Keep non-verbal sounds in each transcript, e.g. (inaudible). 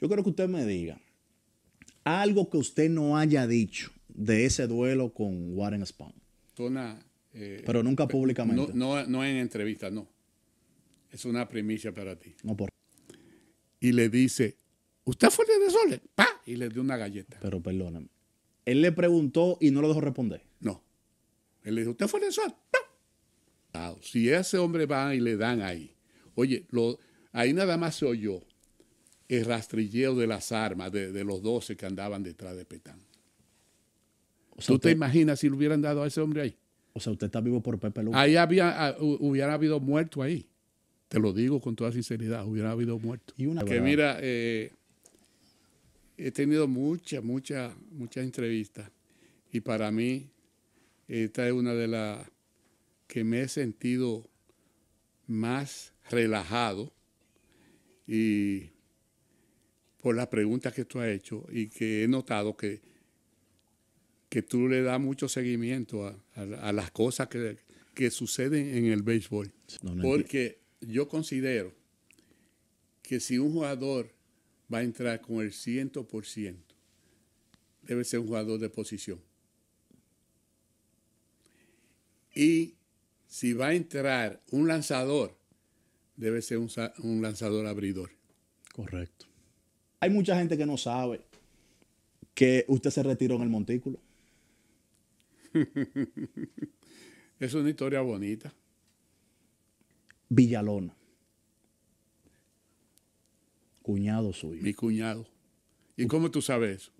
Yo quiero que usted me diga algo que usted no haya dicho de ese duelo con Warren Span. Eh, pero nunca públicamente. No, en entrevista, no. Es una primicia para ti. No, por Y le dice, ¿usted fue de Soler? ¡Pa! Y le dio una galleta. Pero perdóname. Él le preguntó y no lo dejó responder. No. Él le dijo, ¿usted fue de Sol? ¡Pa! si ese hombre va y le dan ahí. Oye, ahí nada más se oyó el rastrilleo de las armas de, los 12 que andaban detrás de Petán. ¿Tú usted, te imaginas si le hubieran dado a ese hombre ahí? O sea, usted está vivo por Pepe López? Ahí había, ah, hubiera habido muerto ahí. Te lo digo con toda sinceridad, hubiera habido muerto. Y una que mira, eh, he tenido muchas, muchas, muchas entrevistas y para mí esta es una de las que me he sentido más relajado y por las preguntas que tú has hecho y que he notado que, que tú le das mucho seguimiento a, las cosas que, suceden en el béisbol. Porque yo considero que si un jugador va a entrar con el 100%, debe ser un jugador de posición. Y si va a entrar un lanzador, debe ser un lanzador abridor. Correcto. Hay mucha gente que no sabe que usted se retiró en el montículo. (laughs) es una historia bonita. Villalona. Cuñado suyo. Mi cuñado. ¿Y cómo tú sabes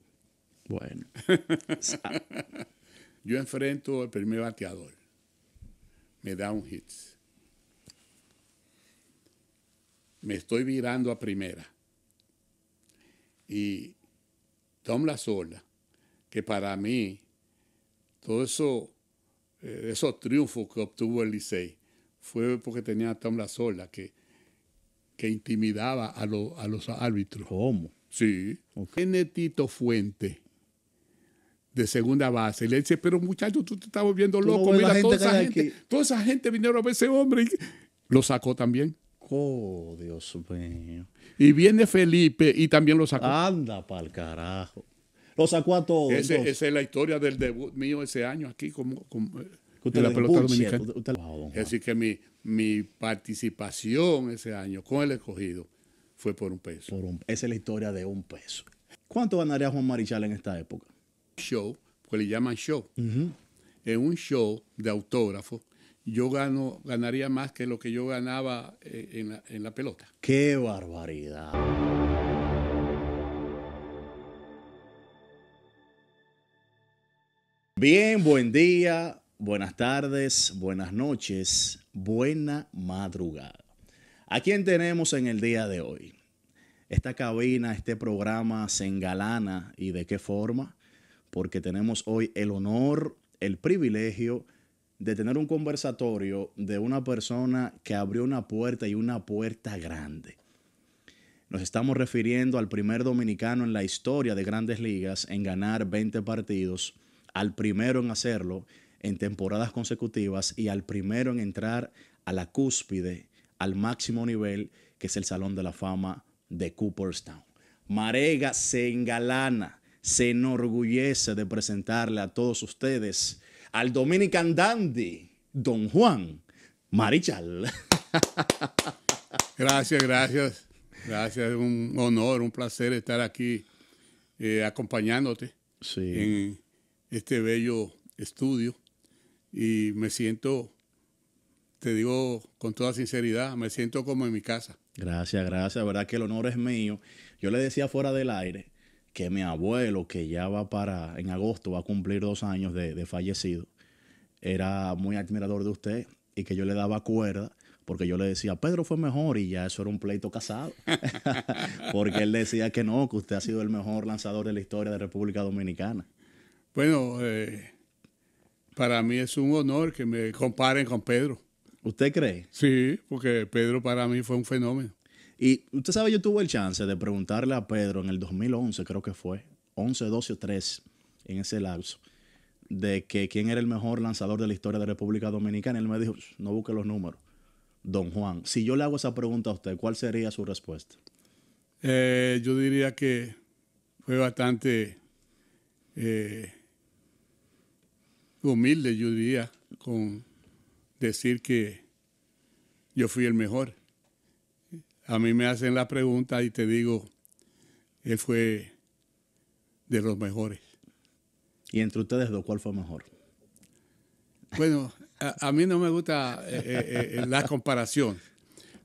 Bueno. (laughs) Yo enfrento al primer bateador. Me da un hit. Me estoy virando a primera. Y Tom La Sola, que para mí, todo eso, eh, esos triunfos que obtuvo el Licey, fue porque tenía a Tom La Sola, que, que intimidaba a, los árbitros. ¿Cómo? Sí. Okay. Netito Fuente de segunda base. Le dice, pero muchacho, tú te estás volviendo loco. Mira, toda esa, gente, toda esa, gente, vinieron a ver ese hombre. Y lo sacó también. Oh, Dios mío. Y viene Felipe y también lo sacó. Anda pa'l carajo. Lo sacó a todos. esa es la historia del debut mío ese año aquí como, eh, la pelota dominicana. Usted, es decir, que mi, participación ese año con el escogido fue por un peso. esa es la historia de un peso. ¿Cuánto ganaría Juan Marichal en esta época? Show, pues le llaman show. Es un show de autógrafo yo gano, ganaría más que lo que yo ganaba eh, en la, en la pelota. ¡Qué barbaridad! Bien, buen día, buenas tardes, buenas noches, buena madrugada. ¿A quién tenemos en el día de hoy? Esta cabina, este programa se engalana y de qué forma, porque tenemos hoy el honor, el privilegio de tener un conversatorio de una persona que abrió una puerta y una puerta grande. Nos estamos refiriendo al primer dominicano en la historia de grandes ligas en ganar 20 partidos, al primero en hacerlo en temporadas consecutivas y al primero en entrar a la cúspide, al máximo nivel, que es el Salón de la Fama de Cooperstown. Marega se engalana, se enorgullece de presentarle a todos ustedes al Dominican Dandy, Don Juan Marichal. (laughs) Gracias, gracias. Gracias, es un honor, un placer estar aquí eh, acompañándote en este bello estudio. Y me siento, te digo con toda sinceridad, me siento como en mi casa. Gracias, gracias. verdad que el honor es mío. Yo le decía fuera del aire que mi abuelo, que ya va para, en agosto va a cumplir dos años de, fallecido, era muy admirador de usted y que yo le daba cuerda porque yo le decía, Pedro fue mejor y ya eso era un pleito casado, (laughs) porque él decía que no, que usted ha sido el mejor lanzador de la historia de República Dominicana. Bueno, eh, para mí es un honor que me comparen con Pedro. ¿Usted cree? Sí, porque Pedro para mí fue un fenómeno. Y usted sabe, yo tuve el chance de preguntarle a Pedro en el 2011, creo que fue, 11, 12 o 3, en ese lapso, de que quién era el mejor lanzador de la historia de la República Dominicana. Él me dijo, no busque los números. Don Juan, si yo le hago esa pregunta a usted, ¿cuál sería su respuesta? Eh, yo diría que fue bastante eh, humilde, yo diría, con decir que yo fui el mejor a mí me hacen la pregunta y te digo, él fue de los mejores. ¿Y entre ustedes dos, cuál fue mejor? Bueno, a, mí no me gusta eh, eh, eh, la comparación,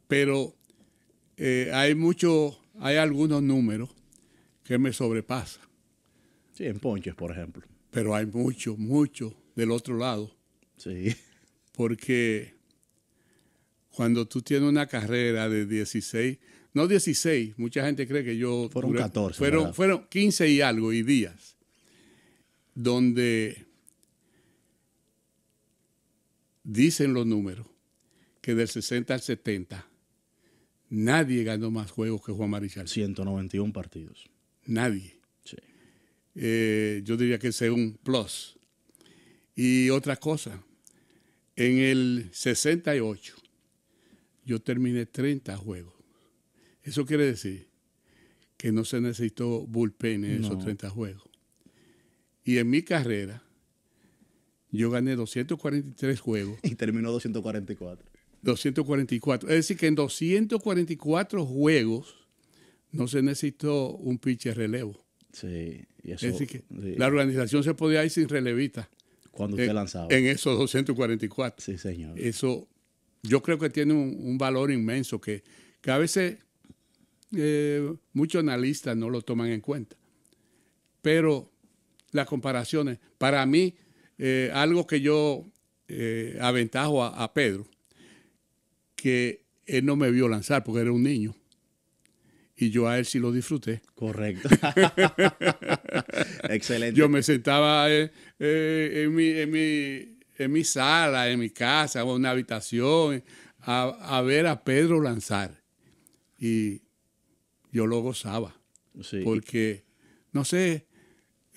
pero hay muchos, hay algunos números que me sobrepasan. Sí, en ponches, por ejemplo. Pero hay mucho, mucho del otro lado. Sí. Porque cuando tú tienes una carrera de 16, no 16, mucha gente cree que yo... Fueron 14. Fueron, fueron 15 y algo y días, donde dicen los números que del 60 al 70 nadie ganó más juegos que Juan Marichal. 191 partidos. Nadie. Sí. Eh, yo diría que ese es un plus. Y otra cosa, en el 68 yo terminé 30 juegos. Eso quiere decir que no se necesitó bullpen en esos 30 juegos. Y en mi carrera, yo gané 243 juegos. (laughs) Y terminó 244. 244. Es decir, que en 244 juegos no se necesitó un pitcher relevo. Sí, eso, es decir, que la organización se podía ir sin relevita. Cuando usted en, lanzaba. En esos 244. Sí, señor. Eso yo creo que tiene un, valor inmenso que, a veces eh, muchos analistas no lo toman en cuenta. Pero las comparaciones, para mí, eh, algo que yo eh, aventajo a, Pedro, que él no me vio lanzar porque era un niño. Y yo a él sí lo disfruté. Correcto. (laughs) Excelente. Yo me sentaba en en mi en mi sala, en mi casa, en una habitación, a, ver a Pedro lanzar. Y yo lo gozaba. Porque, no sé,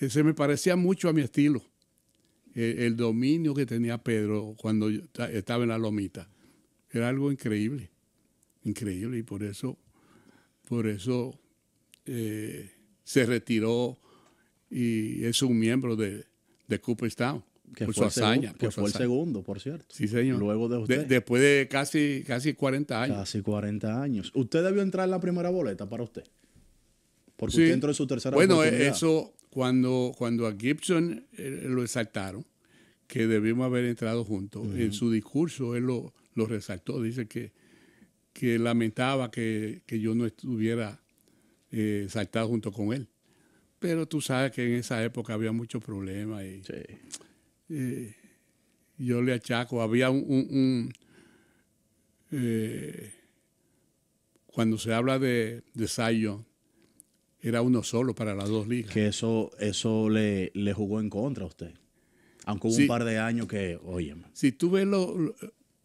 se me parecía mucho a mi estilo. Eh, el, dominio que tenía Pedro cuando estaba en la lomita. Era algo increíble. Increíble. Y por eso, por eso eh, se retiró y es un miembro de, de Cooperstown que fue su hazaña. que fue el segundo, por cierto. Sí, señor. Luego de usted. después de casi, casi 40 años. Casi 40 años. ¿Usted debió entrar en la primera boleta para usted? Porque usted entró en su tercera Bueno, eso, cuando, cuando a Gibson eh, lo exaltaron, que debimos haber entrado juntos, en su discurso él lo, resaltó. Dice que, que lamentaba que, yo no estuviera saltado eh, junto con él. Pero tú sabes que en esa época había muchos problemas y. Sí yo le achaco, había un... Eh, cuando se habla de, de era uno solo para las dos ligas. Que eso, eso le, le jugó en contra a usted. Aunque hubo un par de años que, oye. Si tú ves lo,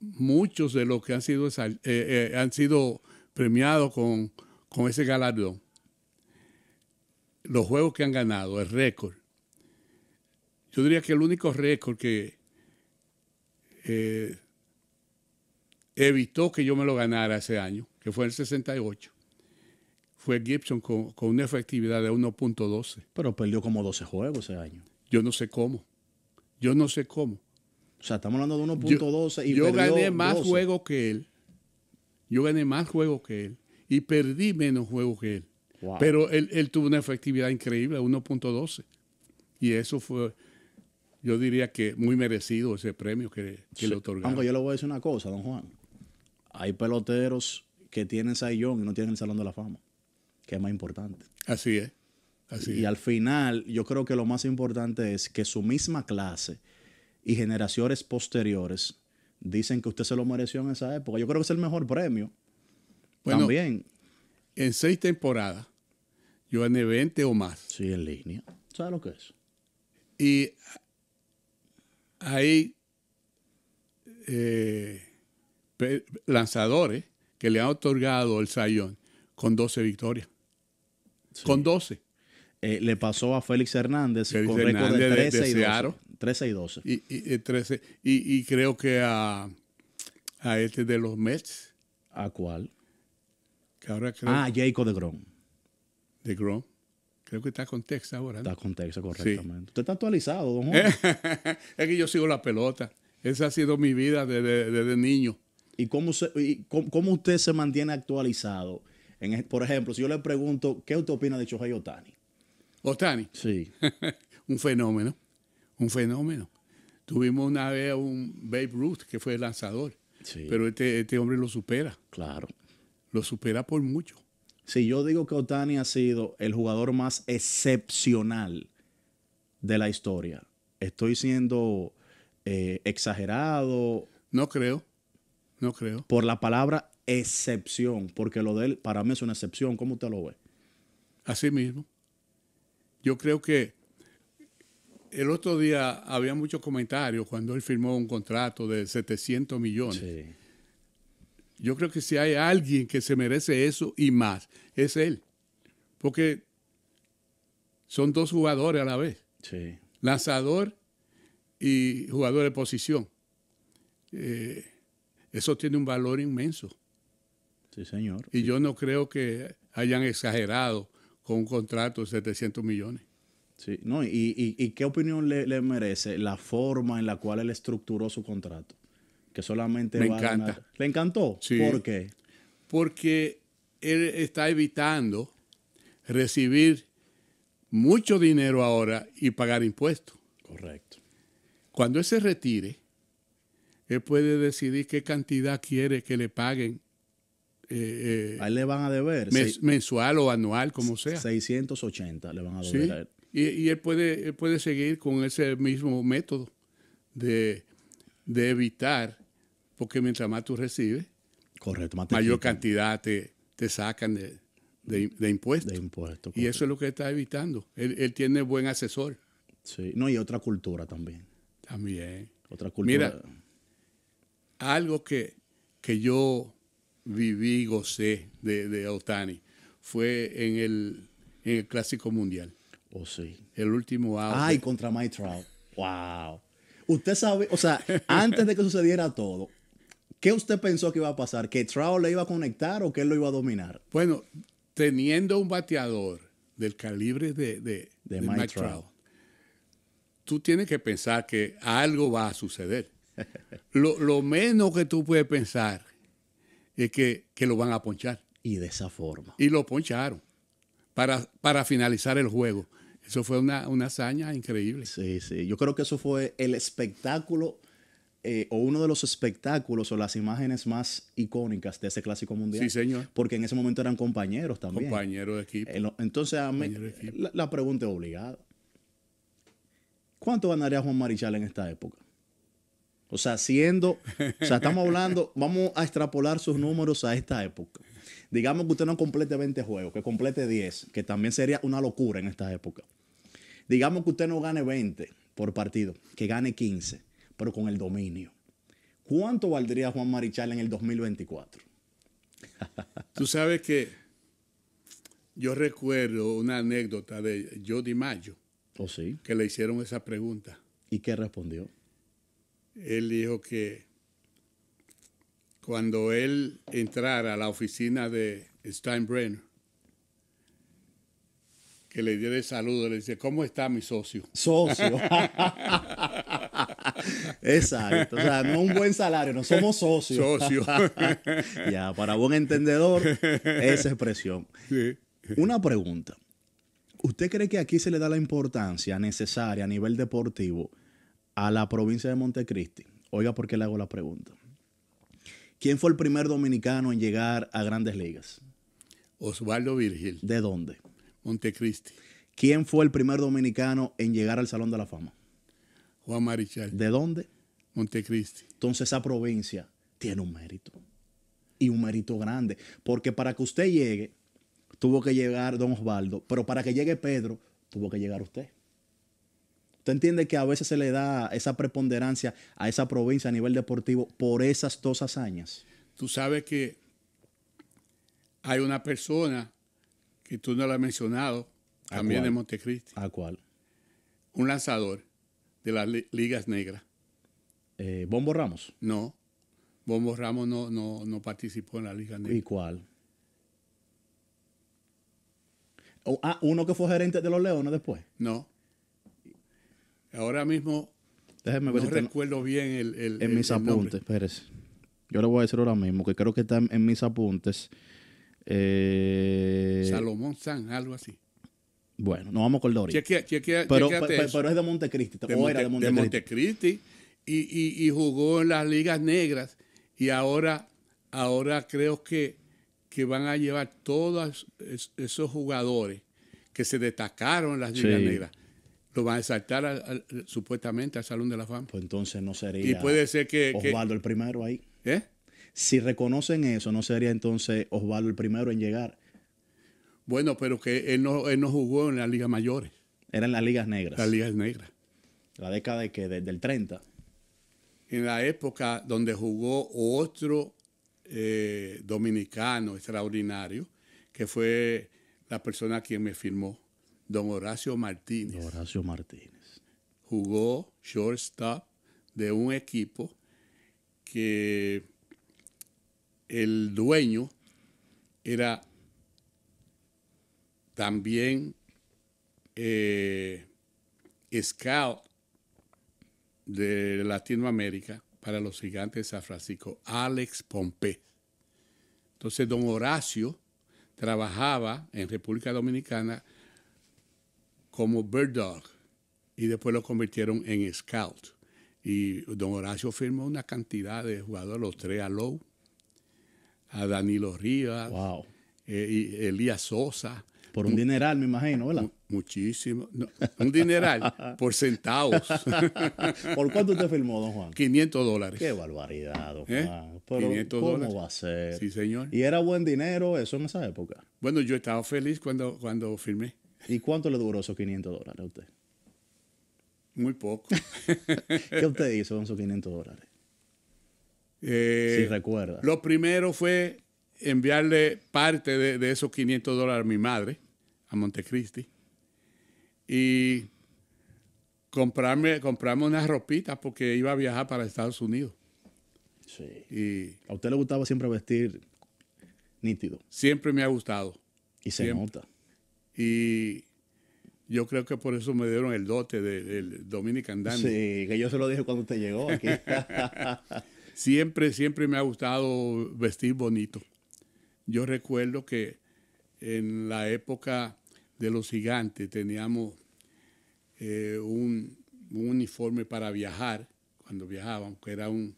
muchos de los que han sido, eh, eh, han sido premiados con, con ese galardón, los juegos que han ganado, el récord, yo diría que el único récord que eh, evitó que yo me lo ganara ese año, que fue en el 68, fue Gibson con, una efectividad de 1.12. Pero perdió como 12 juegos ese año. Yo no sé cómo. Yo no sé cómo. O sea, estamos hablando de 1.12 y Yo gané más juegos que él. Yo gané más juegos que él. Y perdí menos juegos que él. Pero él, tuvo una efectividad increíble, 1.12. Y eso fue, yo diría que muy merecido ese premio que, le otorgaron. Aunque yo le voy a decir una cosa, don Juan. Hay peloteros que tienen Saiyón y no tienen el Salón de la Fama, que es más importante. Así es. Así y al final, yo creo que lo más importante es que su misma clase y generaciones posteriores dicen que usted se lo mereció en esa época. Yo creo que es el mejor premio. Bueno, También. En seis temporadas, yo en 20 o más. Sí, en línea. ¿Sabes lo que es? Y hay eh, lanzadores que le han otorgado el sayón con 12 victorias. Con 12. Eh, le pasó a Félix Hernández con récord de 13 y 12. 13 y 12. Y, 13, eh, y, creo que a, este de los Mets. ¿A cuál? Que ahora creo, ah, Jacob de Grom. De Grom. Creo que está con Texas ahora. Está con Texas, correctamente. Usted está actualizado, don (laughs) Jorge. es que yo sigo la pelota. Esa ha sido mi vida desde, niño. ¿Y, cómo, se, usted se mantiene actualizado? por ejemplo, si yo le pregunto, ¿qué usted opina de Shohei Otani? Otani. Sí. (laughs) un fenómeno. Un fenómeno. Tuvimos una vez un Babe Ruth, que fue el lanzador. Sí. Pero este, este hombre lo supera. Claro. Lo supera por mucho si yo digo que Otani ha sido el jugador más excepcional de la historia, estoy siendo eh, exagerado. No creo, no creo. Por la palabra excepción, porque lo de él para mí es una excepción. ¿Cómo usted lo ve? Así mismo. Yo creo que el otro día había muchos comentarios cuando él firmó un contrato de 700 millones. Sí. Yo creo que si hay alguien que se merece eso y más, es él. Porque son dos jugadores a la vez. Lanzador y jugador de posición. Eh, eso tiene un valor inmenso. Sí, señor. Y yo no creo que hayan exagerado con un contrato de 700 millones. Sí, no, y, qué opinión le merece la forma en la cual él estructuró su contrato? solamente Me encanta. ¿Le encantó? ¿Por qué? Porque él está evitando recibir mucho dinero ahora y pagar impuestos. Correcto. Cuando él se retire, él puede decidir qué cantidad quiere que le paguen. Eh, eh, a él le van a deber. mensual o anual, como sea. 680 le van a deber. Y, él, puede, puede seguir con ese mismo método de, de evitar porque mientras más tú recibes, Correcto, mayor cantidad te, te sacan de, de, de impuestos. y eso es lo que está evitando. Él, tiene buen asesor. Sí, no, y otra cultura también. También. Otra cultura. Mira, algo que, que yo viví, gocé de, de Otani fue en el, Clásico Mundial. Oh, sí. El último out. Ay, contra Mike Trout. Wow. Usted sabe, o sea, (laughs) antes de que sucediera todo, ¿Qué usted pensó que iba a pasar? ¿Que Trout le iba a conectar o que él lo iba a dominar? Bueno, teniendo un bateador del calibre de, de, Mike, tú tienes que pensar que algo va a suceder. (laughs) lo, menos que tú puedes pensar es que, lo van a ponchar. Y de esa forma. Y lo poncharon para, para finalizar el juego. Eso fue una, una hazaña increíble. Sí, sí. Yo creo que eso fue el espectáculo eh, o uno de los espectáculos o las imágenes más icónicas de ese clásico mundial. Sí, señor. Porque en ese momento eran compañeros también. Compañeros de equipo. entonces, a mí, la, la, pregunta es obligada. ¿Cuánto ganaría Juan Marichal en esta época? O sea, siendo, o sea, estamos hablando, (laughs) vamos a extrapolar sus números a esta época. Digamos que usted no complete 20 juegos, que complete 10, que también sería una locura en esta época. Digamos que usted no gane 20 por partido, que gane 15 pero con el dominio. ¿Cuánto valdría Juan Marichal en el 2024? (laughs) Tú sabes que yo recuerdo una anécdota de Jody Mayo. o oh, sí. Que le hicieron esa pregunta. ¿Y qué respondió? Él dijo que cuando él entrara a la oficina de Steinbrenner, que le diera el saludo, le dice, ¿cómo está mi socio? Socio. (laughs) (laughs) Exacto. O sea, no un buen salario, no somos socios. Socios. (laughs) ya, para buen entendedor, esa expresión. Sí. Una pregunta. ¿Usted cree que aquí se le da la importancia necesaria a nivel deportivo a la provincia de Montecristi? Oiga, ¿por qué le hago la pregunta? ¿Quién fue el primer dominicano en llegar a grandes ligas? Osvaldo Virgil. ¿De dónde? Montecristi. ¿Quién fue el primer dominicano en llegar al Salón de la Fama? Juan Marichal. ¿De dónde? Montecristi. Entonces esa provincia tiene un mérito. Y un mérito grande. Porque para que usted llegue, tuvo que llegar don Osvaldo. Pero para que llegue Pedro, tuvo que llegar usted. Usted entiende que a veces se le da esa preponderancia a esa provincia a nivel deportivo por esas dos hazañas. Tú sabes que hay una persona que tú no la has mencionado, también de Montecristi. ¿A cuál? Un lanzador de las ligas negras. Eh, ¿Bombo Ramos? No. Bombo Ramos no, no, no participó en la Liga Negra. ¿Y cuál? Oh, ah, uno que fue gerente de los Leones después. No. Ahora mismo no recuerdo bien el, el En mis apuntes, Pérez. Yo le voy a decir ahora mismo que creo que está en, mis apuntes. Eh, Salomón San, algo así. Bueno, no vamos con Dory. pero, es de Montecristi. De, de Montecristi. y, jugó en las ligas negras. Y ahora, ahora creo que, que van a llevar todos esos jugadores que se destacaron en las ligas negras. Lo van a saltar supuestamente al Salón de la Fama. Pues entonces no sería. Y puede ser que. Osvaldo el primero ahí. ¿Eh? Si reconocen eso, no sería entonces Osvaldo el primero en llegar bueno, pero que él no, jugó en las ligas mayores. Eran las ligas negras. Las ligas negras. La década de que, desde el 30. En la época donde jugó otro eh, dominicano extraordinario, que fue la persona quien me firmó, don Horacio Martínez. Horacio Martínez. Jugó shortstop de un equipo que el dueño era también eh, Scout de Latinoamérica para los gigantes de San Francisco, Alex Pompey. Entonces, don Horacio trabajaba en República Dominicana como Bird Dog y después lo convirtieron en Scout. Y don Horacio firmó una cantidad de jugadores, los tres a Lowe, a Danilo Rivas, wow. Eh, y Elías Sosa. Por un dineral, me imagino, ¿verdad? Muchísimo. un dineral (laughs) por centavos. (laughs) ¿Por cuánto usted firmó, don Juan? 500 dólares. Qué barbaridad, don ¿Eh? Juan. 500 ¿cómo va a ser? Sí, señor. ¿Y era buen dinero eso en esa época? Bueno, yo estaba feliz cuando, cuando firmé. ¿Y cuánto le duró esos 500 dólares a usted? Muy poco. (laughs) ¿Qué usted hizo con esos 500 dólares? Eh, si recuerda. Lo primero fue enviarle parte de, de esos 500 dólares a mi madre a Montecristi. Y comprarme, compramos unas ropitas porque iba a viajar para Estados Unidos. Sí. Y a usted le gustaba siempre vestir nítido. Siempre me ha gustado. Y se nota. Y yo creo que por eso me dieron el dote del de, Dominican Sí, que yo se lo dije cuando usted llegó aquí. (laughs) siempre, siempre me ha gustado vestir bonito. Yo recuerdo que en la época de los gigantes, teníamos eh, un, uniforme para viajar, cuando viajábamos, que era un,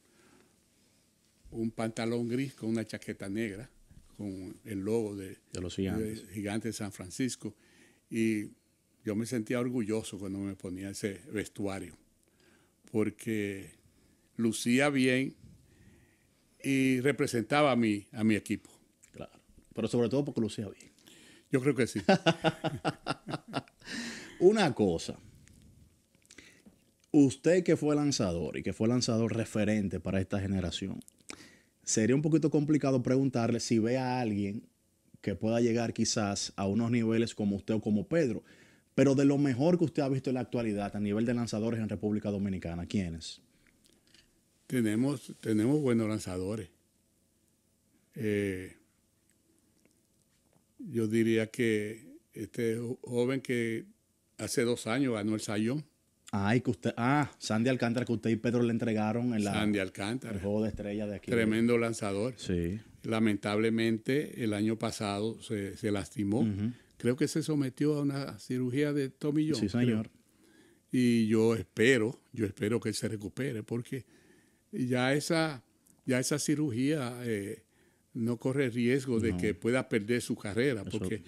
un pantalón gris con una chaqueta negra, con el logo de, los gigantes. De San Francisco. Y yo me sentía orgulloso cuando me ponía ese vestuario, porque lucía bien y representaba a mi, a mi equipo. Claro, pero sobre todo porque lucía bien. Yo creo que sí. (laughs) Una cosa. Usted que fue lanzador y que fue lanzador referente para esta generación, sería un poquito complicado preguntarle si ve a alguien que pueda llegar quizás a unos niveles como usted o como Pedro, pero de lo mejor que usted ha visto en la actualidad a nivel de lanzadores en República Dominicana, ¿quiénes? Tenemos, tenemos buenos lanzadores. Eh, yo diría que este joven que hace dos años ganó el Sayón. Ah, que usted, ah, Sandy Alcántara, que usted y Pedro le entregaron en la, Sandy Alcántara, el juego de estrella de aquí. Tremendo lanzador. Sí. Lamentablemente, el año pasado se, lastimó. Creo que se sometió a una cirugía de Tommy John. Sí, señor. Y yo espero, yo espero que él se recupere, porque ya esa, ya esa cirugía eh, no corre riesgo de que pueda perder su carrera, porque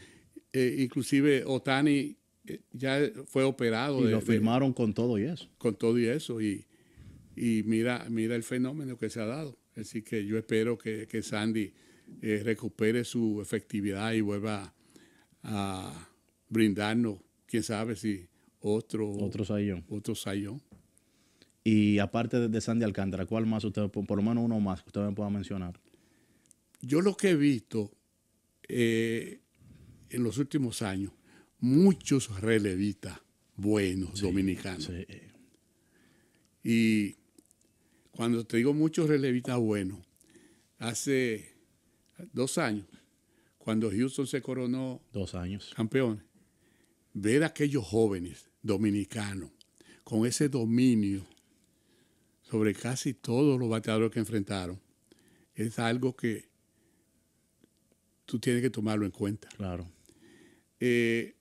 eh, inclusive Otani eh, ya fue operado. Y lo firmaron con todo y eso. Con todo y eso. Y, mira, mira el fenómeno que se ha dado. Así que yo espero que, Sandy eh, recupere su efectividad y vuelva a brindarnos, quién sabe si otro. Otro sayón. Otro sayón. Y aparte de Sandy Alcántara, ¿cuál más usted, por lo menos uno más que usted me pueda mencionar? yo lo que he visto eh, en los últimos años, muchos relevistas buenos dominicanos. Y cuando te digo muchos relevistas buenos, hace dos años, cuando Houston se coronó dos años. campeón, ver a aquellos jóvenes dominicanos con ese dominio sobre casi todos los bateadores que enfrentaron, es algo que tú tienes que tomarlo en cuenta. Claro. Eh,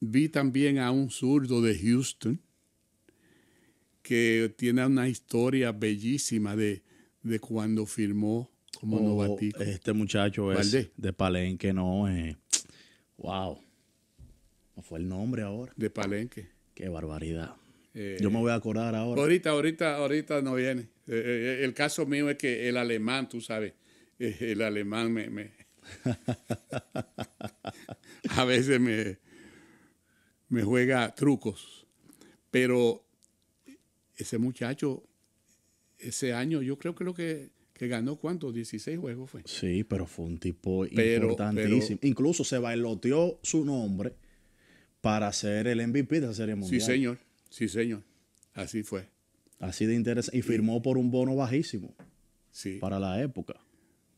vi también a un zurdo de Houston que tiene una historia bellísima de, cuando firmó como oh, novatico. Este muchacho es de Palenque, no. Eh. Wow. No fue el nombre ahora. De Palenque. Qué barbaridad. Eh, Yo me voy a acordar ahora. Ahorita, ahorita, ahorita no viene. Eh, el caso mío es que el alemán, tú sabes, el alemán me (laughs) a veces me, juega trucos. Pero ese muchacho, ese año, yo creo que lo que, ganó, ¿cuánto? 16 juegos fue. Sí, pero fue un tipo importantísimo. Incluso se bailoteó su nombre para ser el MVP de la Serie Mundial. Sí, señor. Sí, señor. Así fue. Así de interesante. Y firmó por un bono bajísimo. Para la época.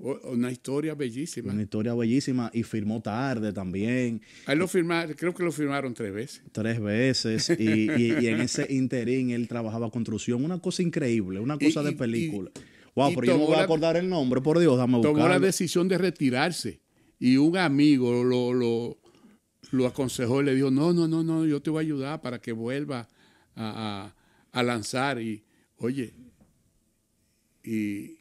Una historia bellísima. Una historia bellísima y firmó tarde también. Ahí lo firmaron, creo que lo firmaron tres veces. Tres veces. Y, en ese interín él trabajaba construcción. Una cosa increíble, una cosa de película. wow, pero yo no voy a acordar el nombre, por Dios, dame Tomó la decisión de retirarse. Y un amigo lo, lo, aconsejó y le dijo: No, no, no, no, yo te voy a ayudar para que vuelva a, a lanzar. Y, oye, y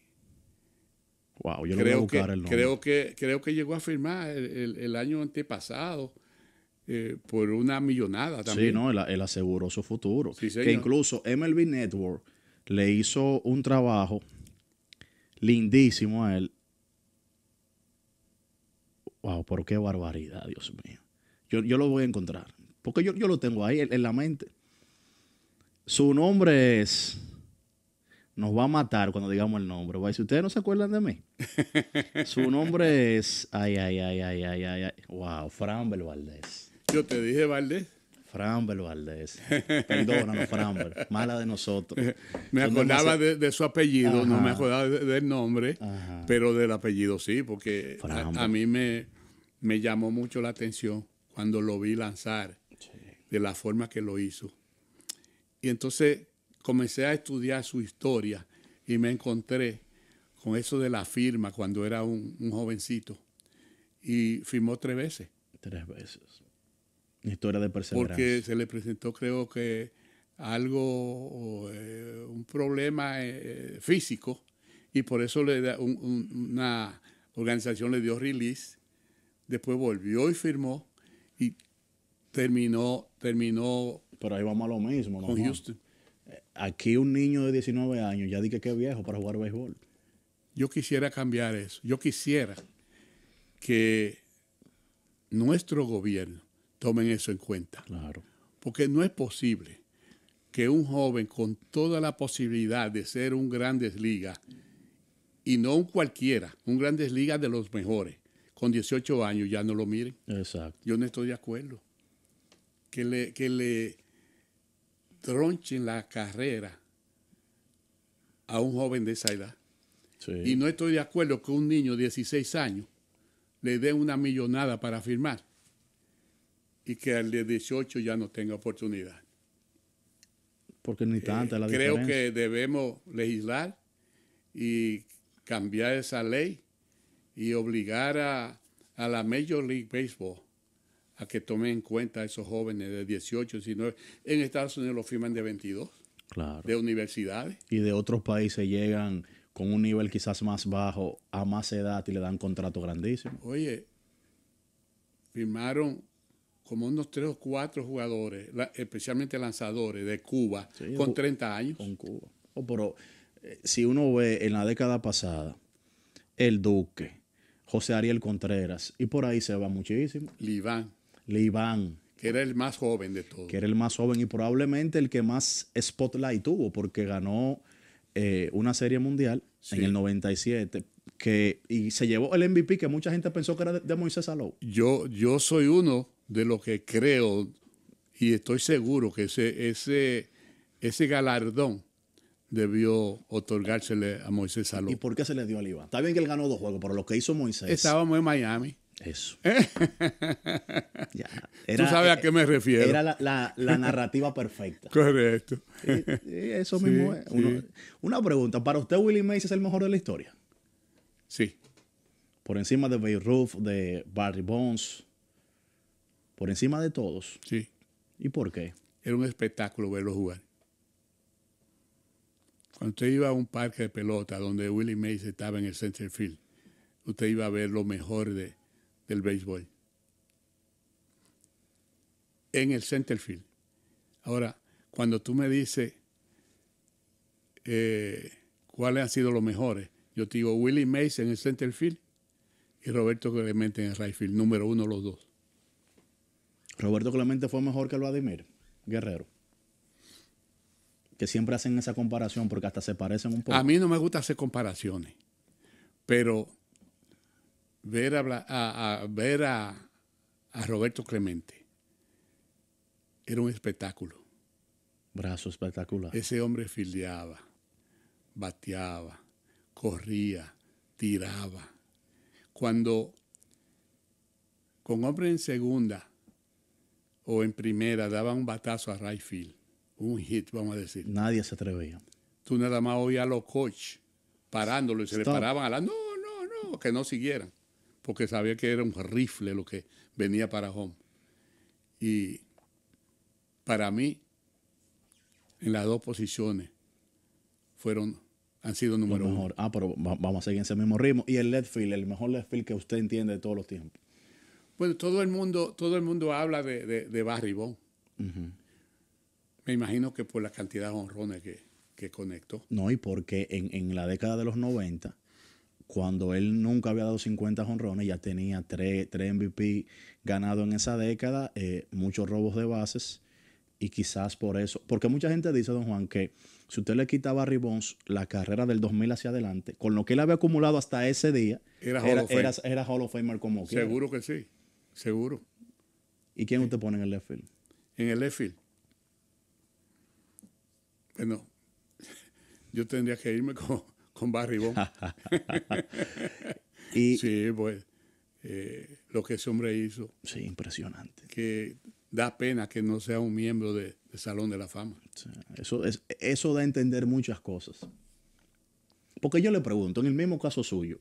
creo, que, creo que creo que llegó a firmar el, año antepasado eh, por una millonada también. Sí, no, él, aseguró su futuro. incluso MLB Network le hizo un trabajo lindísimo a él. Wow, pero qué barbaridad, Dios mío. Yo, lo voy a encontrar. Porque yo, lo tengo ahí en la mente. Su nombre es nos va a matar cuando digamos el nombre. ¿Voy a decir, ustedes no se acuerdan de mí. (laughs) Su nombre es. Ay, ay, ay, ay, ay, ay, Wow, Frambel Valdés. Yo te dije Valdés. Frambel Valdés. Perdónanos, Frambel. Mala de nosotros. (laughs) Me acordaba de, su apellido, no me acordaba del nombre, pero del apellido sí, porque a, mí me, me llamó mucho la atención cuando lo vi lanzar, de la forma que lo hizo. Y entonces comencé a estudiar su historia y me encontré con eso de la firma cuando era un, jovencito. Y firmó tres veces. Tres veces. Historia de perseverancia. Porque se le presentó, creo que, algo, eh, un problema eh, físico, y por eso le una organización le dio release. Después volvió y firmó, y terminó, terminó. Pero ahí vamos a lo mismo, ¿no? Con Houston aquí un niño de 19 años ya dije que es viejo para jugar béisbol. Yo quisiera cambiar eso. Yo quisiera que nuestro gobierno tomen eso en cuenta. Claro. Porque no es posible que un joven con toda la posibilidad de ser un Grandes Ligas, y no un cualquiera, un Grandes Ligas de los mejores, con 18 años ya no lo miren. Exacto. Yo no estoy de acuerdo. Que le, que le tronchen la carrera a un joven de esa edad. Y no estoy de acuerdo que un niño de 16 años le dé una millonada para firmar y que al de 18 ya no tenga oportunidad. Porque ni tanta la eh, la Creo que debemos legislar y cambiar esa ley y obligar a, a la Major League Baseball a que tomen en cuenta a esos jóvenes de 18, 19. En Estados Unidos lo firman de 22. Claro. De universidades. Y de otros países llegan con un nivel quizás más bajo a más edad y le dan contrato grandísimo. Oye, firmaron como unos tres o cuatro jugadores, especialmente lanzadores de Cuba, con 30 años. Con Cuba. o oh, pero eh, si uno ve en la década pasada, el Duque, José Ariel Contreras, y por ahí se va muchísimo. Liván. Iván. Que era el más joven de todos. Que era el más joven y probablemente el que más spotlight tuvo porque ganó eh, una serie mundial en el 97 que, y se llevó el MVP que mucha gente pensó que era de, Moisés Salou. Yo, yo soy uno de los que creo y estoy seguro que ese, ese, ese galardón debió otorgársele a Moisés Saló. ¿Y por qué se le dio a Iván? Está bien que él ganó dos juegos, pero lo que hizo Moisés. Estábamos en Miami. Eso. (laughs) Tú sabes a e qué me refiero. Era la, narrativa perfecta. (laughs) Correcto. eso mismo Una pregunta. ¿Para usted Willie Mays es el mejor de la historia? Sí. Por encima de Ruth, de Barry Bones, por encima de todos. Sí. ¿Y por qué? Era un espectáculo verlo jugar. Cuando usted iba a un parque de pelota donde Willie Mays estaba en el center field, usted iba a ver lo mejor de, del béisbol en el center field. Ahora, cuando tú me dices eh, cuáles han sido los mejores, yo te digo Willie Mays en el center field y Roberto Clemente en el right field, número uno los dos. Roberto Clemente fue mejor que Vladimir Guerrero que siempre hacen esa comparación porque hasta se parecen un poco. A mí no me gusta hacer comparaciones, pero ver a, ver a, Roberto Clemente era un espectáculo. Brazo espectacular. Ese hombre fildeaba, bateaba, corría, tiraba. Cuando con hombre en segunda o en primera daba un batazo a Rayfield, un hit, vamos a decir. Nadie se atrevía. Tú nada más oías a los coaches parándolo y se le paraban a la, no, no, no, que no siguieran porque sabía que era un rifle lo que venía para home. Y para mí, en las dos posiciones, fueron, han sido número Ah, pero vamos a seguir en ese mismo ritmo. Y el left el mejor left field que usted entiende de todos los tiempos. Bueno, todo el mundo, todo el mundo habla de, de, Barry Bond. Me imagino que por la cantidad de honrones que, que conectó. No, y porque en, en la década de los 90 cuando él nunca había dado 50 honrones, ya tenía 3, 3 MVP ganado en esa década, eh, muchos robos de bases y quizás por eso, porque mucha gente dice, don Juan, que si usted le quitaba a Barry la carrera del 2000 hacia adelante, con lo que él había acumulado hasta ese día, era, era, Hall of Famer como quiera. Seguro que sí, seguro. ¿Y quién usted pone en el left En el left Bueno, (laughs) yo tendría que irme con, con Barribón. (laughs) y, sí, pues, eh, lo que ese hombre hizo. Sí, impresionante. Que da pena que no sea un miembro del Salón de la Fama. eso, es, eso da a entender muchas cosas. Porque yo le pregunto, en el mismo caso suyo,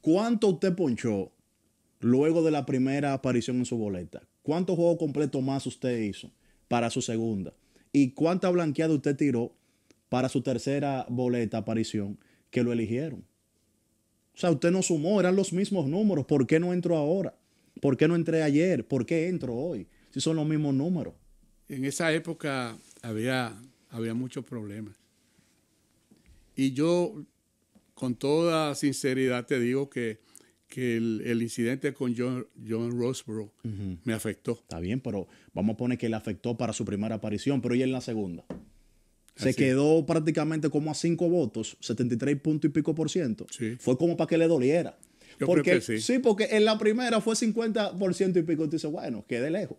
¿cuánto usted ponchó luego de la primera aparición en su boleta? ¿Cuánto juego completo más usted hizo para su segunda? ¿Y cuánta blanqueada usted tiró para su tercera boleta aparición que lo eligieron. O sea, usted no sumó, eran los mismos números. ¿Por qué no entro ahora? ¿Por qué no entré ayer? ¿Por qué entro hoy? Si son los mismos números. En esa época había, muchos problemas. Y yo, con toda sinceridad, te digo que, el, incidente con John, John me afectó. Está bien, pero vamos a poner que le afectó para su primera aparición, pero hoy en la segunda? Se quedó prácticamente como a cinco votos, 73 puntos y pico por ciento. Fue como para que le doliera. porque, sí. porque en la primera fue 50 por ciento y pico. Y bueno, quedé lejos.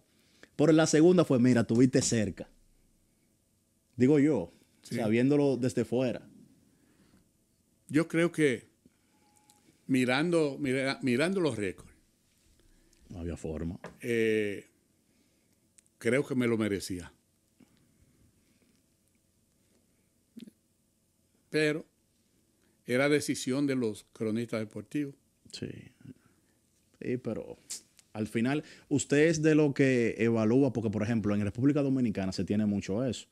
Pero en la segunda fue, mira, tuviste cerca. Digo yo, sabiéndolo desde fuera. Yo creo que mirando, mirando los récords. No había forma. Eh, creo que me lo merecía. era decisión de los cronistas deportivos. Sí. Sí, pero al final, usted es de lo que evalúa, porque por ejemplo, en República Dominicana se tiene mucho eso.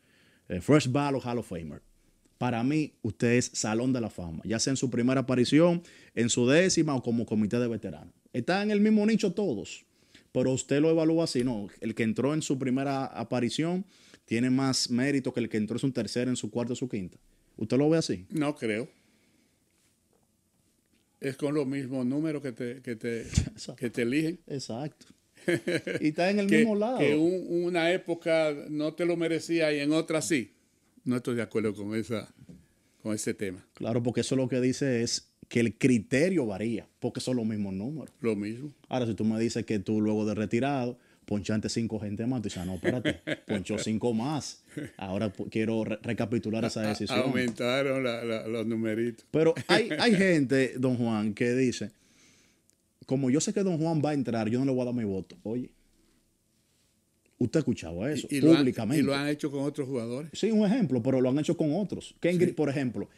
Eh, First o Hall of Famer. Para mí, usted es Salón de la Fama, ya sea en su primera aparición, en su décima o como comité de veteranos. están en el mismo nicho todos, pero usted lo evalúa así, ¿no? El que entró en su primera aparición tiene más mérito que el que entró en su tercera, en su cuarta o su quinta. ¿Usted lo ve así? No creo. Es con los mismos números que te, te, que te eligen. Exacto. (laughs) y está en el mismo lado. Que una época no te lo merecía y en otra sí. No estoy de acuerdo con, esa, con ese tema. Claro, porque eso lo que dice es que el criterio varía, porque son los mismos números. Lo mismo. Ahora, si tú me dices que tú luego de retirado Ponchante, antes cinco gente más. Tú dices, no, espérate, ponchó cinco más. Ahora quiero recapitular esa decisión. Aumentaron los numeritos. Pero (laughs) hay, gente, don Juan, que dice, como yo sé que don Juan va a entrar, yo no le voy a dar mi voto. Oye. Usted ha escuchado eso y, públicamente. Lo han, y lo han hecho con otros jugadores. Sí, un ejemplo, pero lo han hecho con otros. Por ejemplo,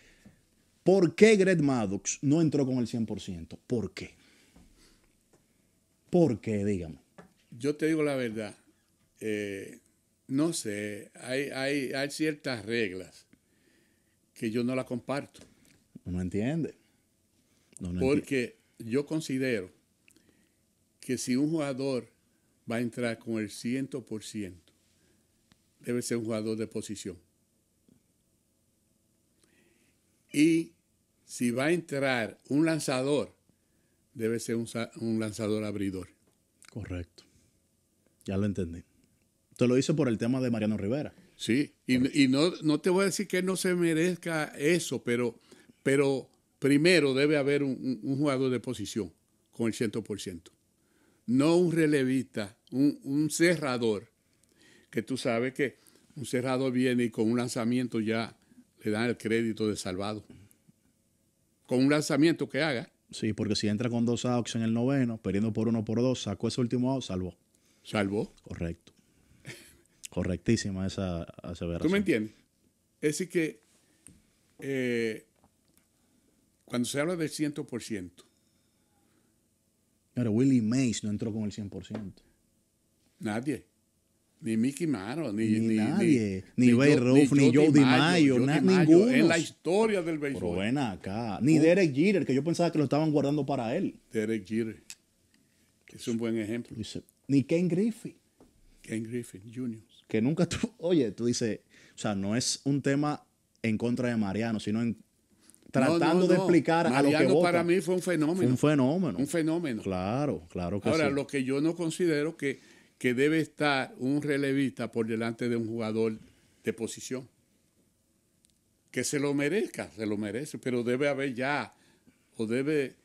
¿por qué Greg Maddox no entró con el 100%? ¿Por qué? ¿Por qué? Dígame yo te digo la verdad, eh, no sé, hay, ciertas reglas que yo no las comparto. No entiende. No, Porque yo considero que si un jugador va a entrar con el 100%, debe ser un jugador de posición. Y si va a entrar un lanzador, debe ser un lanzador abridor. Correcto. Ya lo entendí. Te lo hice por el tema de Mariano Rivera. Sí, y, no, te voy a decir que no se merezca eso, pero, pero primero debe haber un, un jugador de posición con el 100%. No un relevista, un, un, cerrador, que tú sabes que un cerrador viene y con un lanzamiento ya le dan el crédito de salvado. Con un lanzamiento que haga. Sí, porque si entra con dos outs en el noveno, perdiendo por uno por dos, sacó ese último out, salvó. Salvo, Correcto. Correctísima esa aseveración. ¿Tú me entiendes? Es decir que eh, cuando se habla del ciento por ciento. Pero Willie Mays no entró con el 100%. Nadie. Ni Mickey Maro, ni, ni, nadie. Ni, Bay Ruff, ni Joe Mayo, ninguno. En la historia del béisbol. Pero acá. Ni Derek Jeter, que yo pensaba que lo estaban guardando para él. Derek Jeter. Es un buen ejemplo. Dice, ni Ken Griffey. Ken Jr. Que nunca tú, oye, tú dices, o sea, no es un tema en contra de Mariano, sino en tratando de explicar a lo que para mí fue un fenómeno. un fenómeno. Un fenómeno. Claro, claro que Ahora, lo que yo no considero que, que debe estar un relevista por delante de un jugador de posición. Que se lo merezca, se lo merece, pero debe haber ya, o debe,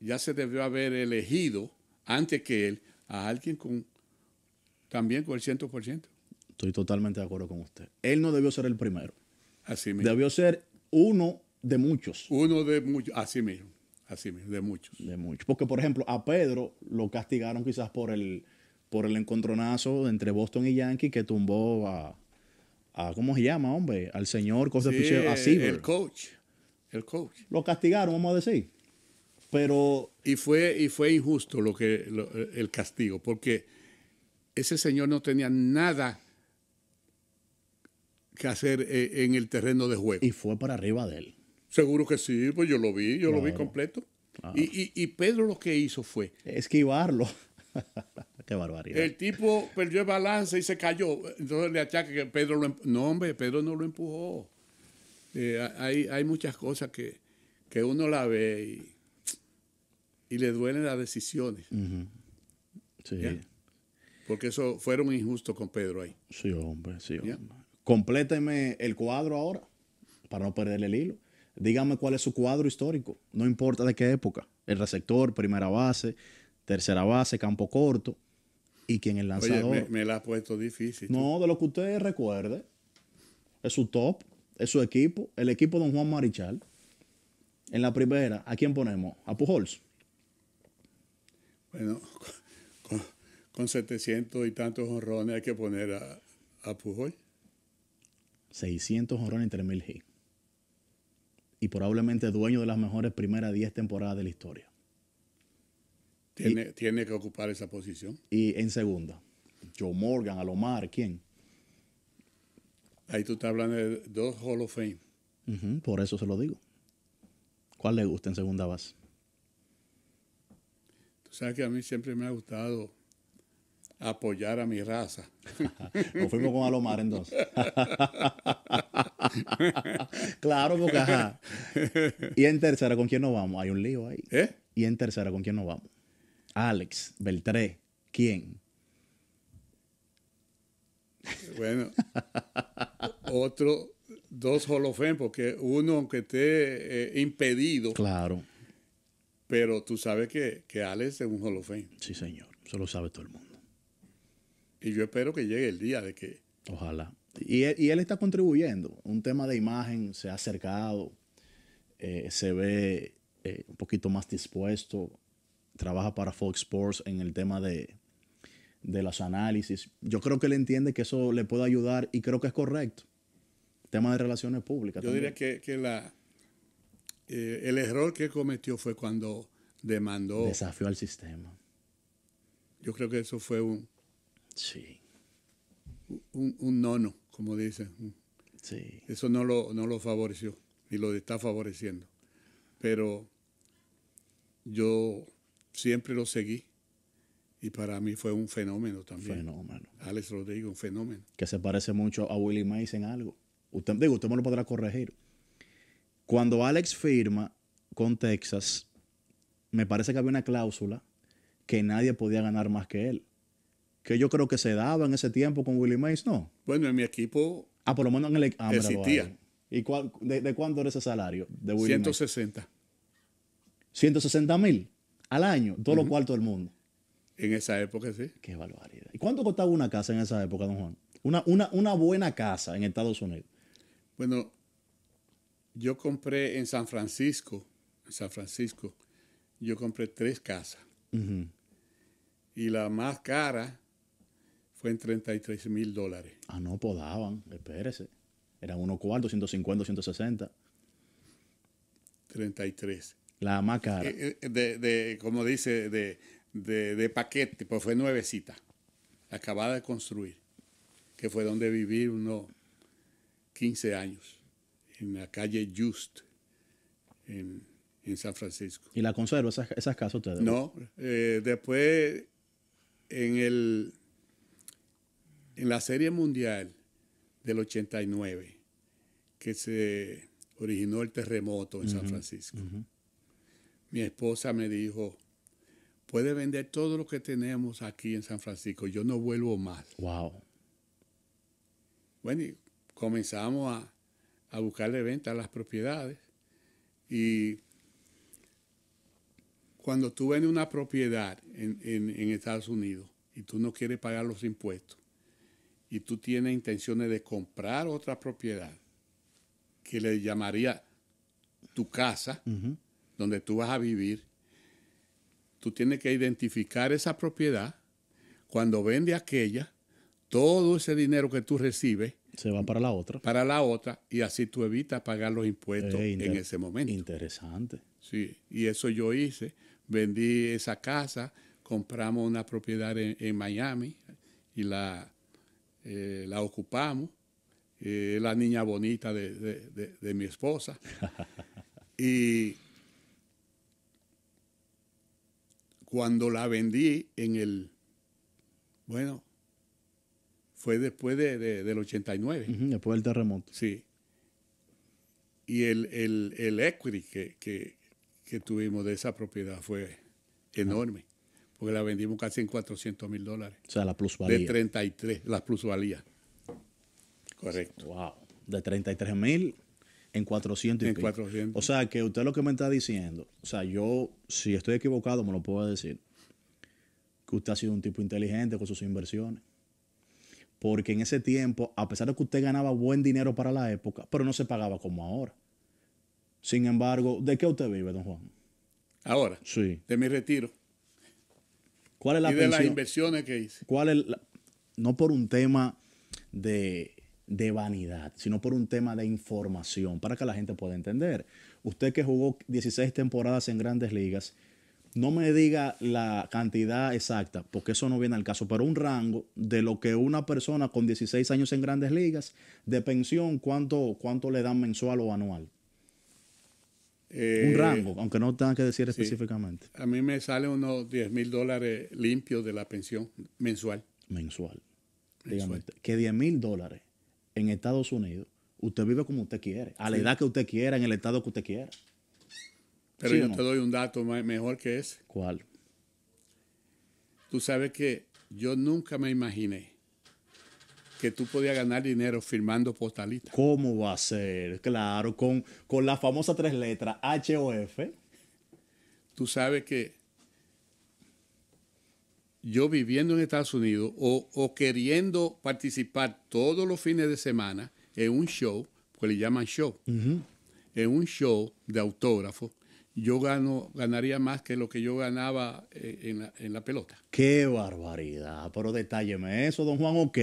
ya se debió haber elegido antes que él a alguien con también con el 100%. Estoy totalmente de acuerdo con usted. Él no debió ser el primero. Así mismo. Debió ser uno de muchos. Uno de muchos, así mismo. Así mismo, de muchos. De muchos. Porque, por ejemplo, a Pedro lo castigaron quizás por el, por el encontronazo entre Boston y Yankee que tumbó a, a ¿cómo se llama, hombre? Al señor cosa El coach. El coach. Lo castigaron, vamos a decir. Pero... Y fue, y fue injusto lo que, el castigo, porque ese señor no tenía nada que hacer eh, en el terreno de juego. Y fue para arriba de él. Seguro que sí, pues yo lo vi, yo lo vi completo. Y, y, Pedro lo que hizo fue... Esquivarlo. (laughs) Qué barbaridad. El tipo perdió el balance y se cayó. Entonces le achaca que Pedro lo empujó. No, hombre, Pedro no lo empujó. Eh, hay, muchas cosas que, que uno la ve y y le duelen las decisiones. Sí. Porque eso fueron injustos con Pedro ahí. Sí, hombre, sí, hombre. Compléteme el cuadro ahora, para no perderle el hilo. Dígame cuál es su cuadro histórico, no importa de qué época. El receptor, primera base, tercera base, campo corto. Y quien el lanzador. me, la ha puesto difícil. No, de lo que usted recuerde. Es su top, es su equipo, el equipo de Don Juan Marichal. En la primera, ¿a quién ponemos? ¿A Pujols? Bueno, con, 700 y tantos honrones hay que poner a, Pujol. 600 honrones entre mil G. Y probablemente dueño de las mejores primeras 10 temporadas de la historia. Tiene, que ocupar esa posición. Y en segunda, Joe Morgan, Alomar, ¿quién? Ahí tú estás hablando de dos Hall of Fame. por eso se lo digo. ¿Cuál le gusta en segunda base? O sea que a mí siempre me ha gustado apoyar a mi raza. (laughs) Nos fuimos con Alomar en dos. (laughs) claro, porque ajá. Y en tercera, ¿con quién nos vamos? Hay un lío ahí. ¿Eh? Y en tercera, ¿con quién nos vamos? Alex, Beltré, ¿quién? Bueno, otro, dos holofén, porque uno, aunque esté eh, impedido, claro. Pero tú sabes que, que Alex es un Hall Sí, señor. Eso lo sabe todo el mundo. Y yo espero que llegue el día de que. Ojalá. Y él, está contribuyendo. Un tema de imagen se ha acercado, eh, se ve eh, un poquito más dispuesto. Trabaja para Fox Sports en el tema de, de los análisis. Yo creo que él entiende que eso le puede ayudar y creo que es correcto. tema de relaciones públicas. Yo diría que la, eh, el error que cometió fue cuando demandó. Desafió al sistema. Yo creo que eso fue un. Sí. Un, nono, como dicen. Sí. Eso no lo, no lo favoreció, y lo está favoreciendo. Pero yo siempre lo seguí y para mí fue un fenómeno también. Fenómeno. Alex Rodríguez, un fenómeno. Que se parece mucho a Willie Mays en algo. Usted, digo, usted me lo podrá corregir cuando Alex firma con Texas, me parece que había una cláusula que nadie podía ganar más que él. Que yo creo que se daba en ese tiempo con Willie Mays, ¿no? Bueno, en mi equipo. Ah, por lo menos en el. Ah, existía. ¿Y de, cuánto era ese salario de Willie 160. 160 mil al año, todos lo los cuartos del mundo. En esa época, sí. Qué barbaridad. ¿Y cuánto costaba una casa en esa época, don Juan? Una, una, una buena casa en Estados Unidos. Bueno, yo compré en San Francisco, en San Francisco, yo compré tres casas. Y la más cara fue en 33 mil dólares. Ah, no podaban, pues espérese. Eran unos cuartos, 150, 160. 33. La más cara. Eh, eh, de, de, como dice, de, de, paquete, pues fue nuevecita, acabada de construir, que fue donde viví unos 15 años en la calle Just, en, San Francisco. ¿Y la conservo, esas, esas casas ustedes? No, eh, después en, el, en la Serie Mundial del 89, que se originó el terremoto en San Francisco, mi esposa me dijo, puede vender todo lo que tenemos aquí en San Francisco, yo no vuelvo más. Wow. Bueno, y comenzamos a, a buscarle venta a las propiedades. Y cuando tú vendes una propiedad en, Estados Unidos y tú no quieres pagar los impuestos y tú tienes intenciones de comprar otra propiedad que le llamaría tu casa, donde tú vas a vivir, tú tienes que identificar esa propiedad. Cuando vende aquella, todo ese dinero que tú recibes se van para la otra. Para la otra y así tú evitas pagar los impuestos eh, en ese momento. Interesante. Sí, y eso yo hice. Vendí esa casa, compramos una propiedad en, Miami y la, eh, la ocupamos. Eh, la niña bonita de mi esposa. (laughs) y cuando la vendí en el, bueno, fue después de, del 89. después del terremoto. Sí. Y el, el, el equity que, que, tuvimos de esa propiedad fue enorme, porque la vendimos casi en 400 mil dólares. O sea, la plusvalía. De 33, la plusvalía. Correcto. Wow. De 33 mil en 400 en 400. O sea, que usted lo que me está diciendo, o sea, yo, si estoy equivocado, me lo puedo decir, que usted ha sido un tipo inteligente con sus inversiones porque en ese tiempo, a pesar de que usted ganaba buen dinero para la época, pero no se pagaba como ahora. Sin embargo, ¿de qué usted vive, don Juan? Ahora. Sí. De mi retiro. ¿Cuál es la y de las inversiones que hice. ¿Cuál es no por un tema de, de vanidad, sino por un tema de información, para que la gente pueda entender. Usted que jugó 16 temporadas en grandes ligas no me diga la cantidad exacta, porque eso no viene al caso, pero un rango de lo que una persona con 16 años en grandes ligas, de pensión, ¿cuánto, cuánto le dan mensual o anual? un eh, rango, aunque no tenga que decir específicamente. A mí me sale unos 10 mil dólares limpios de la pensión mensual. Mensual. que 10 mil dólares en Estados Unidos, usted vive como usted quiere, a la edad que usted quiera, en el estado que usted quiera. Pero yo te doy un dato mejor que ese. ¿Cuál? Tú sabes que yo nunca me imaginé que tú podías ganar dinero firmando postalitas. ¿Cómo va a ser? Claro, con, con la famosa tres letras, H-O-F. Tú sabes que yo viviendo en Estados Unidos o, queriendo participar todos los fines de semana en un show, pues le llaman show, en un show de autógrafo, yo gano, ganaría más que lo que yo ganaba eh, en la, pelota. Qué barbaridad, pero detálleme eso, don Juan, ok.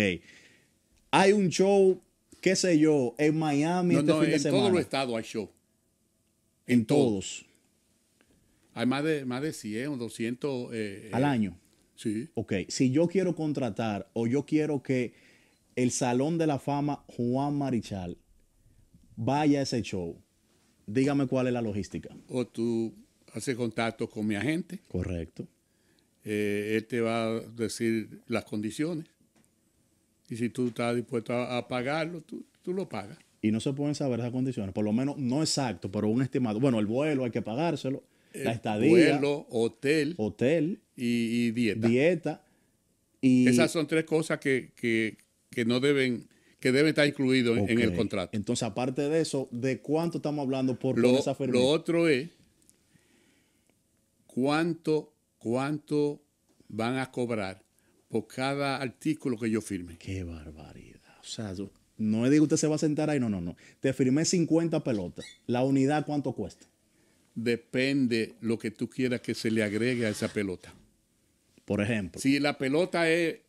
Hay un show, qué sé yo, en Miami este fin de semana. En todos los estados hay show. En, todos. Hay más de, más de 100 200. Eh, Al eh, año. Sí. Ok, si yo quiero contratar o yo quiero que el Salón de la Fama Juan Marichal vaya a ese show, Dígame cuál es la logística. O tú haces contacto con mi agente. Correcto. Eh, él te va a decir las condiciones. Y si tú estás dispuesto a, pagarlo, tú, lo pagas y no se pueden saber esas condiciones, por lo menos no exacto, pero un estimado. Bueno, el vuelo hay que pagárselo, la estadía. Vuelo, hotel. Hotel. Y, dieta. Dieta. Y esas son tres cosas que, que no deben que debe estar incluido en el contrato. Entonces, aparte de eso, ¿de cuánto estamos hablando por lo, esa Lo otro es cuánto, cuánto van a cobrar por cada artículo que yo firme. Qué barbaridad. O sea, no es de usted se va a sentar ahí, no, no, no. Te firmé 50 pelotas. ¿La unidad cuánto cuesta? Depende lo que tú quieras que se le agregue a esa pelota. Por ejemplo. Si la pelota es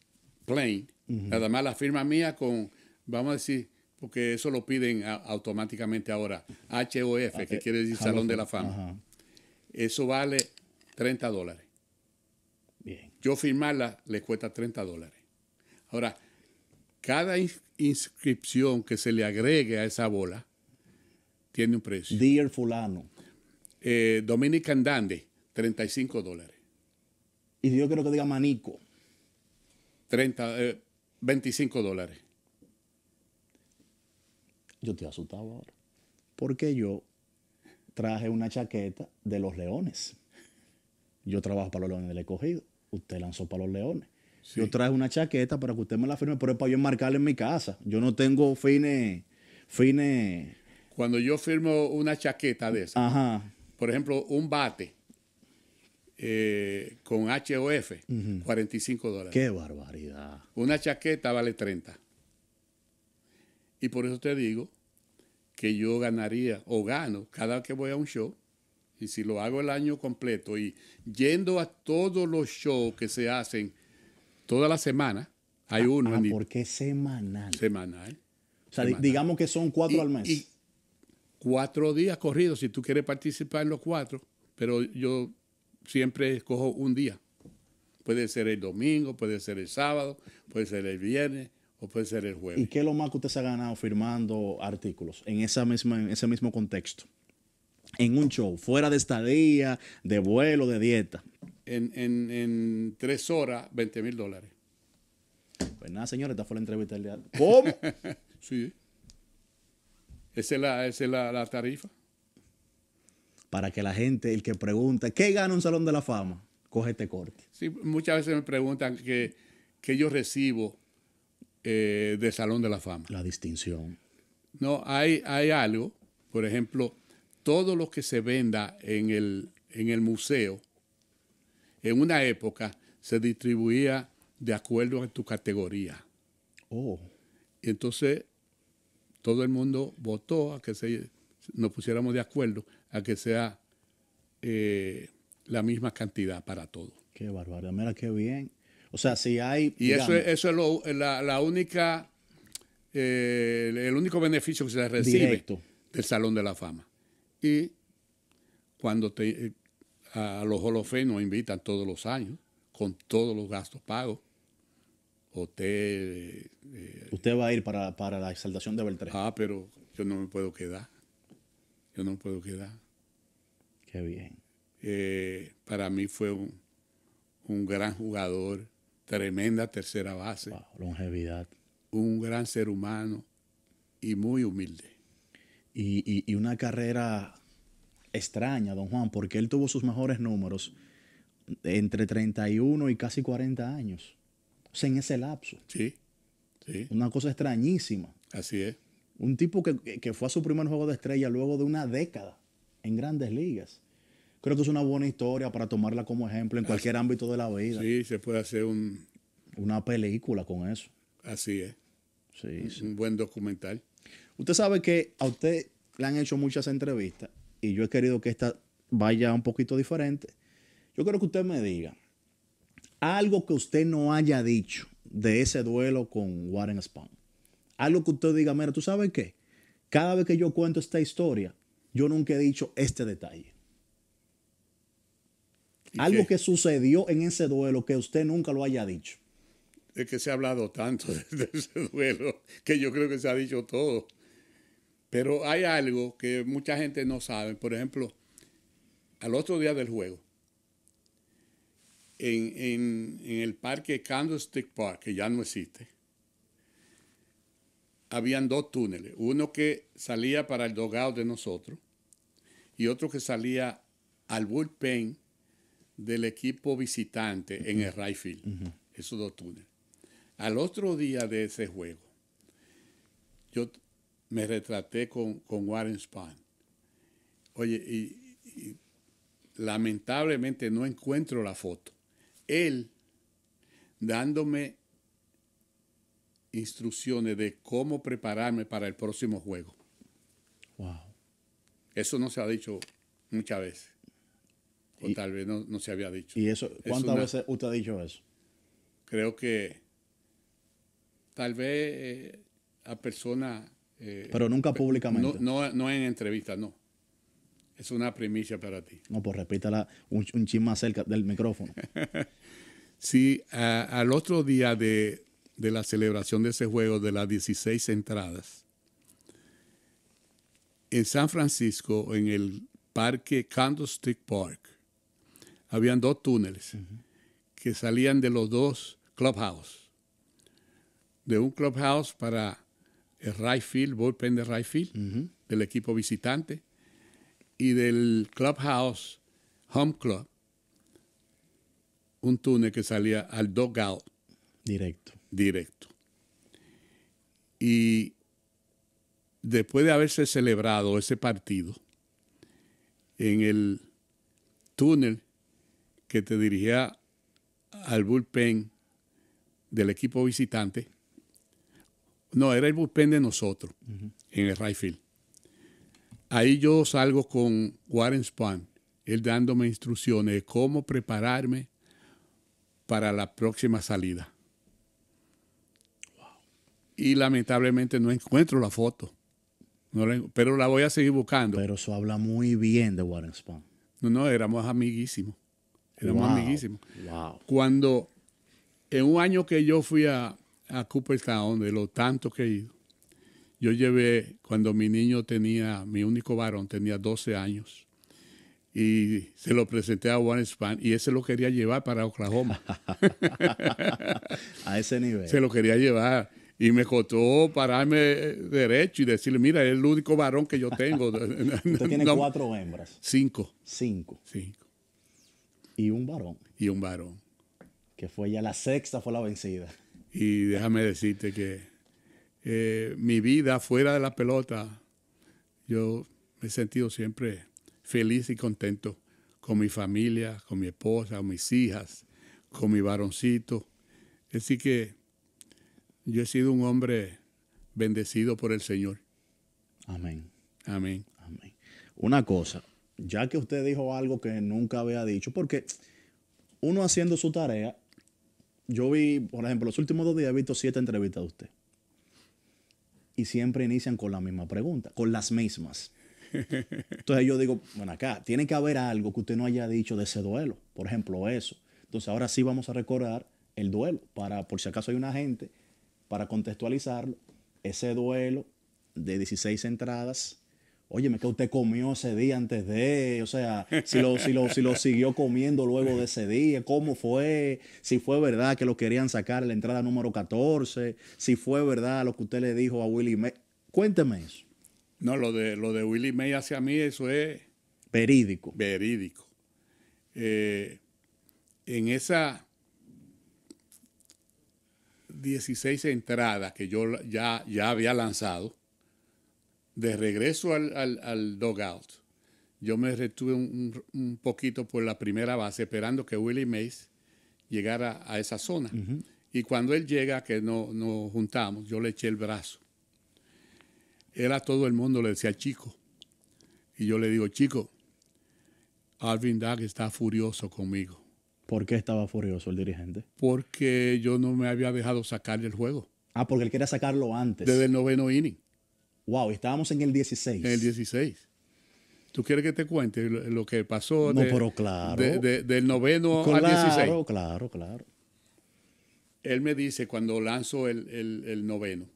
plain, además nada más la firma mía con vamos a decir, porque eso lo piden automáticamente ahora, HOF, ah, que eh, quiere decir Salón de la Fama. Eso vale 30 dólares. Yo firmarla le cuesta 30 dólares. Ahora, cada inscripción que se le agregue a esa bola tiene un precio. Dear fulano. Eh, Dominican 35 dólares. Y yo creo que diga manico. 30, 25 eh, dólares yo estoy asustado ahora. Porque yo traje una chaqueta de los leones. Yo trabajo para los leones del escogido. Usted lanzó para los leones. Yo traje una chaqueta para que usted me la firme, pero es para yo enmarcarla en mi casa. Yo no tengo fines, fines. Cuando yo firmo una chaqueta de esa, Ajá. por ejemplo, un bate eh, con HOF, 45 dólares. Qué barbaridad. Una chaqueta vale 30. Y por eso te digo que yo ganaría o gano cada vez que voy a un show. Y si lo hago el año completo y yendo a todos los shows que se hacen toda la semana, hay ah, uno. Ah, porque semanal. Semanal. O sea, digamos que son cuatro al mes. Y cuatro días corridos, si tú quieres participar en los cuatro, pero yo siempre escojo un día. Puede ser el domingo, puede ser el sábado, puede ser el viernes, o puede ser el jueves. ¿Y qué es lo más que usted se ha ganado firmando artículos en, esa misma, en ese mismo contexto? En un show, fuera de estadía, de vuelo, de dieta. En, tres horas, 20 mil dólares. Pues nada, señores, esta fue la entrevista del día. ¿Cómo? (laughs) sí. Esa es, la, tarifa. Para que la gente, el que pregunta, ¿qué gana un salón de la fama? Coge este corte. Sí, muchas veces me preguntan qué que yo recibo eh, de Salón de la Fama. La distinción. No, hay, hay algo, por ejemplo, todo lo que se venda en el, en el museo, en una época se distribuía de acuerdo a tu categoría. Oh. entonces todo el mundo votó a que se, nos pusiéramos de acuerdo a que sea eh, la misma cantidad para todos. Qué barbaridad, mira qué bien. O sea, si hay... Y eso es, eso es la, la, única, eh, el único beneficio que se recibe del Salón de la Fama. Y cuando te, eh, a los Holofé nos invitan todos los años, con todos los gastos pagos, hotel... Eh, Usted va a ir para, la exaltación de Beltrán. Ah, pero yo no me puedo quedar. Yo no me puedo quedar. Qué bien. para mí fue un, un gran jugador, Tremenda tercera base. longevidad. Un gran ser humano y muy humilde. Y, una carrera extraña, don Juan, porque él tuvo sus mejores números entre 31 y casi 40 años. O sea, en ese lapso. Sí, sí. Una cosa extrañísima. Así es. Un tipo que, que fue a su primer juego de estrella luego de una década en grandes ligas creo que es una buena historia para tomarla como ejemplo en cualquier ámbito de la vida. Sí, se puede hacer Una película con eso. Así es. Sí, un, sí. un buen documental. Usted sabe que a usted le han hecho muchas entrevistas y yo he querido que esta vaya un poquito diferente. Yo quiero que usted me diga algo que usted no haya dicho de ese duelo con Warren Spahn. Algo que usted diga, mira, ¿tú sabes qué? Cada vez que yo cuento esta historia, yo nunca he dicho este detalle. Algo que sucedió en ese duelo que usted nunca lo haya dicho. Es que se ha hablado tanto de ese duelo que yo creo que se ha dicho todo. Pero hay algo que mucha gente no sabe. Por ejemplo, al otro día del juego, en, el parque Candlestick Park, que ya no existe, habían dos túneles. Uno que salía para el dogado de nosotros y otro que salía al bullpen del equipo visitante en el Rayfield esos dos túneles. Al otro día de ese juego, yo me retraté con, Warren Spahn. Oye, lamentablemente no encuentro la foto. Él dándome instrucciones de cómo prepararme para el próximo juego. Wow. Eso no se ha dicho muchas veces. O tal vez no, se había dicho. ¿Y eso cuántas veces usted ha dicho eso? Creo que tal vez eh, a personas... Eh, Pero nunca públicamente. No, no, en entrevista no. Es una primicia para ti. No, pues repítala un, un chin más cerca del micrófono. (laughs) sí, al otro día de, de la celebración de ese juego de las 16 entradas, en San Francisco, en el parque Candlestick Park, habían dos túneles que salían de los dos clubhouse. De un clubhouse para el right field, bullpen de right del equipo visitante, y del clubhouse, home club, un túnel que salía al dugout. Directo. Directo. Y después de haberse celebrado ese partido, en el túnel que te dirigía al bullpen del equipo visitante. No, era el bullpen de nosotros, en el Rayfield. Ahí yo salgo con Warren Spahn, él dándome instrucciones de cómo prepararme para la próxima salida. Y lamentablemente no encuentro la foto. pero la voy a seguir buscando. Pero eso habla muy bien de Warren Spahn. No, no, éramos amiguísimos. Éramos wow, Cuando, en un año que yo fui a, a Cooperstown, de lo tanto que he ido, yo llevé, cuando mi niño tenía, mi único varón tenía 12 años, y se lo presenté a One Span, y ese lo quería llevar para Oklahoma. (laughs) a ese nivel. Se lo quería llevar. Y me costó pararme derecho y decirle, mira, es el único varón que yo tengo. (laughs) Usted (laughs) cuatro hembras. Cinco. Cinco. Sí. Y un varón. Y un varón. Que fue ya la sexta, fue la vencida. Y déjame decirte que eh, mi vida fuera de la pelota, yo me he sentido siempre feliz y contento con mi familia, con mi esposa, con mis hijas, con mi varoncito. Así que yo he sido un hombre bendecido por el Señor. Amén. Amén. Amén. Una cosa, ya que usted dijo algo que nunca había dicho, porque uno haciendo su tarea, yo vi, por ejemplo, los últimos dos días he visto siete entrevistas de usted. Y siempre inician con la misma pregunta, con las mismas. (laughs) Entonces yo digo, bueno, acá tiene que haber algo que usted no haya dicho de ese duelo. Por ejemplo, eso. Entonces ahora sí vamos a recordar el duelo, para, por si acaso hay una gente, para contextualizarlo, ese duelo de 16 entradas Óyeme, que usted comió ese día antes de, o sea, si lo, lo, siguió comiendo luego de ese día, cómo fue, si fue verdad que lo querían sacar en la entrada número 14, si fue verdad lo que usted le dijo a Willie May. Cuénteme eso. No, lo de, lo de Willie May hacia mí, eso es. Verídico. Verídico. Eh, en esa 16 entradas que yo ya, ya había lanzado, de regreso al, al, al yo me retuve un, poquito por la primera base esperando que Willie Mays llegara a esa zona. Y cuando él llega, que nos juntamos, yo le eché el brazo. Era todo el mundo le decía, chico. Y yo le digo, chico, Alvin Duck está furioso conmigo. ¿Por qué estaba furioso el dirigente? Porque yo no me había dejado sacar del juego. Ah, porque él quería sacarlo antes. Desde el noveno inning. Wow, estábamos en el 16. En el 16. ¿Tú quieres que te cuente lo que pasó? claro. del noveno al 16. Claro, claro, claro. Él me dice cuando lanzo el, noveno,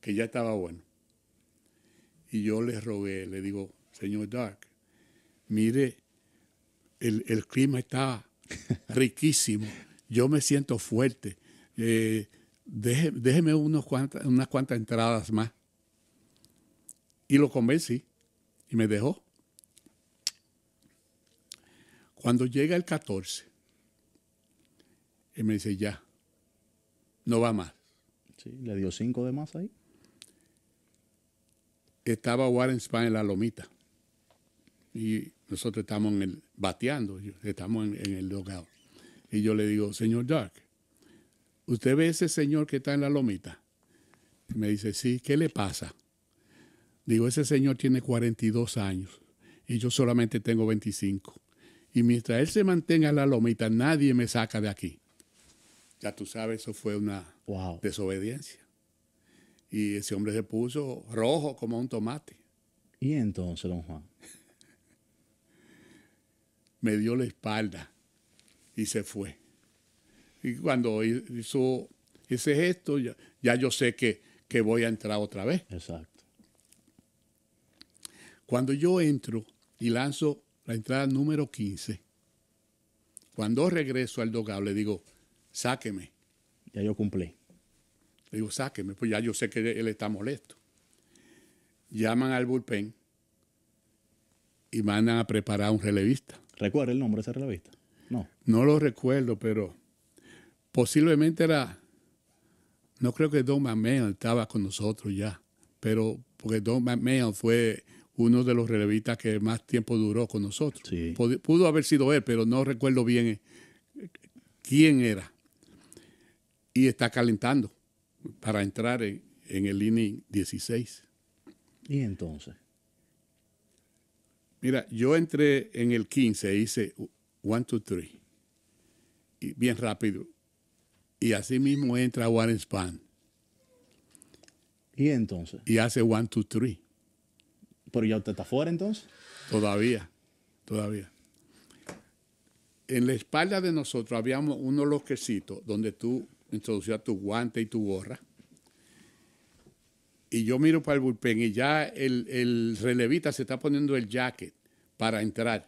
que ya estaba bueno. Y yo le rogué, le digo, señor Dark, mire, el, clima está (laughs) riquísimo, yo me siento fuerte, eh, déjeme, unos unas cuantas entradas más. Y lo convencí y me dejó. Cuando llega el 14, él me dice, ya, no va más. Sí, le dio cinco de más ahí. Estaba Warren Spahn en la lomita. Y nosotros estamos en el, bateando, estamos en, el logado. Y yo le digo, señor Dark, ¿usted ve ese señor que está en la lomita? Y me dice, sí, ¿qué le pasa? Digo, ese señor tiene 42 años y yo solamente tengo 25. Y mientras él se mantenga en la lomita, nadie me saca de aquí. Ya tú sabes, eso fue una desobediencia. Y ese hombre se puso rojo como un tomate. ¿Y entonces, don Juan? (laughs) me dio la espalda y se fue. Y cuando hizo ese gesto, ya, yo sé que, que voy a entrar otra vez. Exacto. Cuando yo entro y lanzo la entrada número 15, cuando regreso al dogado le digo, sáqueme. Ya yo cumplí. Le digo, sáqueme, pues ya yo sé que él está molesto. Llaman al bullpen y mandan a preparar un relevista. ¿Recuerda el nombre de ese relevista? No. No lo recuerdo, pero posiblemente era, no creo que Don McMahon estaba con nosotros ya, pero porque Don McMahon fue uno de los relevistas que más tiempo duró con nosotros. Pudo haber sido él, pero no recuerdo bien eh, quién era. Y está calentando para entrar en, el inning 16. ¿Y entonces? Mira, yo entré en el 15 hice 1, 2, 3. bien rápido. Y así mismo entra Warren Span. ¿Y entonces? Y hace 1, 2, 3. Pero ya usted está fuera entonces. Todavía, todavía. En la espalda de nosotros habíamos unos loquecitos donde tú introducías tu guante y tu gorra. Y yo miro para el bullpen y ya el, relevita se está poniendo el jacket para entrar.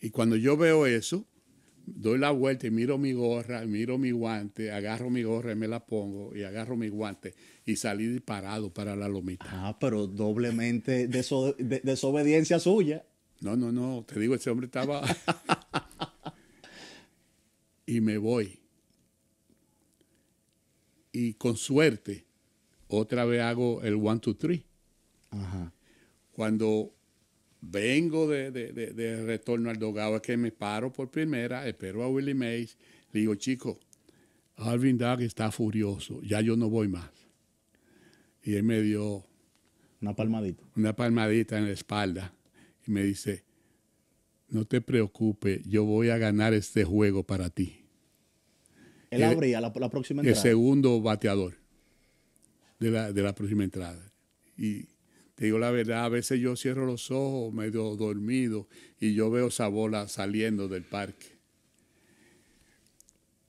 Y cuando yo veo eso, doy la vuelta y miro mi gorra, miro mi guante, agarro mi gorra y me la pongo y agarro mi guante y salí disparado para la lomita. Ah, pero doblemente de desobediencia suya. No, no, no, te digo, ese hombre estaba... (laughs) y me voy. Y con suerte, otra vez hago el one, two, three. Ajá. Cuando vengo de, retorno al dogado, es que me paro por primera, espero a Willie Mays, le digo, chico, Alvin Dark está furioso, ya yo no voy más. Y él me dio... Una palmadita. Una palmadita en la espalda. Y me dice, no te preocupes, yo voy a ganar este juego para ti. Él el, abría la, próxima entrada. El segundo bateador de la, de la próxima entrada. Y te digo la verdad, a veces yo cierro los ojos medio dormido y yo veo esa bola saliendo del parque.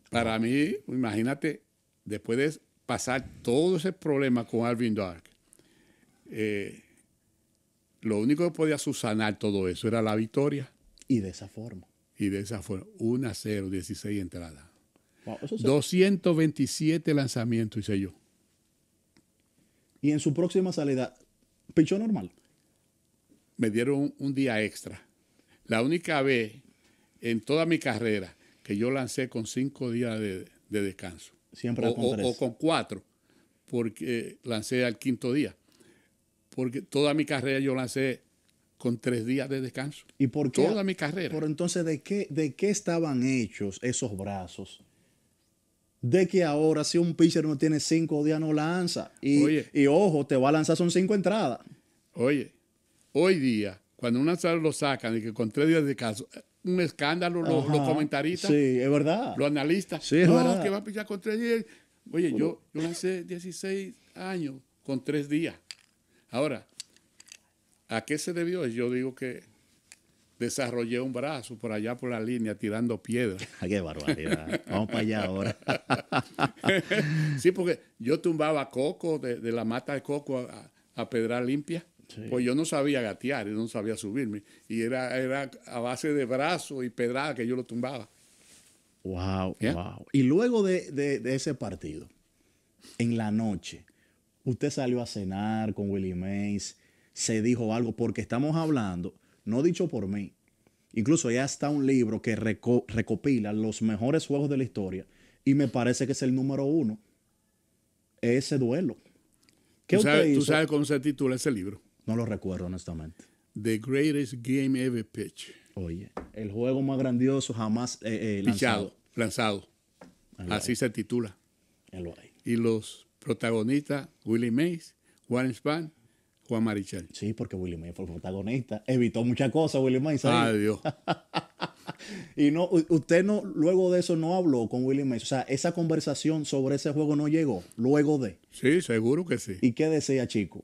Para mí, imagínate, después de pasar todo ese problema con Alvin Dark, eh, lo único que podía susanar todo eso era la victoria. Y de esa forma. Y de esa forma. 1 a 0, 16 entradas. 227 lanzamientos hice yo. Y en su próxima salida, Pinchó normal. Me dieron un día extra. La única vez en toda mi carrera que yo lancé con cinco días de, descanso. Siempre con tres. O, con cuatro, porque eh, lancé al quinto día. Porque toda mi carrera yo lancé con tres días de descanso. ¿Y por qué? Toda mi carrera. Por entonces, ¿de qué, de qué estaban hechos esos brazos? de que ahora si un pitcher no tiene cinco días no lanza. Y, ojo, te va a lanzar son cinco entradas. Oye, hoy día, cuando un lanzador lo sacan y que con tres días de caso, un escándalo, los, comentaristas. Sí, es verdad. lo analistas. Sí, es verdad. que va a pichar con tres días. Oye, yo, yo lancé 16 años con tres días. Ahora, ¿a qué se debió? Yo digo que desarrollé un brazo por allá por la línea tirando piedras. (laughs) ¡Qué barbaridad! Vamos para allá ahora. (laughs) sí, porque yo tumbaba coco de, la mata de coco a, pedra limpia. Pues yo no sabía gatear y no sabía subirme. Y era, a base de brazo y pedrada que yo lo tumbaba. Wow, wow. Y luego de, de, ese partido, en la noche, usted salió a cenar con Willie Mays, se dijo algo, porque estamos hablando no dicho por mí. Incluso ya está un libro que recopila los mejores juegos de la historia y me parece que es el número uno. Ese duelo. ¿Tú, sabes, cómo se titula ese libro? No lo recuerdo, honestamente. The Greatest Game Ever Pitch. Oye, el juego más grandioso jamás eh, eh, lanzado. lanzado. Así se titula. Y los protagonistas, Willie Mays, Warren Span a Marichal. Sí, porque Willy May fue el protagonista. Evitó muchas cosas, Willy May. Dios. (laughs) y no, usted no, luego de eso no habló con Willy May. O sea, esa conversación sobre ese juego no llegó, luego de. Sí, seguro que sí. ¿Y qué decía Chico?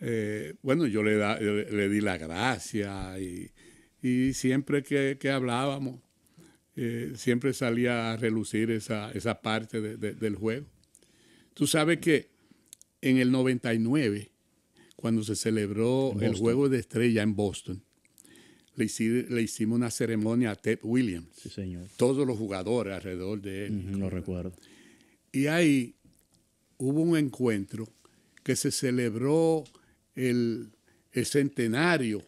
Eh, bueno, yo le, le, di la gracia y, siempre que, hablábamos, eh, siempre salía a relucir esa, parte del juego. Tú sabes que en el 99 cuando se celebró el Juego de Estrella en Boston, le, hicimos una ceremonia a Ted Williams. Sí, señor. Todos los jugadores alrededor de él. lo recuerdo. Y ahí hubo un encuentro que se celebró el, centenario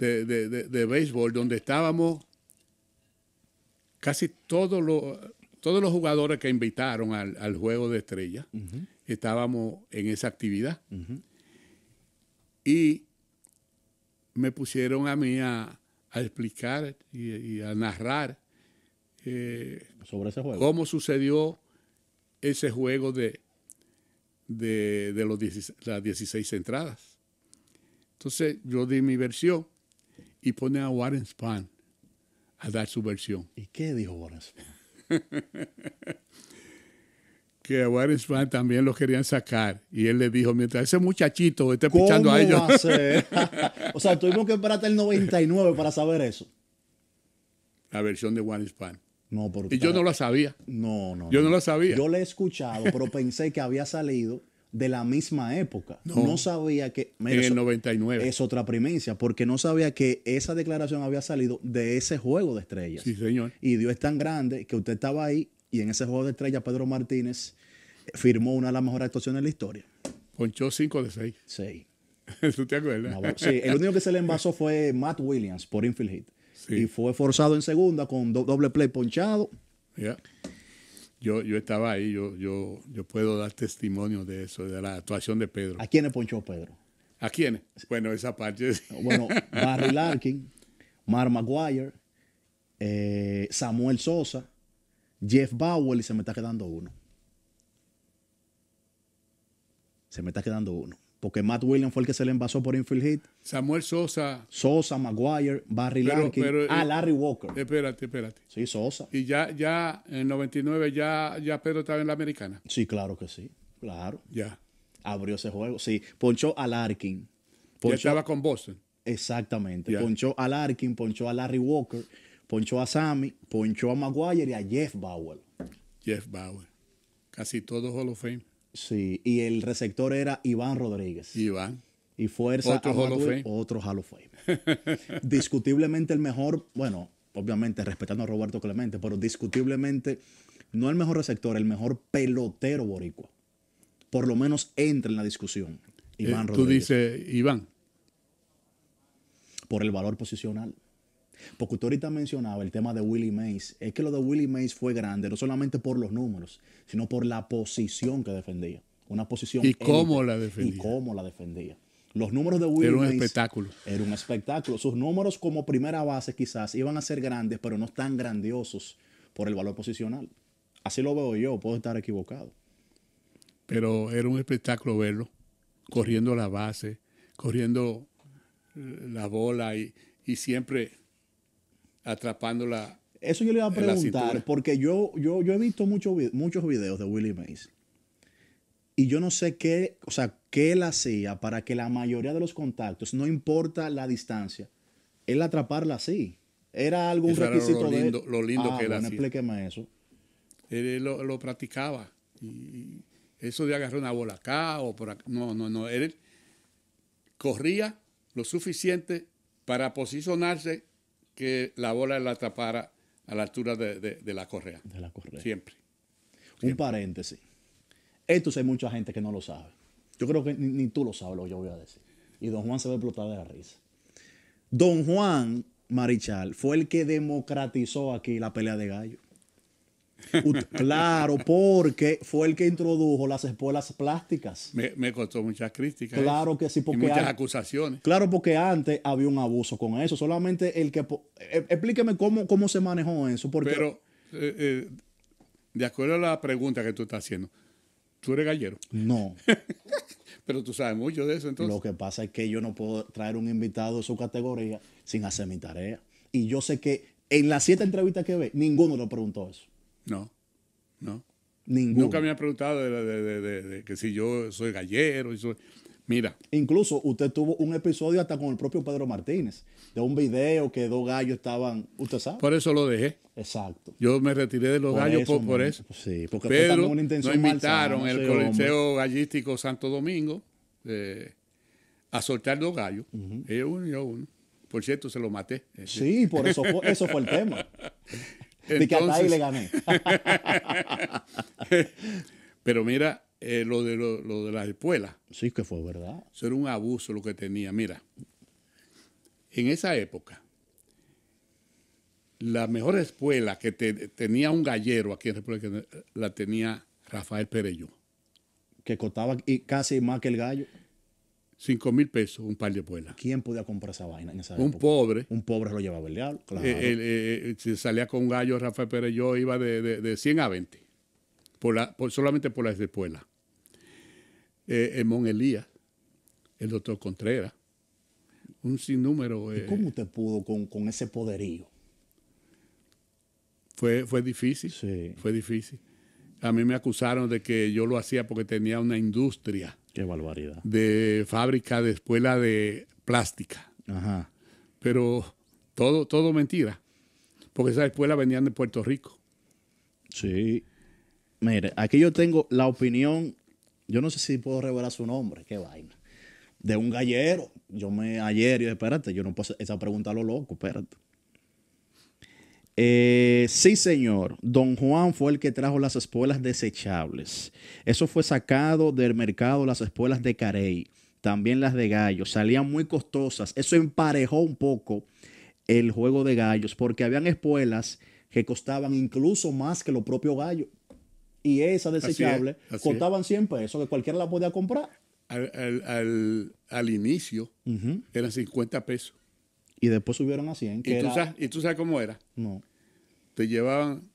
de, béisbol, donde estábamos casi todos los, jugadores que invitaron al, Juego de Estrella estábamos en esa actividad. Y me pusieron a mí a, explicar y, a narrar eh, sobre ese juego. Cómo sucedió ese juego de, de, los las 16 entradas. Entonces yo di mi versión y pone a Warren Spahn a dar su versión. ¿Y qué dijo Warren Spahn? (laughs) que a Warren también lo querían sacar. Y él le dijo, mientras ese muchachito esté escuchando a ellos. (laughs) (laughs) o sea, tuvimos que esperar hasta el 99 para saber eso. La versión de Warren Spahn. No, porque y yo no la sabía. No, no. Yo no, la sabía. Yo la he escuchado, pero pensé que había salido de la misma época. No, no sabía que... en el 99. Es otra primicia, porque no sabía que esa declaración había salido de ese juego de estrellas. Sí, señor. Y Dios es tan grande que usted estaba ahí y en ese juego de estrella, Pedro Martínez firmó una de las mejores actuaciones de la historia. Ponchó cinco de 6. 6. (laughs) ¿Tú te acuerdas? sí, el único que se le envasó (laughs) fue Matt Williams por infield hit. Y fue forzado en segunda con doble play ponchado. Yo, yo estaba ahí, yo, yo, yo puedo dar testimonio de eso, de la actuación de Pedro. ¿A quién le ponchó Pedro? ¿A quién? Bueno, esa parte. (laughs) Bueno, Barry Larkin, Mark Maguire, eh, Samuel Sosa, Jeff Bowell y se me está quedando uno. Se me está quedando uno. Porque Matt Williams fue el que se le envasó por infield hit. Samuel Sosa. Sosa, Maguire, Barry Larkin. Eh, a ah, Larry Walker. Espérate, espérate. Sí, Sosa. Y ya, ya en 99 ya, ya Pedro estaba en la americana. Sí, claro que sí. Claro. Ya. Abrió ese juego. Sí, ponchó a Larkin. estaba con Boston. Exactamente. Poncho Ponchó a Larkin, ponchó a Larry Walker ponchó a Sammy, ponchó a Maguire y a Jeff Bauer. Jeff Bauer. Casi todos Hall of Fame. Sí, y el receptor era Iván Rodríguez. Iván. Y fuerza. Otro Hall Fame. Otro Hall Fame. (laughs) discutiblemente el mejor, bueno, obviamente respetando a Roberto Clemente, pero discutiblemente no el mejor receptor, el mejor pelotero boricua. Por lo menos entra en la discusión. Eh, Iván Rodríguez. Tú dices Iván. Por el valor posicional. Porque tú ahorita mencionaba el tema de Willie Mays. Es que lo de Willie Mays fue grande, no solamente por los números, sino por la posición que defendía. Una posición. Y cómo la defendía. Y cómo la defendía. Los números de Willie Era un espectáculo. Era un espectáculo. Sus números como primera base quizás iban a ser grandes, pero no tan grandiosos por el valor posicional. Así lo veo yo, puedo estar equivocado. Pero era un espectáculo verlo, corriendo la base, corriendo la bola y, y siempre atrapándola. Eso yo le iba a preguntar, porque yo, yo, yo he visto muchos videos de Willie Mays. Y yo no sé qué, o sea, qué él hacía para que la mayoría de los contactos, no importa la distancia, él atraparla así. Era algo un requisito lo lindo, de Lo lindo que él explíqueme eso. Él lo, lo practicaba. Y eso de agarrar una bola acá o por acá. No, no, no. Él corría lo suficiente para posicionarse que la bola la tapara a la altura de, la correa. De la correa. Siempre. Un paréntesis. Esto hay mucha gente que no lo sabe. Yo creo que ni, tú lo sabes lo yo voy a decir. Y don Juan se va a de la risa. Don Juan Marichal fue el que democratizó aquí la pelea de gallo. (laughs) claro, porque fue el que introdujo las espuelas plásticas. Me, costó muchas críticas. Claro que sí, porque. Y muchas acusaciones. Claro, porque antes había un abuso con eso. Solamente el que. E-, explíqueme cómo, cómo se manejó eso. Porque... Pero, eh, eh, de acuerdo a la pregunta que tú estás haciendo, ¿tú eres gallero? No. (laughs) Pero tú sabes mucho de eso, entonces. Lo que pasa es que yo no puedo traer un invitado de su categoría sin hacer mi tarea. Y yo sé que en las siete entrevistas que ve, ninguno lo preguntó eso. No, no. Nunca me ha preguntado de, que si yo soy gallero. Y soy... Mira. Incluso usted tuvo un episodio hasta con el propio Pedro Martínez, de un video que dos gallos estaban, usted sabe. Por eso lo dejé. Exacto. Yo me retiré de los gallos por, eso. Sí, porque Pedro invitaron el Coliseo Gallístico Santo Domingo eh, a soltar dos gallos, ellos uno y yo uno. Por cierto, se lo maté. Sí, por eso eso fue el tema. (laughs) Ni que le gané. (laughs) pero mira, eh, lo, de, lo, de las espuelas. Sí, que fue verdad. Eso era un abuso lo que tenía. Mira, en esa época, la mejor espuela que tenía un gallero aquí en República la tenía Rafael Pereyó Que costaba y casi más que el gallo. 5 mil pesos un par de puelas ¿Quién podía comprar esa vaina en esa Un pobre. Un pobre lo llevaba el diablo. Claro. Eh, eh, eh, salía con gallo, Rafael Pérez, yo iba de, de, 100 a 20. Por la, solamente por las espuelas. el Mon Elías, el doctor Contreras, un sinnúmero. ¿Y cómo usted pudo con, ese poderío? Fue, fue difícil. Sí. Fue difícil. A mí me acusaron de que yo lo hacía porque tenía una industria Qué barbaridad. De fábrica de espuela de plástica. Ajá. Pero todo, todo mentira. Porque esa espuela venían de Puerto Rico. Sí. Mire, aquí yo tengo la opinión, yo no sé si puedo revelar su nombre, qué vaina. De un gallero. Yo me, ayer, yo, espérate, yo no puedo esa pregunta a lo loco, espérate. Eh, sí, señor. Don Juan fue el que trajo las espuelas desechables. Eso fue sacado del mercado, las espuelas de Carey, también las de gallos. Salían muy costosas. Eso emparejó un poco el juego de gallos, porque habían espuelas que costaban incluso más que los propios gallos. Y esas desechables costaban 100 pesos, que cualquiera la podía comprar. Al, inicio eran 50 pesos. Y después subieron a 100. Que ¿Y, tú sabes, cómo era? No. Te llevaban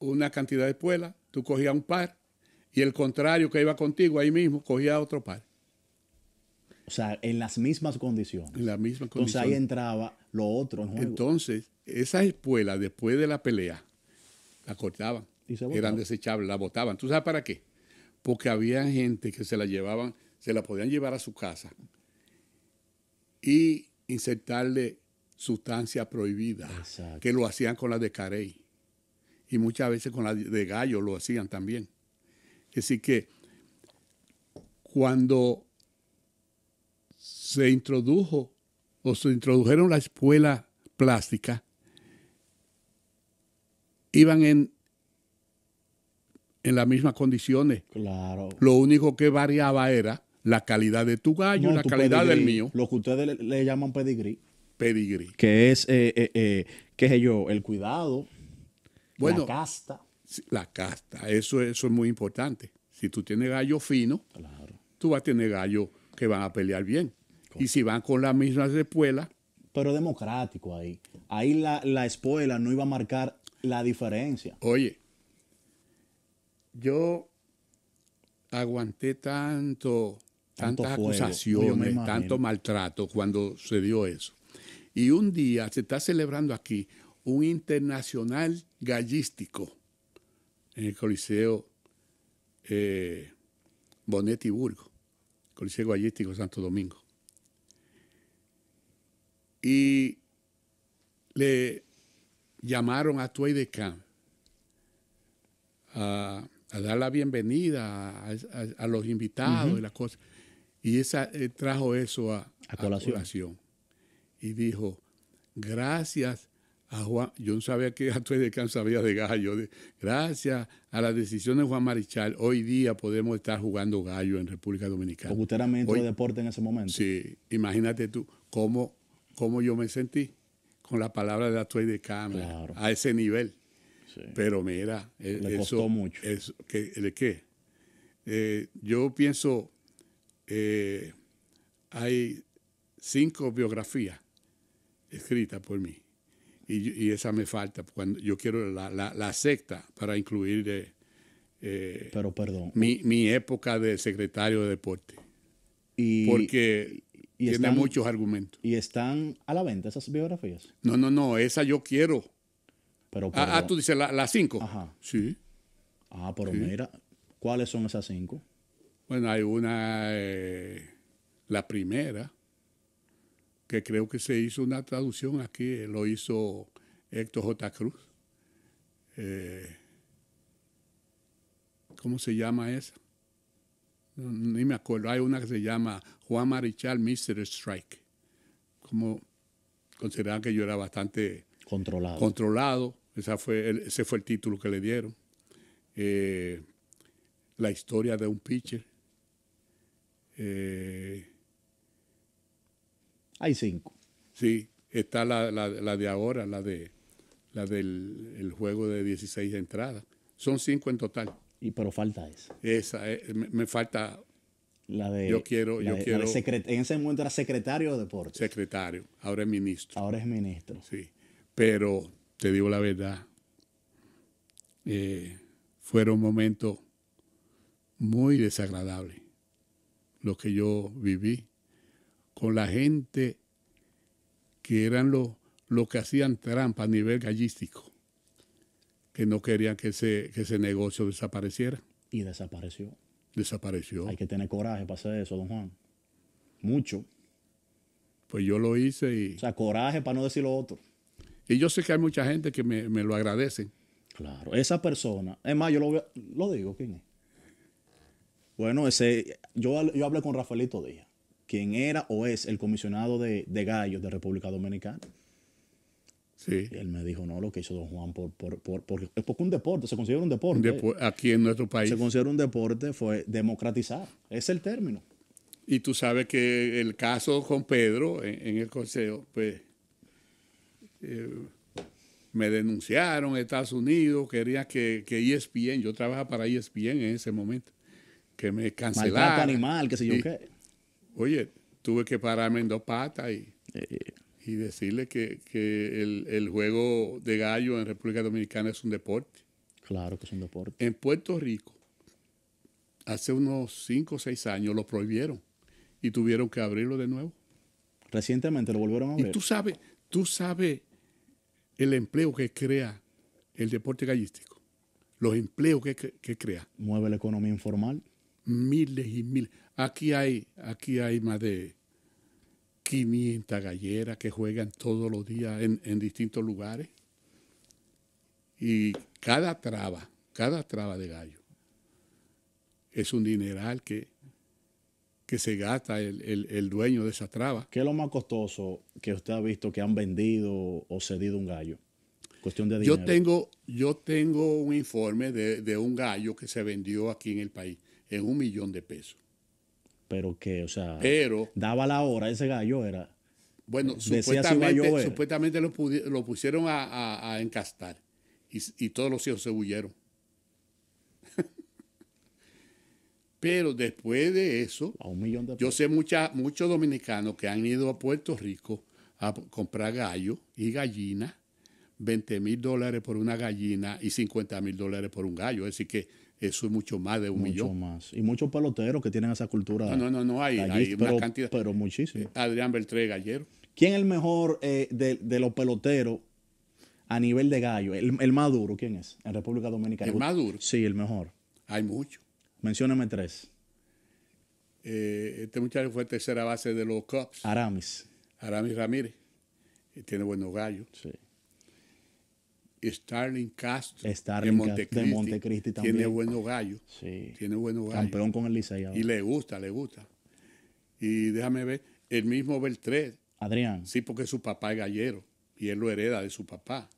una cantidad de espuelas, tú cogías un par y el contrario que iba contigo ahí mismo cogía otro par. O sea, en las mismas condiciones. En las mismas condiciones. Entonces ahí entraba lo otro Entonces, esas espuelas después de la pelea, las cortaban. eran desechables, las botaban. ¿Tú sabes para qué? Porque había gente que se la llevaban, se la podían llevar a su casa y insertarle sustancia prohibida, que lo hacían con la de carey y muchas veces con la de gallo lo hacían también. Así que cuando se introdujo o se introdujeron la espuela plástica iban en, en las mismas condiciones. Lo único que variaba era la calidad de tu gallo, la calidad del mío. Lo que ustedes le, llaman pedigrí. Pedigrí. Que es, eh, eh, eh, qué sé yo, el cuidado, bueno, la casta. La casta, eso, eso es muy importante. Si tú tienes gallo fino, tú vas a tener gallo que van a pelear bien. Y si van con las mismas espuelas. Pero democrático ahí. Ahí la, la espuela no iba a marcar la diferencia. Oye, yo aguanté tanto tantas acusaciones, tanto maltrato cuando se dio eso. Y un día se está celebrando aquí un internacional gallístico en el Coliseo eh, Bonetti Burgo, Coliseo Gallístico Santo Domingo. Y le llamaron a Tuey de Camp a, dar la bienvenida a, los invitados y las cosas. Y esa, eh, trajo eso a, la colación. Y dijo, gracias a Juan, yo no sabía que antes de Can había de gallo, gracias a las decisiones de Juan Marichal, hoy día podemos estar jugando gallo en República Dominicana. Porque usted era deporte en ese momento. Sí, imagínate tú cómo, cómo yo me sentí con la palabra de Atuay de Cámara a ese nivel. Pero mira, eh, Le eso, costó mucho. Eso, ¿qué, eh, yo pienso eh, hay cinco biografías escritas por mí. Y, esa me falta cuando yo quiero la, la, secta para incluir eh, eh, Pero perdón. Mi, mi, época de secretario de deporte. Y, Porque tiene muchos argumentos. ¿Y están a la venta esas biografías? No, no, no, esa yo quiero. Pero, ah, ah tú dices las la cinco. Ajá. Sí. Ah, pero mira, ¿cuáles son esas cinco? Bueno, hay una, eh, la primera, que creo que se hizo una traducción aquí, eh, lo hizo Héctor J. Cruz. Eh, ¿Cómo se llama esa? ni me acuerdo. Hay una que se llama Juan Marichal Mr. Strike. Como consideraban que yo era bastante controlado. controlado. Esa fue ese fue el título que le dieron. la historia de un pitcher eh, hay cinco. Sí, está la, de ahora, la de la del juego de 16 entradas. Son cinco en total. Y pero falta esa. Esa, eh, me, falta. La de. Yo quiero. quiero en ese momento era secretario de deporte Secretario, ahora es ministro. Ahora es ministro. Sí, pero te digo la verdad. Eh, fueron momentos muy desagradables lo que yo viví, con la gente que eran los lo que hacían trampa a nivel gallístico, que no querían que ese, ese negocio desapareciera. Y desapareció. Desapareció. Hay que tener coraje para hacer eso, don Juan. Mucho. Pues yo lo hice y... O sea, coraje para no decir lo otro. Y yo sé que hay mucha gente que me, lo agradece. Claro, esa persona, es más, yo lo, lo digo, ¿quién es? Bueno, ese, yo, yo hablé con Rafaelito Díaz, quien era o es el comisionado de, gallos de República Dominicana. Sí. él me dijo, no, lo que hizo Don Juan, por, por, porque un deporte, se considera un deporte. aquí en nuestro país. Se considera un deporte, fue democratizar, es el término. Y tú sabes que el caso con Pedro en, el Consejo, pues eh, me denunciaron en Estados Unidos, quería que, que ESPN, yo trabajaba para ESPN en ese momento, que me cancelaron. animal, qué sé yo qué. Oye, tuve que pararme en dos patas y, eh, eh. decirle que, el, juego de gallo en República Dominicana es un deporte. Claro que es un deporte. En Puerto Rico, hace unos cinco o seis años lo prohibieron y tuvieron que abrirlo de nuevo. Recientemente lo volvieron a abrir. Y tú sabes, tú sabes el empleo que crea el deporte gallístico, los empleos que crea. Mueve la economía informal miles y miles. Aquí hay, aquí hay más de 500 galleras que juegan todos los días en, distintos lugares. Y cada traba, cada traba de gallo es un dineral que, que se gasta el, dueño de esa traba. ¿Qué es lo más costoso que usted ha visto que han vendido o cedido un gallo? Cuestión de dinero. Yo tengo, yo tengo un informe de un gallo que se vendió aquí en el país en un millón de pesos. Pero que, o sea, pero, daba la hora ese gallo, era. Bueno, supuestamente, supuestamente lo, lo, pusieron a, a, encastar y, todos los hijos se huyeron. (laughs) pero después de eso, a un millón de yo sé mucha, muchos dominicanos que han ido a Puerto Rico a comprar gallo y gallina, 20 mil dólares por una gallina y 50 mil dólares por un gallo. Es que eso es mucho más de un mucho más. Y muchos peloteros que tienen esa cultura. No, no, no, hay, hay una cantidad. Pero muchísimo. Eh, Adrián Beltré Gallero. ¿Quién es el mejor eh, de, los peloteros a nivel de gallo? El, el más duro, ¿quién es? En República Dominicana. ¿El más duro? Sí, el mejor. Hay muchos. Mencióname tres. Eh, este muchacho fue tercera base de los Cubs. Aramis. Aramis Ramírez. Tiene buenos gallos. Sí. Starling Castro de, Montecristi, también. Tiene buenos gallos. Tiene buenos Campeón con el Licey. Y le gusta, le gusta. Y déjame ver, el mismo Beltré. Adrián. Sí, porque su papá es gallero y él lo hereda de su papá.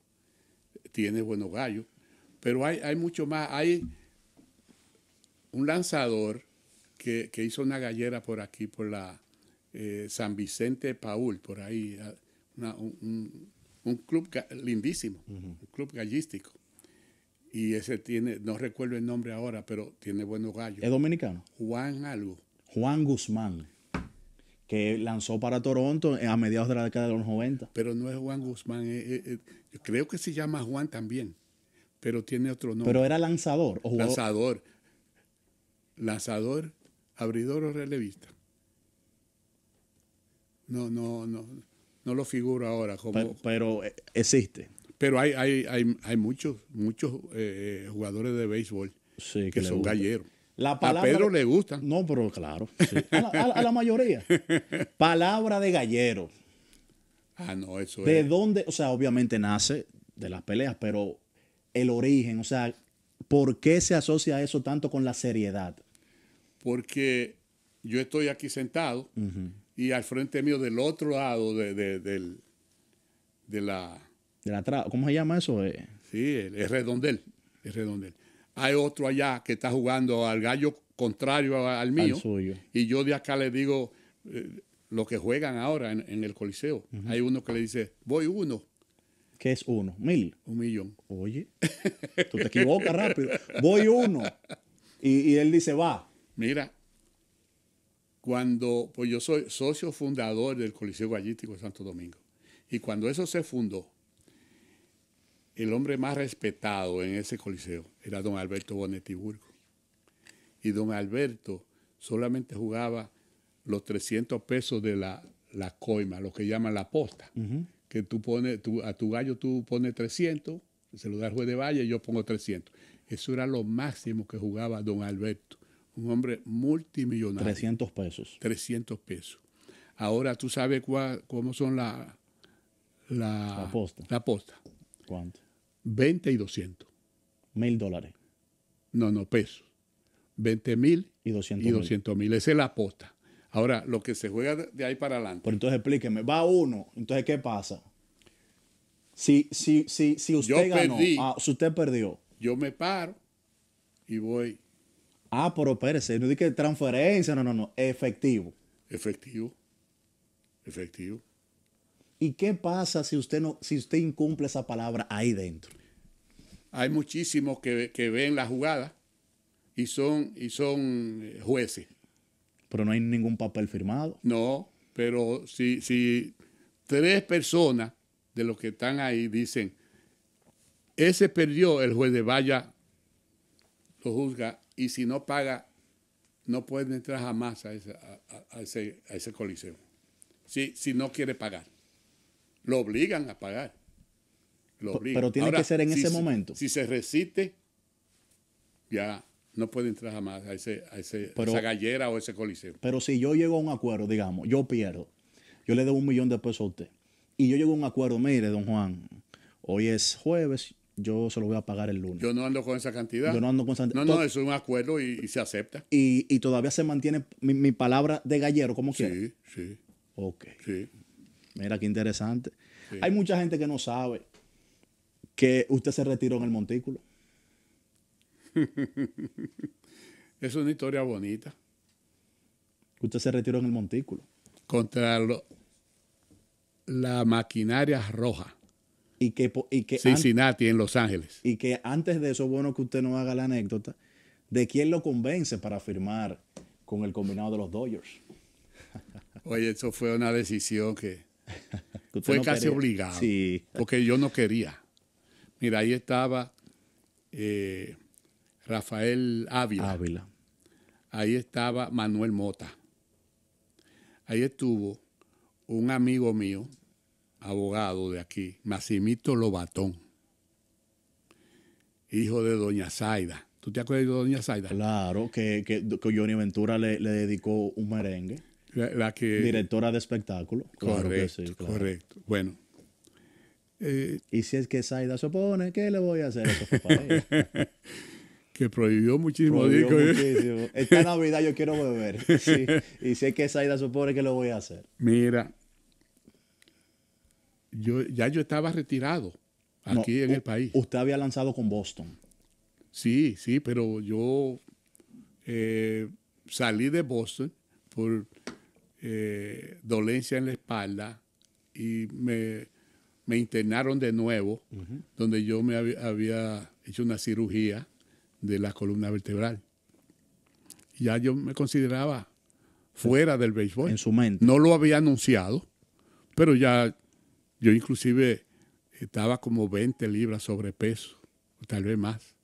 Tiene buenos gallos. Pero hay, hay mucho más. Hay un lanzador que, hizo una gallera por aquí, por la eh, San Vicente de Paul, por ahí. Ah, un un club lindísimo, un club gallístico. Y ese tiene, no recuerdo el nombre ahora, pero tiene buenos gallos. ¿Es dominicano? Juan algo. Juan Guzmán, que lanzó para Toronto a mediados de la década de los 90. Pero no es Juan Guzmán, eh, eh, eh, creo que se llama Juan también, pero tiene otro nombre. ¿Pero era lanzador o Lanzador. Lanzador, abridor o relevista. No, no, no no lo figuro ahora. Como, pero, eh, existe. Pero hay, hay, muchos, muchos eh, jugadores de béisbol que, son galleros. La palabra, a Pedro le gusta. No, pero claro. A, la, mayoría. (laughs) palabra de gallero. Ah, no, eso ¿De es. ¿De dónde? O sea, obviamente nace de las peleas, pero el origen, o sea, ¿por qué se asocia eso tanto con la seriedad? Porque yo estoy aquí sentado y al frente mío del otro lado de, de, la... De la ¿Cómo se llama eso? Eh, sí, es redondel, es Hay otro allá que está jugando al gallo contrario al mío. Y yo de acá le digo eh, lo que juegan ahora en, el Coliseo. Hay uno que le dice, voy uno, ¿Qué es uno? ¿Mil? Un millón. Oye, tú te equivocas rápido. (laughs) Voy uno. y, él dice, va. Mira, cuando, pues yo soy socio fundador del Coliseo Gallístico de Santo Domingo. Y cuando eso se fundó, el hombre más respetado en ese coliseo era don Alberto Bonetiburgo, Y don Alberto solamente jugaba los 300 pesos de la, coima, lo que llaman la posta. Que tú pones, a tu gallo tú pones 300, se lo da al juez de valle y yo pongo 300. Eso era lo máximo que jugaba don Alberto un hombre multimillonario. 300 pesos. 300 pesos. Ahora tú sabes cómo son la, la, la, ¿Cuánto? 20 y 200. Mil dólares. No, no, pesos. 20 mil y 200 mil. Esa es la aposta. Ahora, lo que se juega de ahí para adelante. Pero entonces explíqueme, va uno, entonces ¿qué pasa? Si, si, si, si usted ganó, ah, si usted perdió. Yo me paro y voy Ah, pero espérese, no dije transferencia, no, no, no, efectivo. Efectivo. Efectivo. ¿Y qué pasa si usted, no, si usted incumple esa palabra ahí dentro? Hay muchísimos que, ven la jugada y son, y son eh, jueces. Pero no hay ningún papel firmado. No, pero si, si tres personas de los que están ahí dicen, ese perdió, el juez de valla lo juzga y si no paga, no pueden entrar jamás a ese, coliseo. Si, si, no quiere pagar. Lo obligan a pagar. Pero tiene que ser en ese momento. Si, se resiste, ya no puede entrar jamás a, esa gallera o ese coliseo. Pero si yo llego a un acuerdo, digamos, yo pierdo, yo le debo un millón de pesos a usted, y yo llego a un acuerdo, mire, don Juan, hoy es jueves, yo se lo voy a pagar el lunes. Yo no ando con esa cantidad. Yo no ando con esa cantidad. No, no, eso es un acuerdo y, se acepta. Y, todavía se mantiene mi, palabra de gallero, como sí, Sí, sí. Ok. Sí. Mira qué interesante. Hay mucha gente que no sabe que usted se retiró en el montículo. (laughs) es una historia bonita. Usted se retiró en el montículo. Contra la maquinaria roja y que, que Cincinnati, en Los Ángeles. Y que antes de eso, bueno que usted no haga la anécdota de quién lo convence para firmar con el combinado de los Dodgers. (laughs) Oye, eso fue una decisión que (laughs) fue casi obligado. Porque yo no quería. Mira, ahí estaba eh, Rafael Ávila. Ávila. Ahí estaba Manuel Mota. Ahí estuvo un amigo mío abogado de aquí, Massimito Lobatón, hijo de doña Zaida. ¿Tú te acuerdas de doña Zaida? Claro, que, que, Johnny Ventura le, dedicó un merengue. que... Directora de espectáculo. Correcto, correcto. Bueno. Eh, y si es que Zaida se opone, ¿qué le voy a hacer? Este (laughs) que prohibió muchísimo Esta (laughs) Navidad yo quiero beber. (laughs) Sí. Y es que se opone, ¿qué le voy a hacer. Mira, yo, ya yo estaba retirado aquí en el país. Usted había lanzado con Boston. Sí, sí, pero yo eh, salí de Boston por eh, dolencia en la espalda y me, internaron de nuevo, donde yo me había hecho una cirugía de la columna vertebral. Ya yo me consideraba fuera del béisbol. En su mente. No lo había anunciado, pero ya yo inclusive estaba eh, como 20 libras sobrepeso, tal vez más.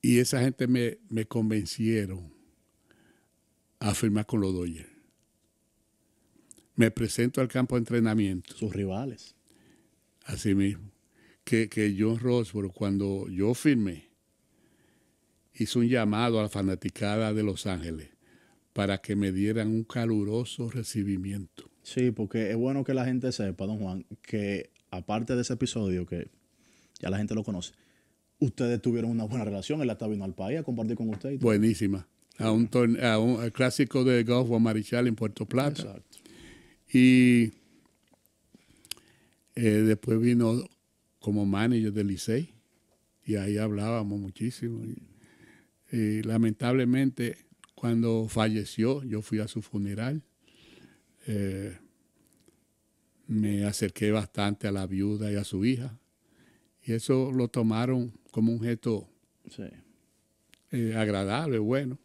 Y esa gente me, convencieron a firmar con los Dodgers. Me presento al campo de entrenamiento. Sus rivales. Así mismo. Que, que John Roswell, cuando yo firmé, hizo un llamado a la fanaticada de Los Ángeles para que me dieran un caluroso recibimiento. Sí, porque es bueno que la gente sepa, don Juan, que aparte de ese episodio que ya la gente lo conoce, ustedes tuvieron una buena relación. Él hasta vino al país a compartir con ustedes. Buenísima. A un, clásico de golf o Marichal en Puerto Plata. Exacto. Y eh, después vino como manager del Licey y ahí hablábamos muchísimo. y lamentablemente, cuando falleció, yo fui a su funeral eh, me acerqué bastante a la viuda y a su hija. Y eso lo tomaron como un gesto eh, agradable, bueno.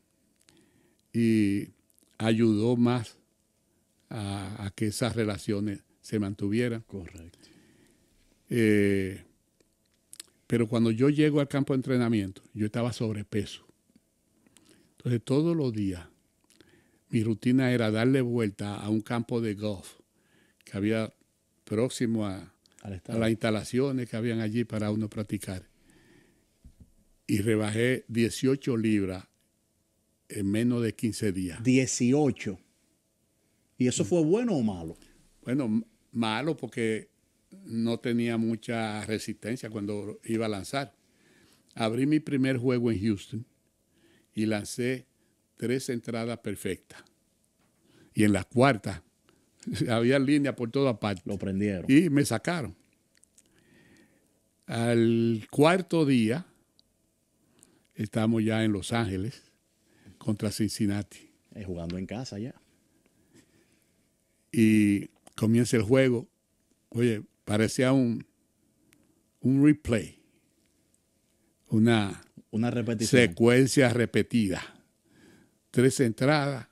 Y ayudó más a, que esas relaciones se mantuvieran. Correcto. Eh, pero cuando yo llego al campo de entrenamiento, yo estaba sobrepeso. Entonces todos los días mi rutina era darle vuelta a un campo de golf que había próximo a, las instalaciones que habían allí para uno practicar. Y rebajé 18 libras en menos de 15 días. 18. ¿Y eso mm. fue bueno o malo? Bueno, malo porque no tenía mucha resistencia cuando iba a lanzar. Abrí mi primer juego en Houston y lancé tres entradas perfectas. Y en la cuarta (laughs) había línea por todas partes. Lo prendieron. Y me sacaron. Al cuarto día, estamos ya en Los Ángeles contra Cincinnati. Eh, jugando en casa ya. Y comienza el juego. Oye, parecía un, un replay. Una, una repetición. secuencia repetida tres entradas.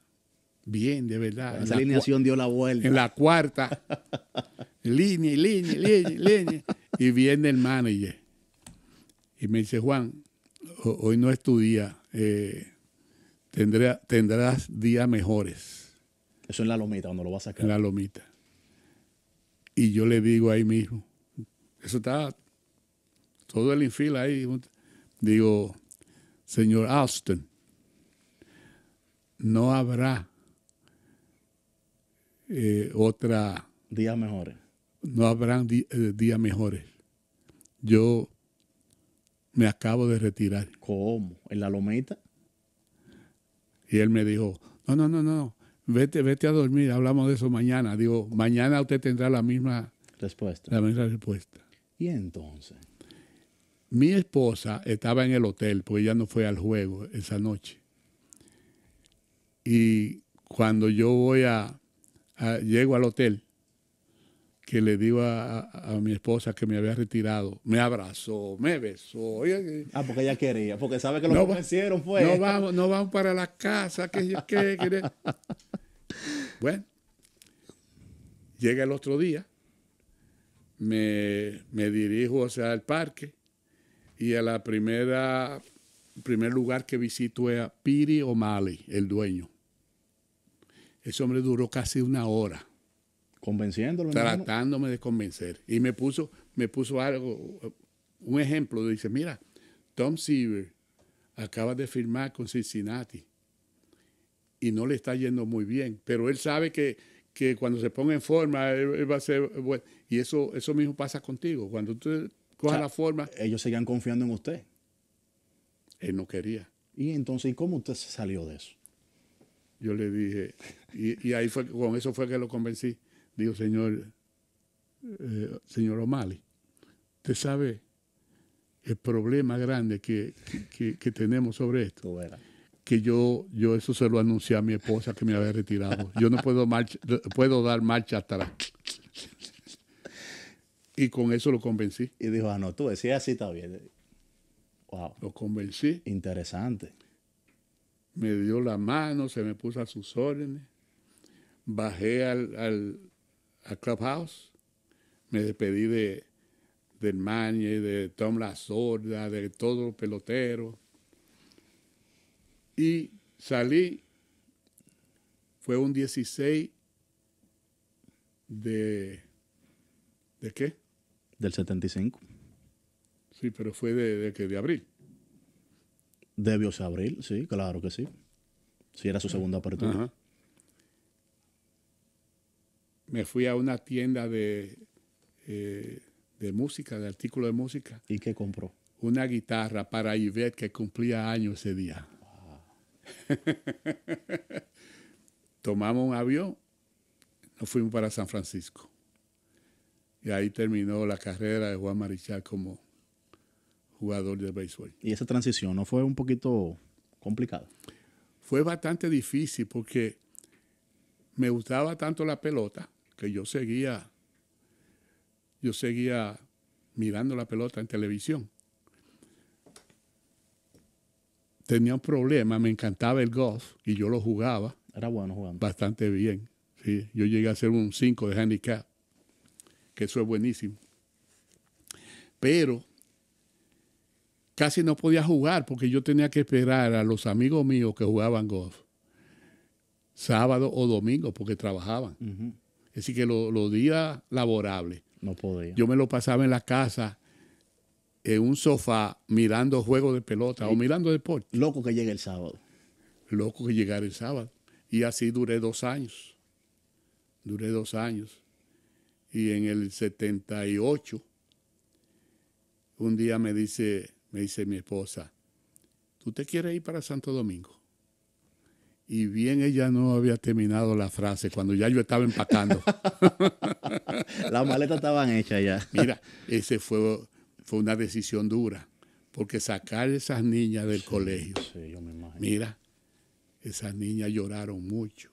Bien, de verdad. en la alineación dio la vuelta. En la cuarta. (laughs) línea, línea, línea, línea. Y viene el manager. Y me dice, Juan, hoy no es tu día. Eh, tendrás días mejores. Eso en la lomita, cuando lo vas a sacar. En la lomita. Y yo le digo ahí mismo, eso está todo el infil ahí. Digo, señor Austin, no habrá eh, otra... Días mejores. No habrán eh, días mejores. Yo me acabo de retirar. ¿Cómo? ¿En la lomita? Y él me dijo, no, no, no, no, vete, vete a dormir, hablamos de eso mañana. Digo, mañana usted tendrá la misma respuesta. La misma respuesta. ¿Y entonces? Mi esposa estaba en el hotel, porque ella no fue al juego esa noche. Y cuando yo voy a, llego al hotel, que le digo a, mi esposa que me había retirado, me abrazó, me besó. ah, porque ella quería, porque sabe que lo hicieron fue. No vamos, pues. para la casa, que qué, (laughs) Bueno, llega el otro día, me, dirijo o sea, al parque y a la primera primer lugar que visito es Piri O'Malley, el dueño. Ese hombre duró casi una hora. Convenciéndolo. Tratándome de convencer. Y me puso, me puso algo, un ejemplo. Dice, mira, Tom Seaver acaba de firmar con Cincinnati y no le está yendo muy bien, pero él sabe que, que cuando se ponga en forma, va a ser bueno. Y eso, eso mismo pasa contigo. Cuando tú cojas la forma... Ellos seguían confiando en usted. Él no quería. ¿Y entonces cómo usted se salió de eso? Yo le dije, y, ahí fue, con eso fue que lo convencí. Dijo, señor, eh, señor O'Malley, usted sabe el problema grande que, tenemos sobre esto. Que yo, yo eso se lo anuncié a mi esposa que me había retirado. Yo no puedo, puedo dar marcha atrás. Y con eso lo convencí. Y dijo, ah, no, tú decías así, está bien. Lo convencí. Interesante me dio la mano, se me puso a sus órdenes, bajé al, al Clubhouse, me despedí de, del Mañe, de Tom La Sorda, de todo los peloteros, y salí, fue un 16 de, ¿de qué? Del 75. Sí, pero fue de, de, de abril. Debió ser abril, sí, claro que sí. Si era su segunda apertura. Me fui a una tienda de, eh, de música, de artículos de música. ¿Y qué compró? Una guitarra para Yvette que cumplía años ese día. (laughs) Tomamos un avión, nos fuimos para San Francisco. Y ahí terminó la carrera de Juan Marichal como jugador de béisbol. ¿Y esa transición no fue un poquito complicada? Fue bastante difícil porque me gustaba tanto la pelota que yo seguía, yo seguía mirando la pelota en televisión. Tenía un problema, me encantaba el golf y yo lo jugaba. Era bueno jugando. Bastante bien. Sí. Yo llegué a ser un 5 de handicap, que eso es buenísimo. Pero casi no podía jugar porque yo tenía que esperar a los amigos míos que jugaban golf sábado o domingo porque trabajaban. Así que los días laborables. No podía. Yo me lo pasaba en la casa, en un sofá, mirando juegos de pelota o mirando deporte. Loco que llegue el sábado. Loco que llegara el sábado. Y así duré dos años. Duré dos años. Y en el 78, un día me dice me dice mi esposa, ¿tú te quieres ir para Santo Domingo? Y bien ella no había terminado la frase cuando ya yo estaba empacando. (laughs) Las maletas estaban hechas ya. Mira, ese fue, fue una decisión dura, porque sacar esas niñas del colegio, mira, esas niñas lloraron mucho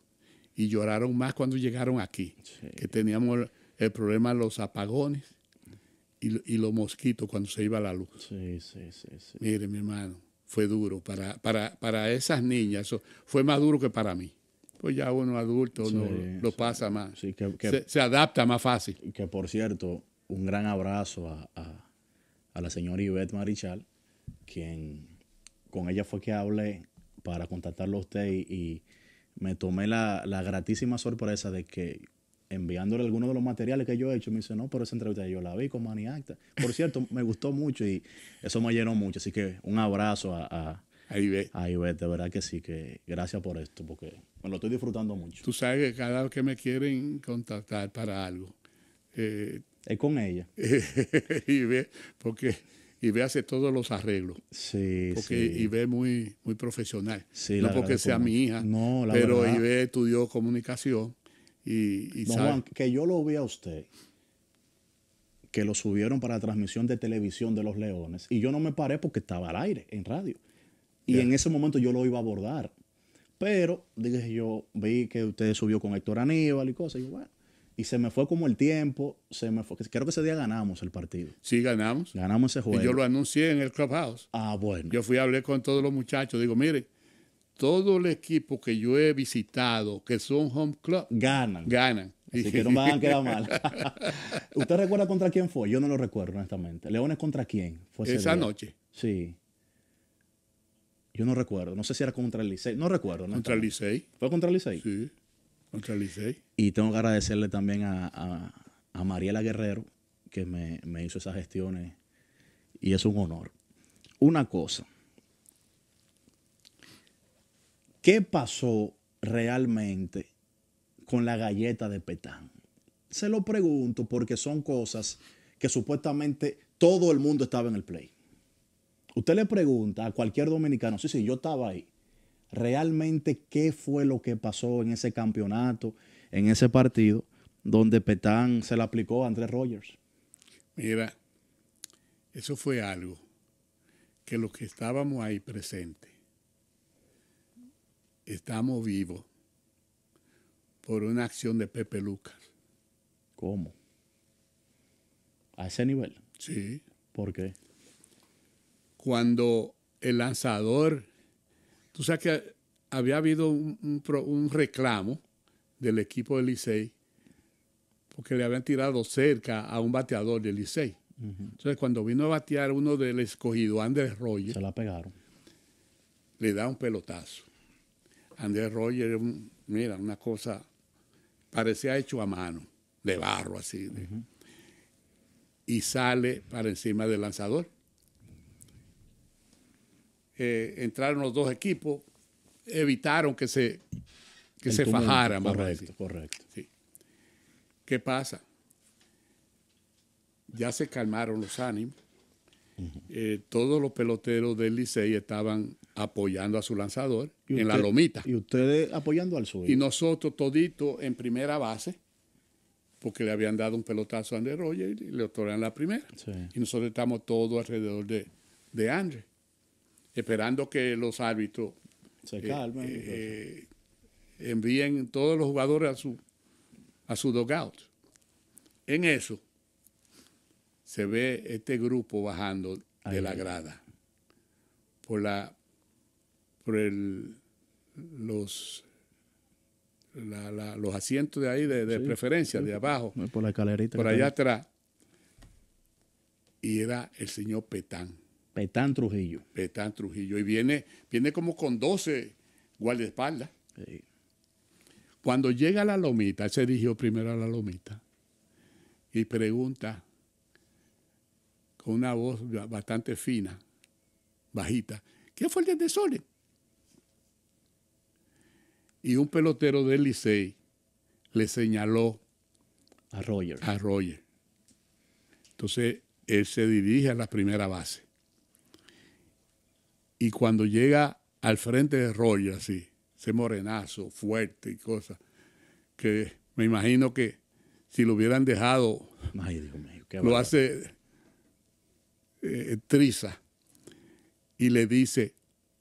y lloraron más cuando llegaron aquí, que teníamos el problema de los apagones y, los mosquitos cuando se iba la luz. Sí, sí, sí, Mire, mi hermano, fue duro. Para, para, esas niñas fue más duro que para mí. Pues ya uno adulto no, lo pasa más. se, adapta más fácil. Que por cierto, un gran abrazo a, la señora Ivette Marichal, quien con ella fue que hablé para contactarlo a usted y, me tomé la, la gratísima sorpresa de que enviándole algunos de los materiales que yo he hecho, me dice, no, pero esa entrevista yo la vi con Manny Por cierto, me gustó mucho y eso me llenó mucho. Así que un abrazo a, a, a Ibet, de verdad que sí, que gracias por esto, porque me lo estoy disfrutando mucho. Tú sabes que cada vez que me quieren contactar para algo, eh, es con ella. (laughs) ve porque y hace todos los arreglos. Sí, porque sí. Ibe es muy, muy profesional. no porque sea mi hija, pero Ibe estudió comunicación y, y Don Juan, que yo lo vi a usted, que lo subieron para la transmisión de televisión de los Leones, y yo no me paré porque estaba al aire, en radio. Y en ese momento yo lo iba a abordar. Pero, dije yo, vi que usted subió con Héctor Aníbal y cosas, y bueno. Y se me fue como el tiempo, se me fue. Creo que ese día ganamos el partido. Sí, ganamos. Ganamos ese juego. Y yo lo anuncié en el Clubhouse. Ah, bueno. Yo fui a hablar con todos los muchachos. Digo, mire, todo el equipo que yo he visitado, que son home club, ganan. Ganan. Así que no me a quedar mal. (laughs) ¿Usted recuerda contra quién fue? Yo no lo recuerdo, honestamente. ¿Leones contra quién? Esa noche. Sí. Yo no recuerdo. No sé si era contra el Licey. No recuerdo. ¿Contra el Licey? ¿Fue contra el Licey? Sí. Contra el Licey. Y tengo que agradecerle también a, a, Mariela Guerrero, que me, me hizo esas gestiones. Y es un honor. Una cosa ¿Qué pasó realmente con la galleta de Petán? Se lo pregunto porque son cosas que supuestamente todo el mundo estaba en el play. Usted le pregunta a cualquier dominicano, sí, sí, yo estaba ahí. ¿Realmente qué fue lo que pasó en ese campeonato, en ese partido, donde Petán se le aplicó a Andrés Rogers? Mira, eso fue algo que los que estábamos ahí presentes estamos vivos por una acción de Pepe Lucas. ¿Cómo? ¿A ese nivel? Sí. ¿Por qué? Cuando el lanzador, tú sabes que había habido un, reclamo del equipo de Licey porque le habían tirado cerca a un bateador de Licey. Entonces, cuando vino a batear uno del escogido, Andrés Roger, se la pegaron. Le da un pelotazo. Andrés Roger, mira, una cosa, parecía hecho a mano, de barro así. Y sale para encima del lanzador. Eh, entraron los dos equipos, evitaron que se, que se Correcto, correcto. ¿Qué pasa? Ya se calmaron los ánimos. Eh, todos los peloteros del Licey estaban apoyando a su lanzador en la lomita. Y ustedes apoyando al suyo. Y nosotros todito en primera base, porque le habían dado un pelotazo a Andrés Roger y le otorgan la primera. Y nosotros estamos todos alrededor de, de esperando que los árbitros se eh, calmen. Eh, eh, envíen todos los jugadores a su, a su dugout. En eso se ve este grupo bajando de la grada por la, por los, los asientos de ahí de, preferencia, de abajo. Por la escalerita. Por allá atrás. Y era el señor Petán. Petán Trujillo. Petán Trujillo. Y viene, viene como con 12 guardaespaldas. Cuando llega a la lomita, él se dirigió primero a la lomita y pregunta con una voz bastante fina, bajita, ¿qué fue el desorden? y un pelotero del Licey le señaló a Roger. Entonces él se dirige a la primera base. Y cuando llega al frente de Roger, así, ese morenazo fuerte y cosas, que me imagino que si lo hubieran dejado, lo hace eh, eh, triza y le dice,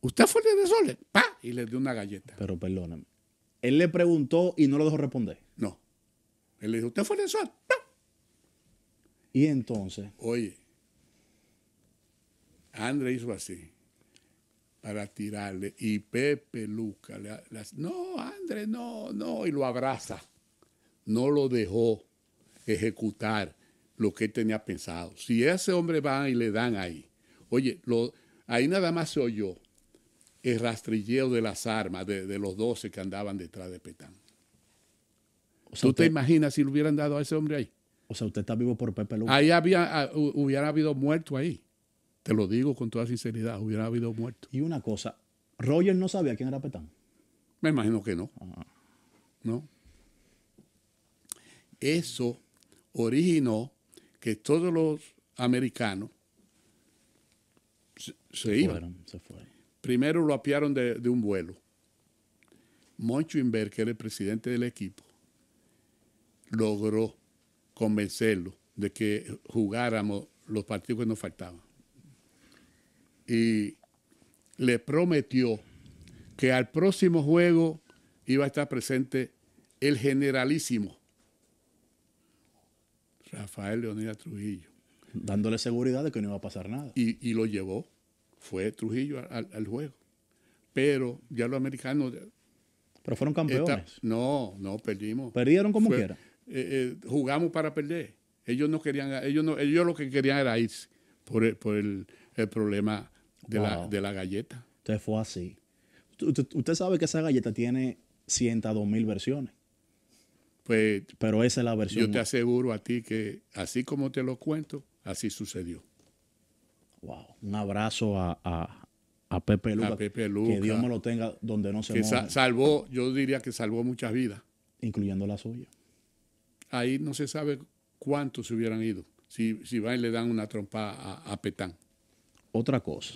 Usted fue el de pa, y le dio una galleta. Pero perdóname. Él le preguntó y no lo dejó responder. No. Él le dijo, usted fue el de sol. Y entonces. Oye, André hizo así para tirarle y Pepe Luca, le, no, André, no, no, y lo abraza. No lo dejó ejecutar lo que él tenía pensado. Si ese hombre va y le dan ahí, oye, ahí nada más se oyó el rastrilleo de las armas de, los doce que andaban detrás de Petán. ¿Tú usted, te imaginas si le hubieran dado a ese hombre ahí? O sea, usted está vivo por Pepe Lugo. Ahí había, ah, hubiera habido muerto ahí. Te lo digo con toda sinceridad, hubiera habido muerto. Y una cosa, Roger no sabía quién era Petán. Me imagino que no. Ah. ¿No? Eso originó que todos los americanos se, iban. se fueron. Primero lo apiaron de, un vuelo. Moncho Inver, que era el presidente del equipo, logró convencerlo de que jugáramos los partidos que nos faltaban. Y le prometió que al próximo juego iba a estar presente el generalísimo Rafael Leonidas Trujillo. Dándole seguridad de que no iba a pasar nada. y lo llevó fue Trujillo al, juego. Pero ya los americanos... Pero fueron campeones. no, no, perdimos. Perdieron como quiera. Eh, eh, jugamos para perder. Ellos no querían, ellos no, ellos lo que querían era irse por el, por el, problema de, la, galleta. Entonces fue así. Usted, sabe que esa galleta tiene 102 mil versiones. Pues, Pero esa es la versión. Yo te aseguro a ti que así como te lo cuento, así sucedió. Un abrazo a, Pepe Luca, Que Dios me lo tenga donde no se que salvó, yo diría que salvó muchas vidas. Incluyendo la suya. Ahí no se sabe cuántos se hubieran ido si, si van y le dan una trompa a, a Petán. Otra cosa.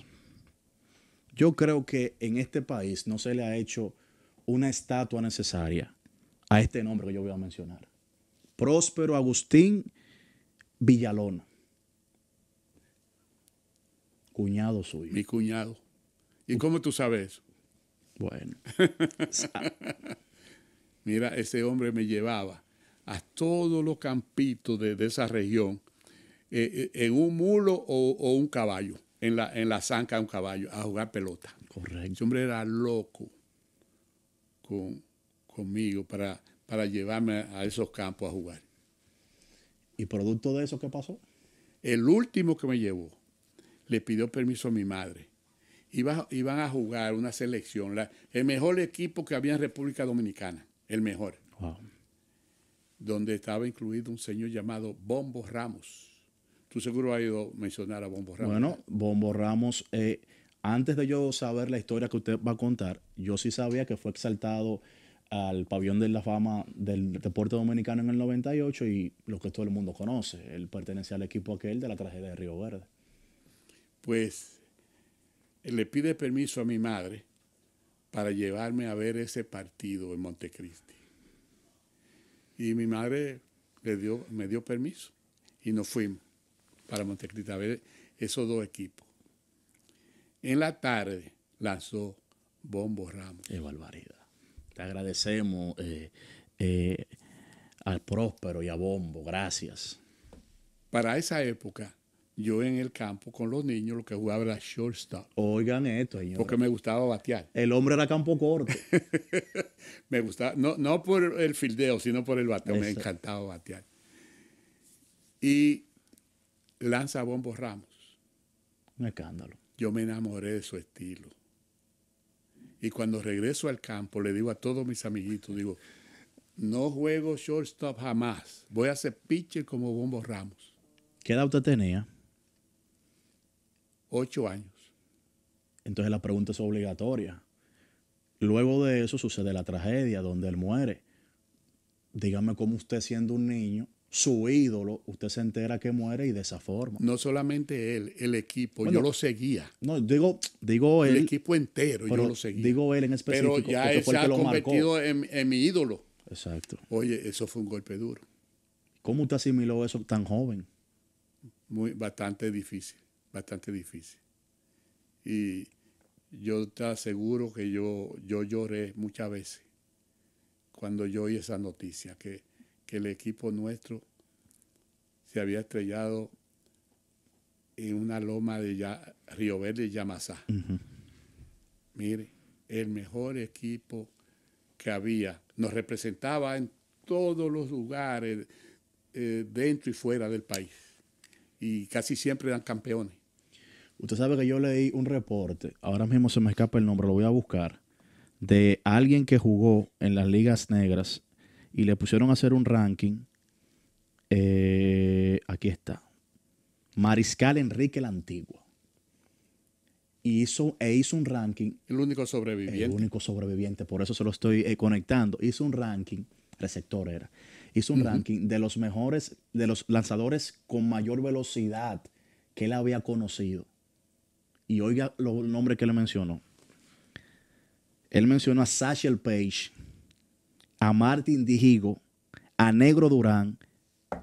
Yo creo que en este país no se le ha hecho una estatua necesaria a este nombre que yo voy a mencionar. Próspero Agustín Villalona. Cuñado suyo. Mi cuñado. ¿Y cómo tú sabes Bueno. (laughs) (laughs) Mira, ese hombre me llevaba a todos los campitos de, esa región eh, eh, en un mulo o, un caballo, en la, en la zanca de un caballo, a jugar pelota. Correcto. Ese hombre era loco conmigo para, para llevarme a esos campos a jugar. ¿Y producto de eso qué pasó? El último que me llevó le pidió permiso a mi madre. iban a jugar una selección, el mejor equipo que había en República Dominicana, el mejor. Donde estaba incluido un señor llamado Bombo Ramos. Tú seguro has ido a mencionar a Bombo Ramos. Bueno, Bombo Ramos, eh, antes de yo saber la historia que usted va a contar, yo sí sabía que fue exaltado al pabellón de la fama del deporte dominicano en el 98 y lo que todo el mundo conoce. Él pertenecía al equipo aquel de la tragedia de Río Verde pues le pide permiso a mi madre para llevarme a ver ese partido en Montecristi. Y mi madre le dio, me dio permiso y nos fuimos para Montecristi a ver esos dos equipos. En la tarde lanzó Bombo Ramos. Qué barbaridad. Te agradecemos eh, eh, al Próspero y a Bombo. Gracias. Para esa época, yo en el campo con los niños lo que jugaba era shortstop. Oigan esto, señor. Porque me gustaba batear. El hombre era campo corto. (laughs) me gustaba, no, por el fildeo, sino por el bateo. Me encantaba batear. Y lanza bombos Ramos. Un escándalo. Yo me enamoré de su estilo. Y cuando regreso al campo, le digo a todos mis amiguitos, digo, no juego shortstop jamás. Voy a ser pitcher como Bombo Ramos. ¿Qué edad usted tenía? Ocho años. Entonces la pregunta es obligatoria. Luego de eso sucede la tragedia donde él muere. Dígame cómo usted siendo un niño, su ídolo, usted se entera que muere y de esa forma. No solamente él, el equipo, yo lo seguía. No, digo, digo él. El equipo entero, yo lo seguía. Digo él en específico. Pero ya él ha convertido en, mi ídolo. Exacto. Oye, eso fue un golpe duro. ¿Cómo usted asimiló eso tan joven? Muy, bastante difícil bastante difícil. Y yo te aseguro que yo, yo lloré muchas veces cuando yo oí esa noticia, que, el equipo nuestro se había estrellado en una loma de Río Verde y Yamasá. Mire, el mejor equipo que había, nos representaba en todos los lugares, eh, dentro y fuera del país. Y casi siempre eran campeones. Usted sabe que yo leí un reporte, ahora mismo se me escapa el nombre, lo voy a buscar, de alguien que jugó en las ligas negras y le pusieron a hacer un ranking. Eh, aquí está. Mariscal Enrique el Antiguo. hizo, e hizo un ranking. El único sobreviviente. El único sobreviviente, por eso se lo estoy eh, conectando. Hizo un ranking, receptor era. Hizo un ranking de los mejores, de los lanzadores con mayor velocidad que él había conocido y oiga los nombres que le mencionó. Él mencionó a Satchel Page, a Martin Dijigo, a Negro Durán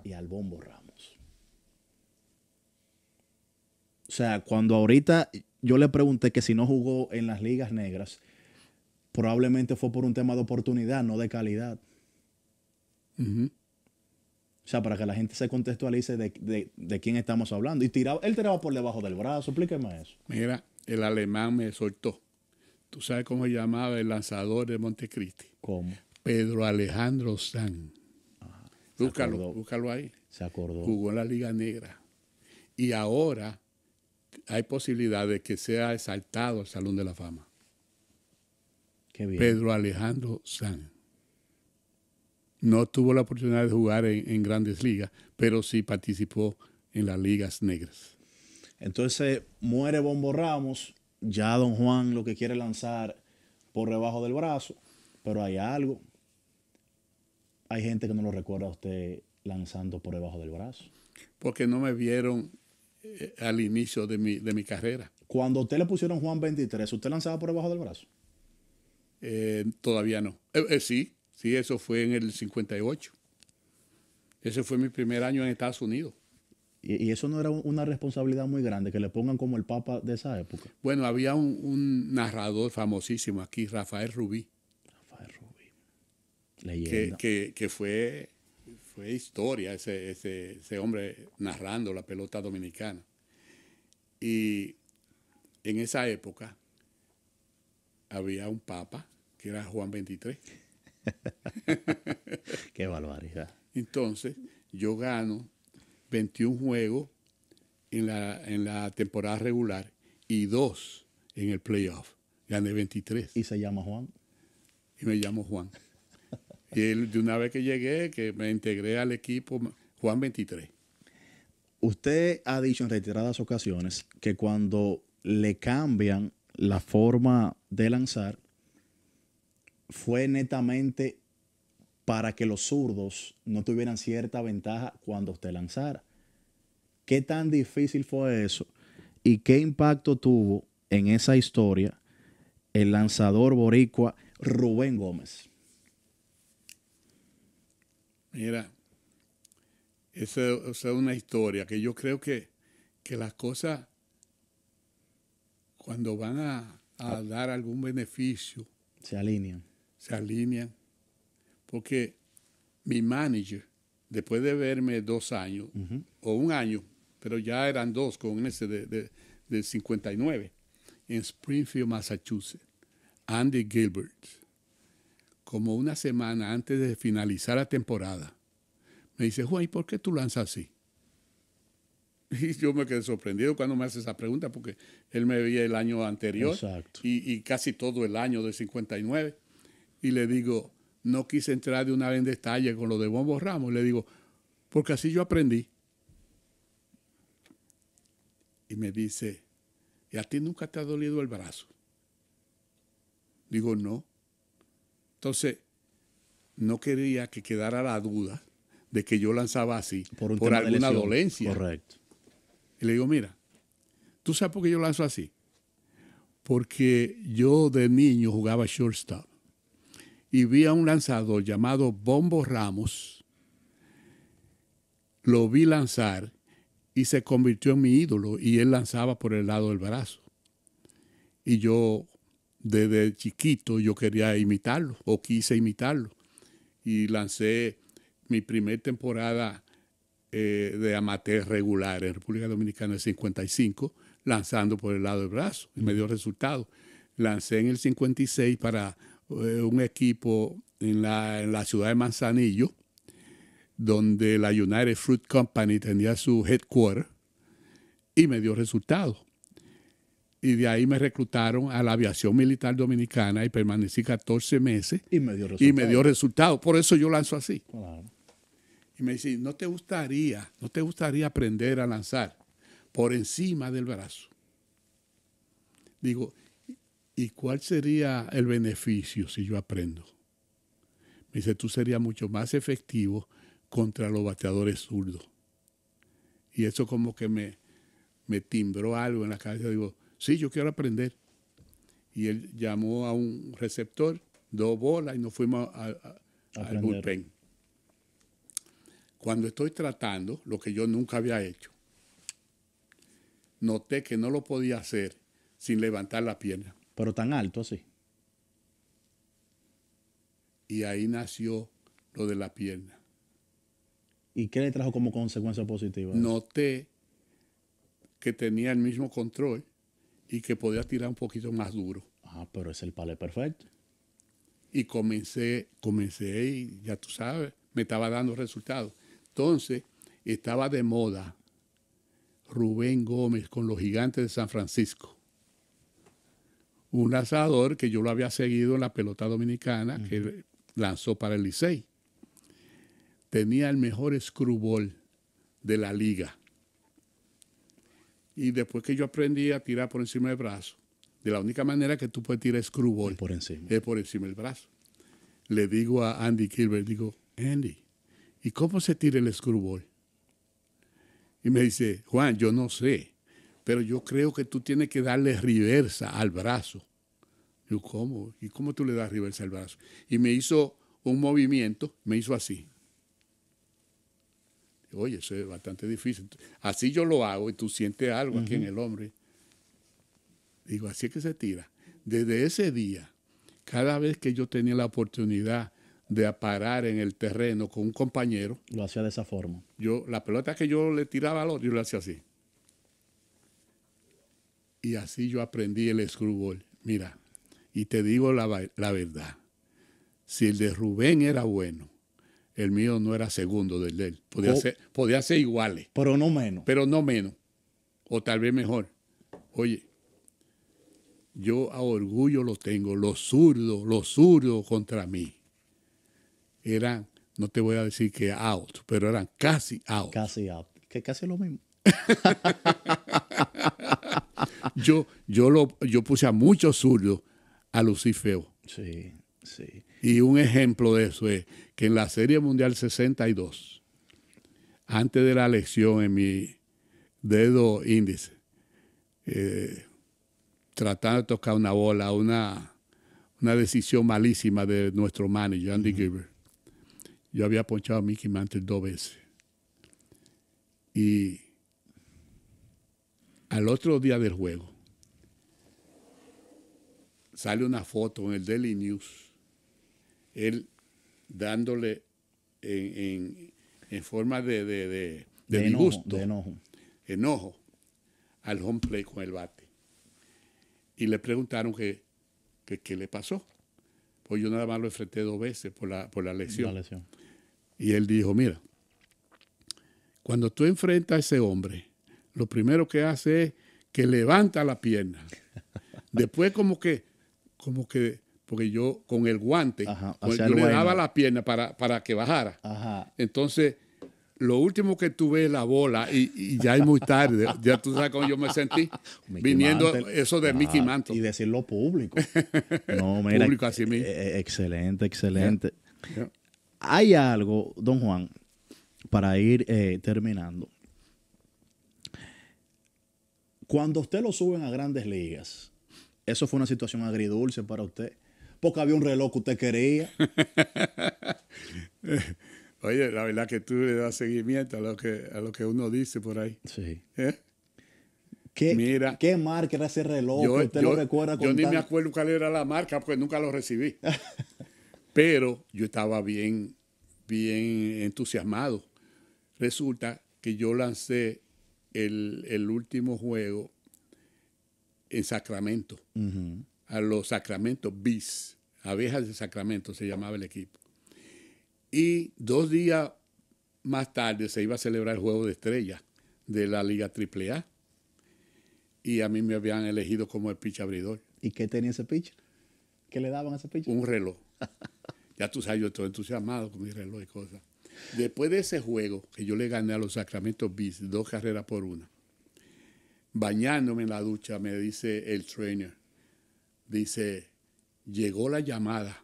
y al Bombo Ramos. O sea, cuando ahorita yo le pregunté que si no jugó en las ligas negras, probablemente fue por un tema de oportunidad, no de calidad. Ajá. O sea, para que la gente se contextualice de, quién estamos hablando. Y tiraba, él tiraba por debajo del brazo, explíqueme eso. Mira, el alemán me soltó. ¿Tú sabes cómo llamaba el lanzador de Montecristi? ¿Cómo? Pedro Alejandro San. búscalo, búscalo ahí. Se acordó. Jugó en la Liga Negra. Y ahora hay posibilidad de que sea exaltado al Salón de la Fama. Qué bien. Pedro Alejandro San. No tuvo la oportunidad de jugar en, grandes ligas, pero sí participó en las ligas negras. Entonces muere Bombo Ramos, ya Don Juan lo que quiere lanzar por debajo del brazo, pero hay algo. Hay gente que no lo recuerda a usted lanzando por debajo del brazo. Porque no me vieron eh, al inicio de mi, carrera. Cuando usted le pusieron Juan 23, ¿usted lanzaba por debajo del brazo? Eh, todavía no. Eh, sí, Sí, eso fue en el 58. Ese fue mi primer año en Estados Unidos. Y, eso no era una responsabilidad muy grande, que le pongan como el papa de esa época. Bueno, había un, narrador famosísimo aquí, Rafael Rubí. Rafael Rubí. Que, fue, historia ese, hombre narrando la pelota dominicana. Y en esa época había un papa que era Juan 23. (laughs) Qué barbaridad. Entonces, yo gano 21 juegos en la, en la temporada regular y 2 en el playoff. Gané 23. ¿Y se llama Juan? Y me llamo Juan. (laughs) y de una vez que llegué, que me integré al equipo, Juan 23. Usted ha dicho en reiteradas ocasiones que cuando le cambian la forma de lanzar, fue netamente para que los zurdos no tuvieran cierta ventaja cuando usted lanzara. ¿Qué tan difícil fue eso? ¿Y qué impacto tuvo en esa historia el lanzador boricua Rubén Gómez? Mira, esa, es una historia que yo creo que, las cosas, cuando van a ah. dar algún beneficio, se alinean se alinean. Porque mi manager, después de verme dos años, o un año, pero ya eran dos con ese de, 59, en Springfield, Massachusetts, Andy Gilbert, como una semana antes de finalizar la temporada, me dice, Juan, ¿y por qué tú lanzas así? (laughs) Y yo me quedé sorprendido cuando me hace esa pregunta, porque él me veía el año anterior y, y, casi todo el año de 59 y le digo, no quise entrar de una vez en detalle con lo de Bombo Ramos. Le digo, porque así yo aprendí. Y me dice, ¿y a ti nunca te ha dolido el brazo? Digo, no. Entonces, no quería que quedara la duda de que yo lanzaba así por, alguna dolencia. Correcto. Y le digo, mira, ¿tú sabes por qué yo lanzo así? Porque yo de niño jugaba shortstop y vi a un lanzador llamado Bombo Ramos. Lo vi lanzar y se convirtió en mi ídolo y él lanzaba por el lado del brazo. Y yo desde chiquito yo quería imitarlo o quise imitarlo. Y lancé mi primera temporada eh, de amateur regular en República Dominicana en el 55, lanzando por el lado del brazo y me dio resultado. Lancé en el 56 para eh, un equipo en la, ciudad de Manzanillo, donde la United Fruit Company tenía su headquarter y me dio resultado. Y de ahí me reclutaron a la aviación militar dominicana y permanecí 14 meses. Y me dio resultado. Y me dio resultado. Por eso yo lanzo así. Y me dice, ¿no te gustaría, no te gustaría aprender a lanzar por encima del brazo? Digo, ¿y cuál sería el beneficio si yo aprendo? Me dice, tú serías mucho más efectivo contra los bateadores zurdos. Y eso como que me, timbró algo en la cabeza. Digo, sí, yo quiero aprender. Y él llamó a un receptor, dos bolas y nos fuimos al bullpen. Cuando estoy tratando, lo que yo nunca había hecho, noté que no lo podía hacer sin levantar la pierna pero tan alto así. Y ahí nació lo de la pierna. ¿Y qué le trajo como consecuencia positiva? Noté que tenía el mismo control y que podía tirar un poquito más duro. Ah, pero es el palé perfecto. Y comencé, comencé y ya tú sabes, me estaba dando resultados. Entonces, estaba de moda Rubén Gómez con los gigantes de San Francisco un lanzador que yo lo había seguido en la pelota dominicana, que lanzó para el Licey. Tenía el mejor screwball de la liga. Y después que yo aprendí a tirar por encima del brazo, de la única manera que tú puedes tirar screwball por encima. es por encima del brazo. Le digo a Andy Kilber, digo, Andy, ¿y cómo se tira el screwball? Y me dice, Juan, yo no sé. Pero yo creo que tú tienes que darle reversa al brazo. Yo, ¿cómo? ¿Y cómo tú le das reversa al brazo? Y me hizo un movimiento, me hizo así. Oye, eso es bastante difícil. Así yo lo hago y tú sientes algo aquí en el hombre. Digo, así es que se tira. Desde ese día, cada vez que yo tenía la oportunidad de parar en el terreno con un compañero. Lo hacía de esa forma. Yo, la pelota que yo le tiraba al otro, yo lo hacía así. Y así yo aprendí el screwball. Mira, y te digo la, verdad. Si el de Rubén era bueno, el mío no era segundo del de él. Podía, oh. ser, podía ser iguales. Pero no menos. Pero no menos. O tal vez mejor. Oye, yo a orgullo lo tengo. Los zurdos, los zurdos contra mí. Eran, no te voy a decir que out, pero eran casi out. Casi out. Que casi lo mismo. (laughs) (laughs) yo, yo, lo, yo puse a muchos zurdos a lucir Sí, sí. Y un ejemplo de eso es que en la Serie Mundial 62, antes de la elección en mi dedo índice, eh, tratando de tocar una bola, una, decisión malísima de nuestro manager, Andy Yo había ponchado a Mickey Mantle dos veces. Y al otro día del juego, sale una foto en el Daily News, él dándole en, forma de, de, de, enojo, disgusto, enojo. al home con el bate. Y le preguntaron qué le pasó. Pues yo nada más lo enfrenté dos veces por la, La lesión. Y él dijo, mira, cuando tú enfrentas a ese hombre, lo primero que hace es que levanta la pierna. (laughs) Después como que, como que, porque yo con el guante, pues, le daba la pierna para, que bajara. Entonces, lo último que tuve es la bola y, ya es muy tarde. (laughs) ya tú sabes cómo yo me sentí viniendo eso de Mickey ah, Mantle. Y decirlo público. (laughs) No, mira, público así eh, mismo. Eh, excelente, excelente. Hay algo, don Juan, para ir eh, terminando cuando usted lo suben a grandes ligas, eso fue una situación agridulce para usted, porque había un reloj que usted quería. (laughs) Oye, la verdad que tú le das seguimiento a lo que, lo que uno dice por ahí. Sí. ¿Eh? ¿Qué, Mira, ¿Qué marca era ese reloj? Yo, recuerda ni me acuerdo cuál era la marca porque nunca lo recibí. (laughs) Pero yo estaba bien, bien entusiasmado. Resulta que yo lancé el, último juego en Sacramento, a los Sacramento Bis, Abejas de Sacramento se llamaba el equipo. Y dos días más tarde se iba a celebrar el Juego de Estrellas de la Liga AAA. Y a mí me habían elegido como el pitch abridor. ¿Y qué tenía ese pitch? ¿Qué le daban a ese pitch? Un reloj. (laughs) ya tú sabes, yo estoy entusiasmado con mi reloj y cosas. Después de ese juego que yo le gané a los Sacramento bis dos carreras por una, bañándome en la ducha, me dice el trainer, dice, llegó la llamada.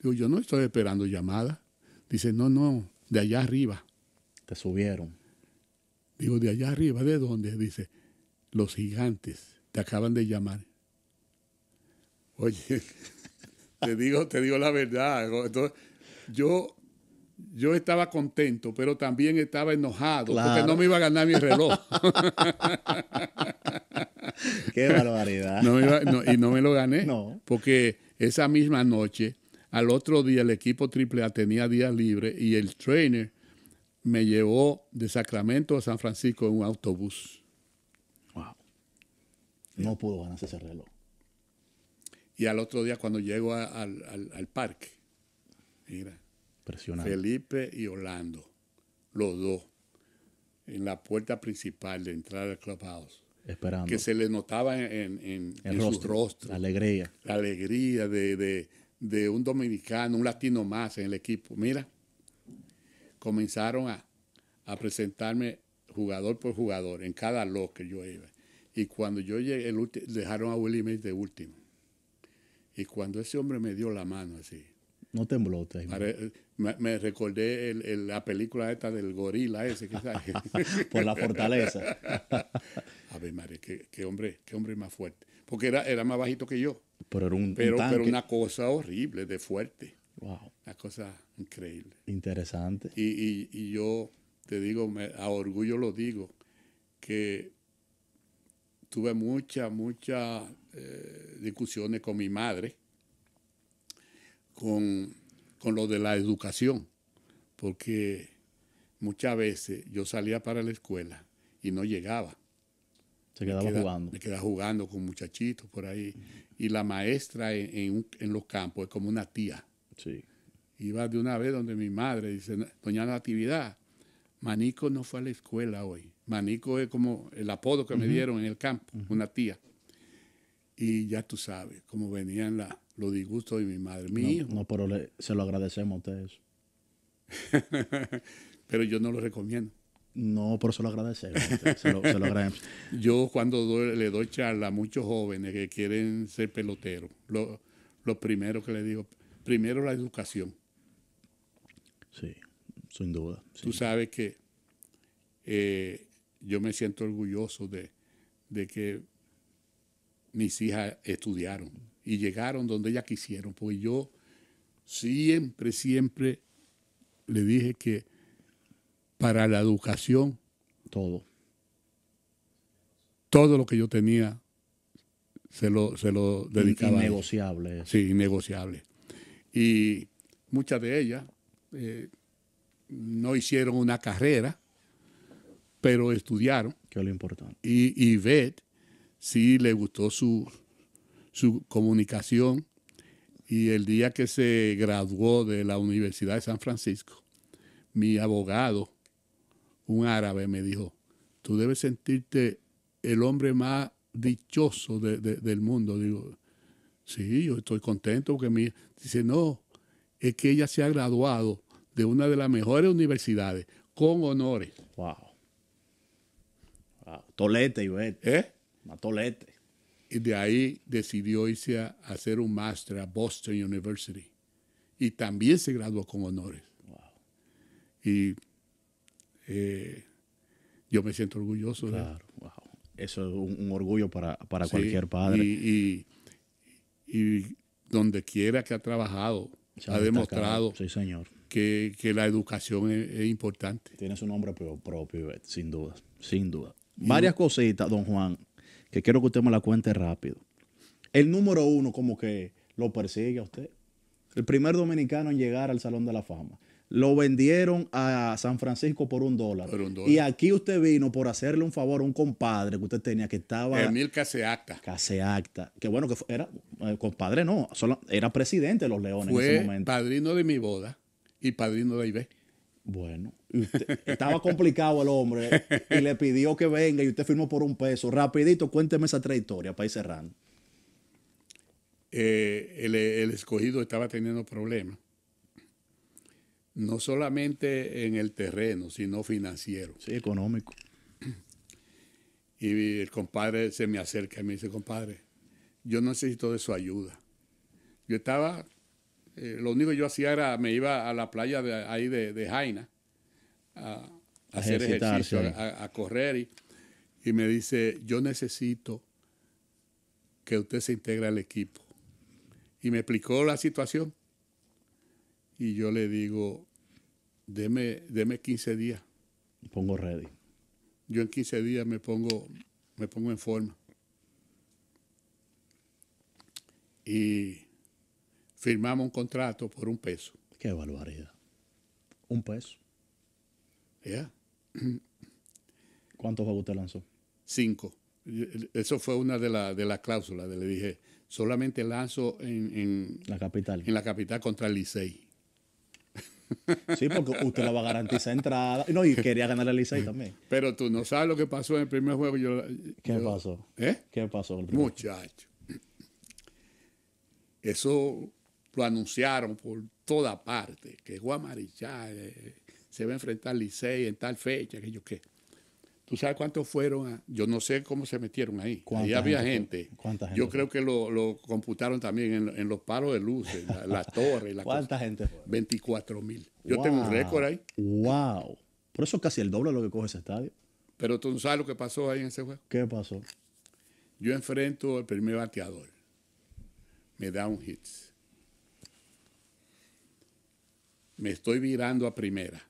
Digo, yo no estoy esperando llamada. Dice, no, no, de allá arriba. Te subieron. Digo, de allá arriba, ¿de dónde? Dice, los gigantes te acaban de llamar. Oye, (laughs) te digo, te digo la verdad. Entonces, yo, yo estaba contento, pero también estaba enojado porque no me iba a ganar mi reloj. (laughs) Qué barbaridad. y no me lo gané. No. Porque esa misma noche, al otro día, el equipo AAA tenía días libres y el trainer me llevó de Sacramento a San Francisco en un autobús. Wow. No pudo ganarse ese reloj. Y al otro día, cuando llego al, parque, Mira. Felipe y Orlando, los dos, en la puerta principal de entrada al clubhouse. Esperando. Que se les notaba en, en, en, La alegría. La alegría de, un dominicano, un latino más en el equipo. Mira, comenzaron a, presentarme jugador por jugador en cada lo que yo iba. Y cuando yo llegué, dejaron a Willy Mays de último. Y cuando ese hombre me dio la mano así, no tembló usted. Me, recordé la película esta del gorila ese, (laughs) Por la fortaleza. (laughs) A ver, María, qué, hombre, qué hombre más fuerte. Porque era, era más bajito que yo. Pero era un, pero, una cosa horrible, de fuerte. Wow. Una cosa increíble. Interesante. Y, yo te digo, a orgullo lo digo, que tuve muchas, muchas eh, discusiones con mi madre con, lo de la educación, porque muchas veces yo salía para la escuela y no llegaba. Se quedaba jugando. Me quedaba jugando con muchachitos por ahí. Y la maestra en, en, los campos es como una tía. Sí. Iba de una vez donde mi madre dice, doña Natividad, Manico no fue a la escuela hoy. Manico es como el apodo que me dieron en el campo, una tía. Y ya tú sabes, cómo venían la, los disgustos de mi madre. mía. no, pero se lo agradecemos a ustedes. (laughs) pero yo no lo recomiendo. No, pero se lo agradecemos. (laughs) Yo cuando le doy charla a muchos jóvenes que quieren ser peloteros, lo, primero que le digo, primero la educación. Sí, sin duda. Tú sabes que eh, yo me siento orgulloso de, de que mis hijas estudiaron y llegaron donde ella quisieron, porque yo siempre, siempre le dije que para la educación, todo. Todo lo que yo tenía se lo, se lo dedicaba. Innegociable. Sí, negociable Y muchas de ellas eh, no hicieron una carrera, pero estudiaron. Que es lo importante. Y, y Beth sí le gustó su, su comunicación y el día que se graduó de la Universidad de San Francisco, mi abogado, un árabe, me dijo, tú debes sentirte el hombre más dichoso del mundo. Digo, sí, yo estoy contento porque mi... Dice, no, es que ella se ha graduado de una de las mejores universidades, con honores. Wow. Tolete, Ivette. ¿Eh? tolete. Y de ahí decidió irse a hacer un máster a Boston University. Y también se graduó con honores. Y eh, yo me siento orgulloso. Claro, wow. Eso es un, orgullo para, cualquier padre. Y, donde quiera que ha trabajado, ha, demostrado Que, la educación es, es, importante. Tiene su nombre propio, eh, sin duda, sin duda. Varias cositas, don Juan, que quiero que usted me la cuente rápido. El número uno como que lo persigue a usted. El primer dominicano en llegar al Salón de la Fama. Lo vendieron a San Francisco por un dólar. Por un dólar. Y aquí usted vino por hacerle un favor a un compadre que usted tenía que estaba. Emil Caseacta. Caseacta. Que bueno que era. Eh, compadre no, era presidente de los Leones en ese momento. Padrino de mi boda y padrino de Ibe. Bueno, estaba complicado el hombre y le pidió que venga y usted firmó por un peso. Rapidito, cuénteme esa trayectoria País ir eh, el, el, escogido estaba teniendo problemas, no solamente en el terreno, sino financiero. Sí, económico. Y el compadre se me acerca y me dice, compadre, yo necesito de su ayuda. Yo estaba eh, lo único que yo hacía era, me iba a la playa de ahí de, Jaina a, hacer ejercicio, a, correr y, me dice, yo necesito que usted se integre al equipo. Y me explicó la situación y yo le digo, deme, deme 15 días. pongo ready. Yo en 15 días me pongo, me pongo en forma. Y firmamos un contrato por un peso. Qué barbaridad. Un peso. Ya. ¿Cuántos juegos usted lanzó? Cinco. Eso fue una de las de la cláusulas. Le dije, solamente lanzo en, la capital. En la capital contra el Licey. Sí, porque usted la va a garantizar entrada. No, y quería ganar el Licey también. Pero tú no sabes lo que pasó en el primer juego. ¿Qué pasó? ¿Eh? ¿Qué pasó? Muchacho. Eso lo anunciaron por toda parte, que Juan Marichal eh, se va a enfrentar al Licey en tal fecha, que yo qué. ¿Tú sabes cuántos fueron? yo no sé cómo se metieron ahí. Ahí había gente. yo creo que lo, computaron también en, los palos de luces, la, las (laughs) torre. La ¿Cuánta gente 24 mil. Yo tengo un récord ahí. ¡Wow! Por eso es casi el doble de lo que coge ese estadio. Pero tú no sabes lo que pasó ahí en ese juego. ¿Qué pasó? Yo enfrento al primer bateador. Me da un hit me estoy virando a primera.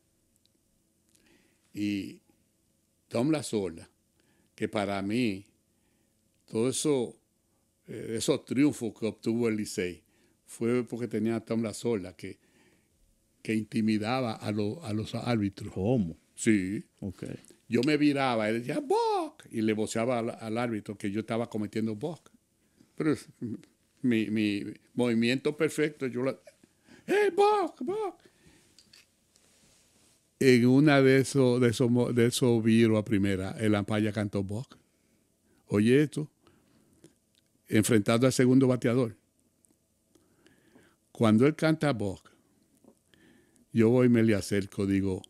Y Tom La que para mí, todo eso, eh, esos triunfos que obtuvo el Licey, fue porque tenía a Tom La Sola, que, que intimidaba a, los árbitros. ¿Cómo? Sí. Okay. Yo me viraba, él decía, ¡Boc! Y le voceaba al, árbitro que yo estaba cometiendo Boc. Pero mi, movimiento perfecto, yo la ¡Hey, eh, ¡Boc! en una de esos de de virus a primera, el Ampaya cantó Bock. Oye esto, enfrentando al segundo bateador. Cuando él canta Bock, yo voy y me le acerco, digo,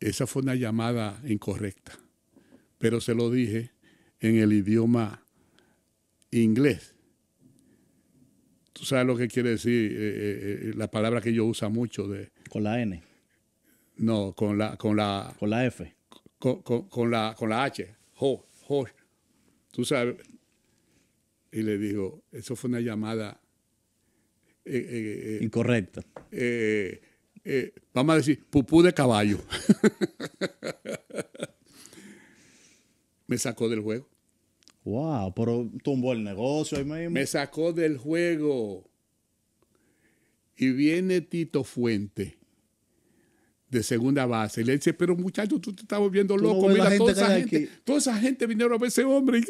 esa fue una llamada incorrecta, pero se lo dije en el idioma inglés tú sabes lo que quiere decir eh, eh, eh, la palabra que yo usa mucho de... Con la N. No, con la... Con la, con la F. Con, la, con la H. Jo, Tú sabes. Y le digo, eso fue una llamada... Eh, Incorrecta. vamos a decir, pupú de caballo. (laughs) Me sacó del juego. Wow, pero tumbó el negocio ahí mismo. Me sacó del juego. Y viene Tito Fuente de segunda base. Y le dice, pero muchacho, tú te estás volviendo loco. Mira, toda, esa gente, toda esa, gente, vinieron a ver ese hombre.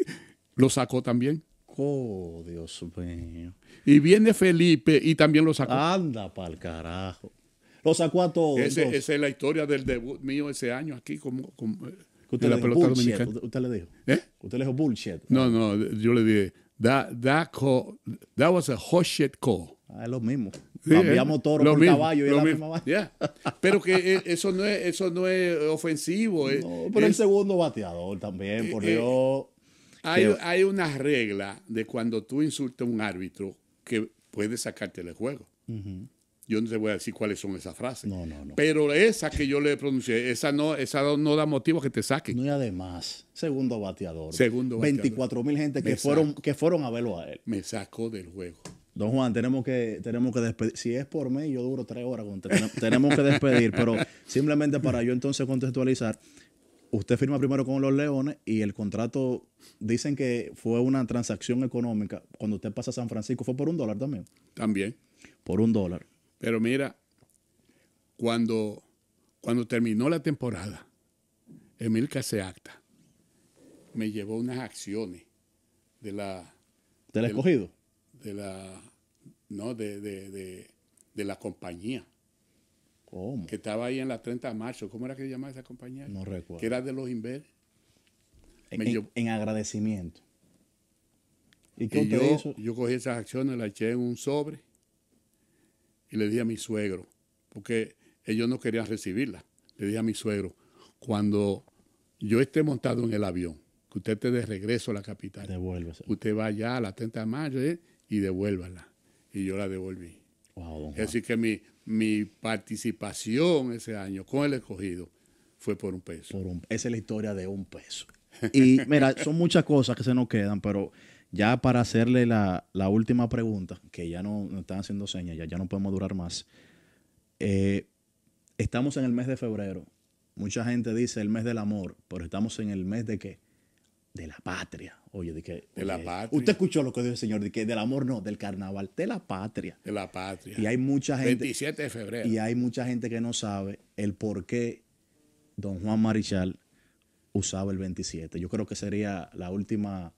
lo sacó también. Oh, Dios mío. Y viene Felipe y también lo sacó. Anda pa'l carajo. Lo sacó a todos. esa es la historia del debut mío ese año aquí como, como Usted Usted le dijo. ¿Eh? Usted le dijo bullshit. No, no, yo le dije, that, that, call, that was a horseshit call. Ah, es lo mismo. ¿eh? Cambiamos toro por caballo y la misma base. (laughs) Pero que eh, eso no es, eso no es ofensivo. No, pero el segundo bateador también, por Hay, hay, una regla de cuando tú insultas a un árbitro que puedes sacarte el juego. Yo no te voy a decir cuáles son esas frases. No, no, no. Pero esa que yo le pronuncié, esa no, esa no da motivo que te saque. No, y además, segundo bateador. Segundo bateador. 24 mil gente que fueron, que fueron a verlo a él. Me sacó del juego. Don Juan, tenemos que, tenemos que despedir. Si es por mí, yo duro tres horas. Con tenemos que despedir, pero simplemente para yo entonces contextualizar, usted firma primero con los Leones y el contrato, dicen que fue una transacción económica. Cuando usted pasa a San Francisco, ¿fue por un dólar también? También. Por un dólar. Pero mira, cuando, cuando terminó la temporada, Emil Caseacta me llevó unas acciones de la... ¿Del de escogido? De la... No, de, de, de, de la compañía. ¿Cómo? Que estaba ahí en la 30 de marzo. ¿Cómo era que se llamaba esa compañía? No recuerdo. Que era de los Inver. En, agradecimiento. ¿Y qué yo, Yo cogí esas acciones, las eché en un sobre y le dije a mi suegro, porque ellos no querían recibirla, le dije a mi suegro, cuando yo esté montado en el avión, que usted esté de regreso a la capital, usted va a la 30 de mayo eh, y devuélvala. Y yo la devolví. Así que mi, participación ese año con el escogido fue por un peso. esa es la historia de un peso. Y mira, son muchas cosas que se nos quedan, pero ya para hacerle la, última pregunta, que ya no, nos están haciendo señas, ya, no podemos durar más. Eh, estamos en el mes de febrero. Mucha gente dice el mes del amor, pero estamos en el mes de qué? De la patria. Oye, de qué? de la patria. Usted escuchó lo que dijo el señor, de que del amor no, del carnaval, de la patria. De la patria. Y hay mucha gente. 27 de febrero. Y hay mucha gente que no sabe el por qué don Juan Marichal usaba el 27. Yo creo que sería la última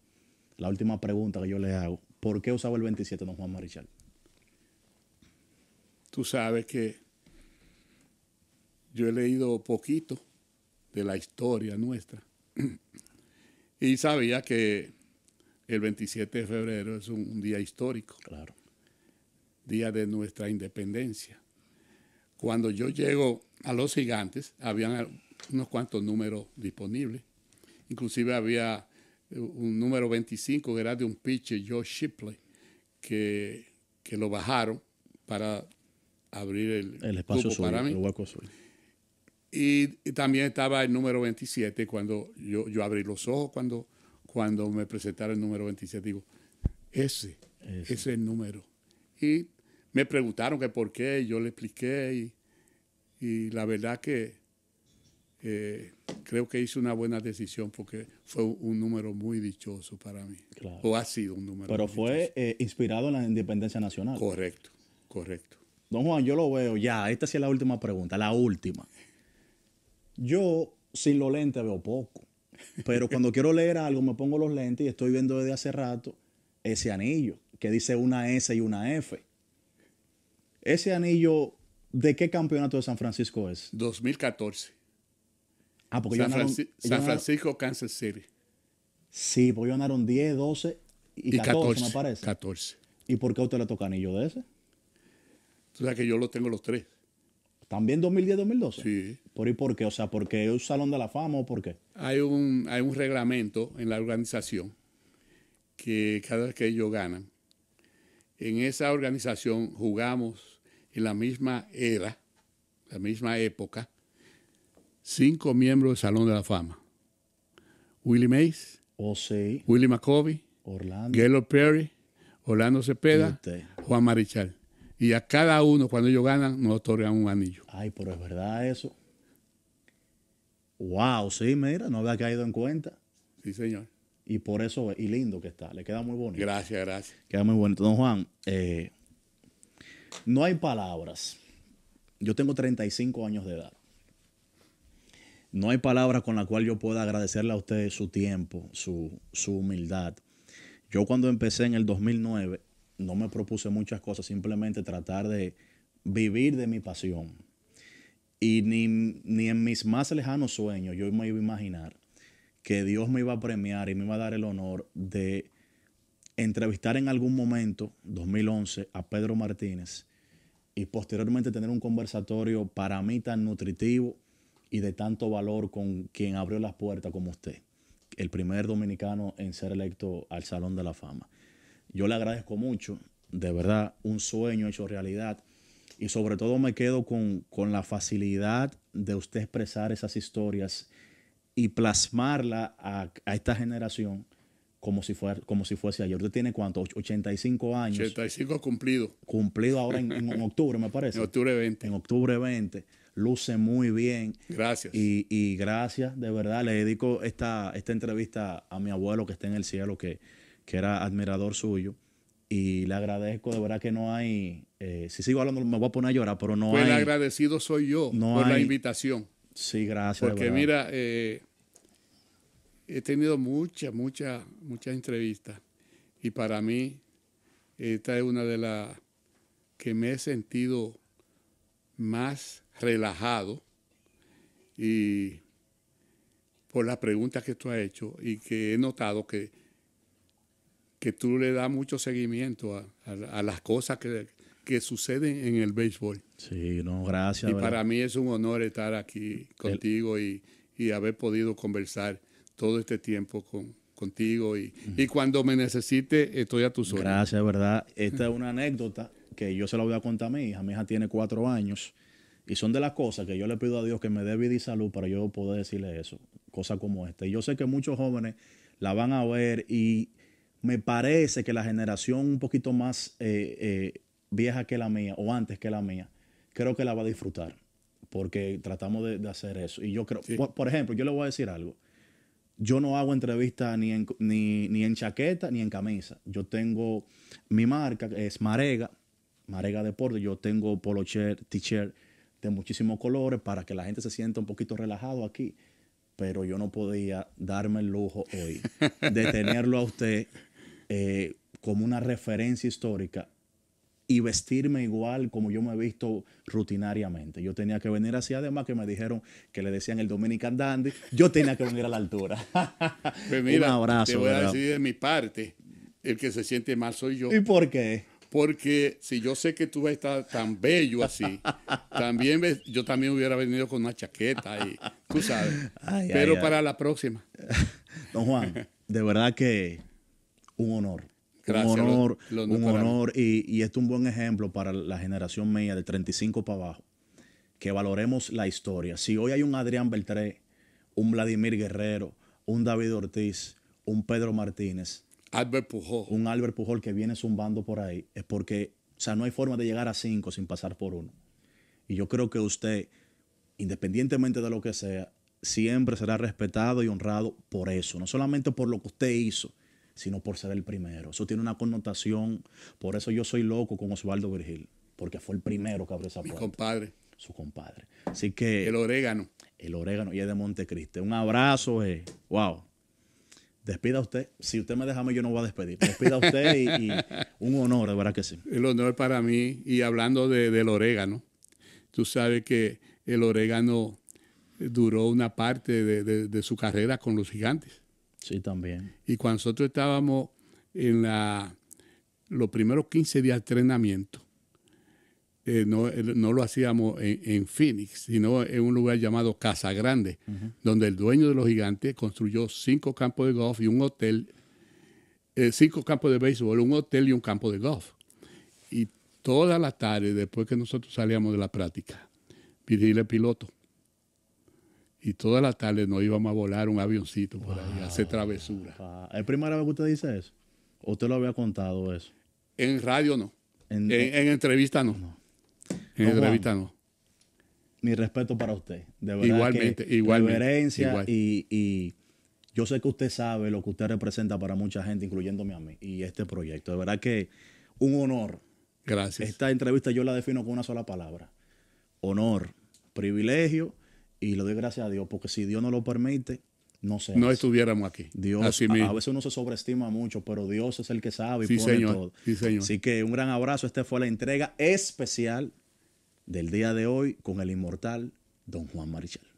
la última pregunta que yo le hago, ¿por qué usaba el 27 don Juan Marichal? Tú sabes que yo he leído poquito de la historia nuestra y sabía que el 27 de febrero es un, un día histórico. Claro. Día de nuestra independencia. Cuando yo llego a los gigantes, habían unos cuantos números disponibles. Inclusive había un número 25 que era de un pitcher, Joe Shipley, que, lo bajaron para abrir el, el espacio para mí. El hueco suyo. Y, también estaba el número 27 cuando yo, yo abrí los ojos cuando, cuando me presentaron el número 27. Digo, ese, ese, es el número. Y me preguntaron que por qué, yo le expliqué y la verdad que eh, creo que hice una buena decisión porque fue un número muy dichoso para mí. O ha sido un número. Pero fue eh, inspirado en la independencia nacional. Correcto, correcto. Don Juan, yo lo veo ya. Esta sí es la última pregunta, la última. Yo sin los lentes veo poco. Pero cuando quiero leer algo, me pongo los lentes y estoy viendo desde hace rato ese anillo que dice una S y una F. Ese anillo, ¿de qué campeonato de San Francisco es? 2014. Ah, San, Francisco, Kansas City. Sí, porque ganaron 10, 12 y, 14, 14. ¿Y por qué a usted le toca anillo de ese? O sea, que yo lo tengo los tres. ¿También 2010-2012? Sí. ¿Por y por qué? O sea, ¿porque es un salón de la fama o por qué? Hay un, hay un reglamento en la organización que cada vez que ellos ganan, en esa organización jugamos en la misma era, la misma época, cinco miembros del Salón de la Fama. Willie Mays, sí. Willie McCovey, Orlando, Perry, Orlando Cepeda, Juan Marichal. Y a cada uno, cuando ellos ganan, nos otorgan un anillo. Ay, pero es verdad eso. Wow, sí, mira, no había caído en cuenta. Sí, señor. Y por eso, y lindo que está, le queda muy bonito. Gracias, gracias. Queda muy bonito. Don Juan, eh, no hay palabras. Yo tengo 35 años de edad. No hay palabras con la cual yo pueda agradecerle a ustedes su tiempo, su, su humildad. Yo cuando empecé en el 2009 no me propuse muchas cosas, simplemente tratar de vivir de mi pasión. Y ni, ni en mis más lejanos sueños yo me iba a imaginar que Dios me iba a premiar y me iba a dar el honor de entrevistar en algún momento, 2011, a Pedro Martínez y posteriormente tener un conversatorio para mí tan nutritivo y de tanto valor con quien abrió las puertas como usted, el primer dominicano en ser electo al Salón de la Fama. Yo le agradezco mucho, de verdad, un sueño hecho realidad y sobre todo me quedo con, la facilidad de usted expresar esas historias y plasmarla a, a esta generación como si, fuera, como si fuese ayer. Usted tiene cuánto? 85 años. 85 cumplido. Cumplido ahora en, octubre, me parece. (laughs) en octubre 20. En octubre 20. Luce muy bien. Gracias. Y, gracias, de verdad. Le dedico esta, esta entrevista a mi abuelo que está en el cielo, que, era admirador suyo. Y le agradezco, de verdad que no hay. Eh, si sigo hablando, me voy a poner a llorar, pero no pues hay. El agradecido soy yo por la invitación. Sí, gracias. Porque mira. Eh, he tenido muchas, muchas, muchas entrevistas y para mí esta es una de las que me he sentido más relajado y por las preguntas que tú has hecho y que he notado que, que tú le das mucho seguimiento a, las cosas que, suceden en el béisbol. Sí, gracias. Y para mí es un honor estar aquí contigo y, y haber podido conversar todo este tiempo con, contigo y, cuando me necesite estoy a tu órdenes. Gracias, verdad. Esta es (laughs) una anécdota que yo se la voy a contar a mi hija. Mi hija tiene cuatro años y son de las cosas que yo le pido a Dios que me dé vida y salud para yo poder decirle eso, cosas como esta. Y yo sé que muchos jóvenes la van a ver y me parece que la generación un poquito más eh, eh, vieja que la mía o antes que la mía, creo que la va a disfrutar porque tratamos de, hacer eso. Y yo creo, por ejemplo, yo le voy a decir algo yo no hago entrevistas ni en, chaqueta ni en camisa. Yo tengo mi marca, que es Marega, Marega Deporte. Yo tengo polo shirt, t-shirt de muchísimos colores para que la gente se sienta un poquito relajado aquí. Pero yo no podía darme el lujo hoy de (laughs) tenerlo a usted eh, como una referencia histórica y vestirme igual como yo me he visto rutinariamente. Yo tenía que venir así, además que me dijeron que le decían el Dominican Dandy, yo tenía que venir a la altura. (laughs) Pues un abrazo. Te voy a decir de mi parte, el que se siente mal soy yo. ¿Y por qué? Porque si yo sé que tú vas a estar tan bello así, (laughs) también yo también hubiera venido con una chaqueta y tú sabes. Pero para la próxima. (laughs) Don Juan, de verdad que un honor un honor, un honor y, esto es un buen ejemplo para la generación media, de 35 para abajo, que valoremos la historia. Si hoy hay un Adrián Beltré, un Vladimir Guerrero, un David Ortiz, un Pedro Martínez, un Albert Pujol que viene zumbando por ahí, es porque, o no hay forma de llegar a cinco sin pasar por uno. Y yo creo que usted, independientemente de lo que sea, siempre será respetado y honrado por eso, no solamente por lo que usted hizo, sino por ser el primero. Eso tiene una connotación, por eso yo soy loco con Osvaldo Virgil, porque fue el primero que abrió esa puerta. Mi compadre. Su compadre. Así que... El orégano. El orégano y es de Montecristi. Un abrazo, eh. wow. Despida usted. Si usted me deja, yo no voy a despedir. Despida usted y, un honor, de verdad que sí. El honor para mí. Y hablando del orégano, tú sabes que el orégano duró una parte de su carrera con los gigantes también. Y cuando nosotros estábamos en la, los primeros 15 días de entrenamiento, eh, eh, no, lo hacíamos en, Phoenix, sino en un lugar llamado Casa Grande, donde el dueño de los gigantes construyó cinco campos de golf y un hotel, eh, cinco campos de béisbol, un hotel y un campo de golf. Y todas la tarde, después que nosotros salíamos de la práctica, pedirle Piloto y todas las tarde no íbamos a volar un avioncito por ahí, a ah, hacer travesura. ¿Es primera vez que usted dice eso? ¿O ¿Usted lo había contado eso? En radio no. En, eh, entrevista no. En entrevista no. Mi respeto para usted. De verdad igualmente, que igualmente. Reverencia y, y yo sé que usted sabe lo que usted representa para mucha gente, incluyéndome a mí y este proyecto. De verdad que un honor. Gracias. Esta entrevista yo la defino con una sola palabra. Honor, privilegio y le doy gracias a Dios, porque si Dios no lo permite, no sé. No estuviéramos aquí. Dios, a, veces uno se sobreestima mucho, pero Dios es el que sabe y pone todo. Así que un gran abrazo. Esta fue la entrega especial del día de hoy con el inmortal Don Juan Marichal.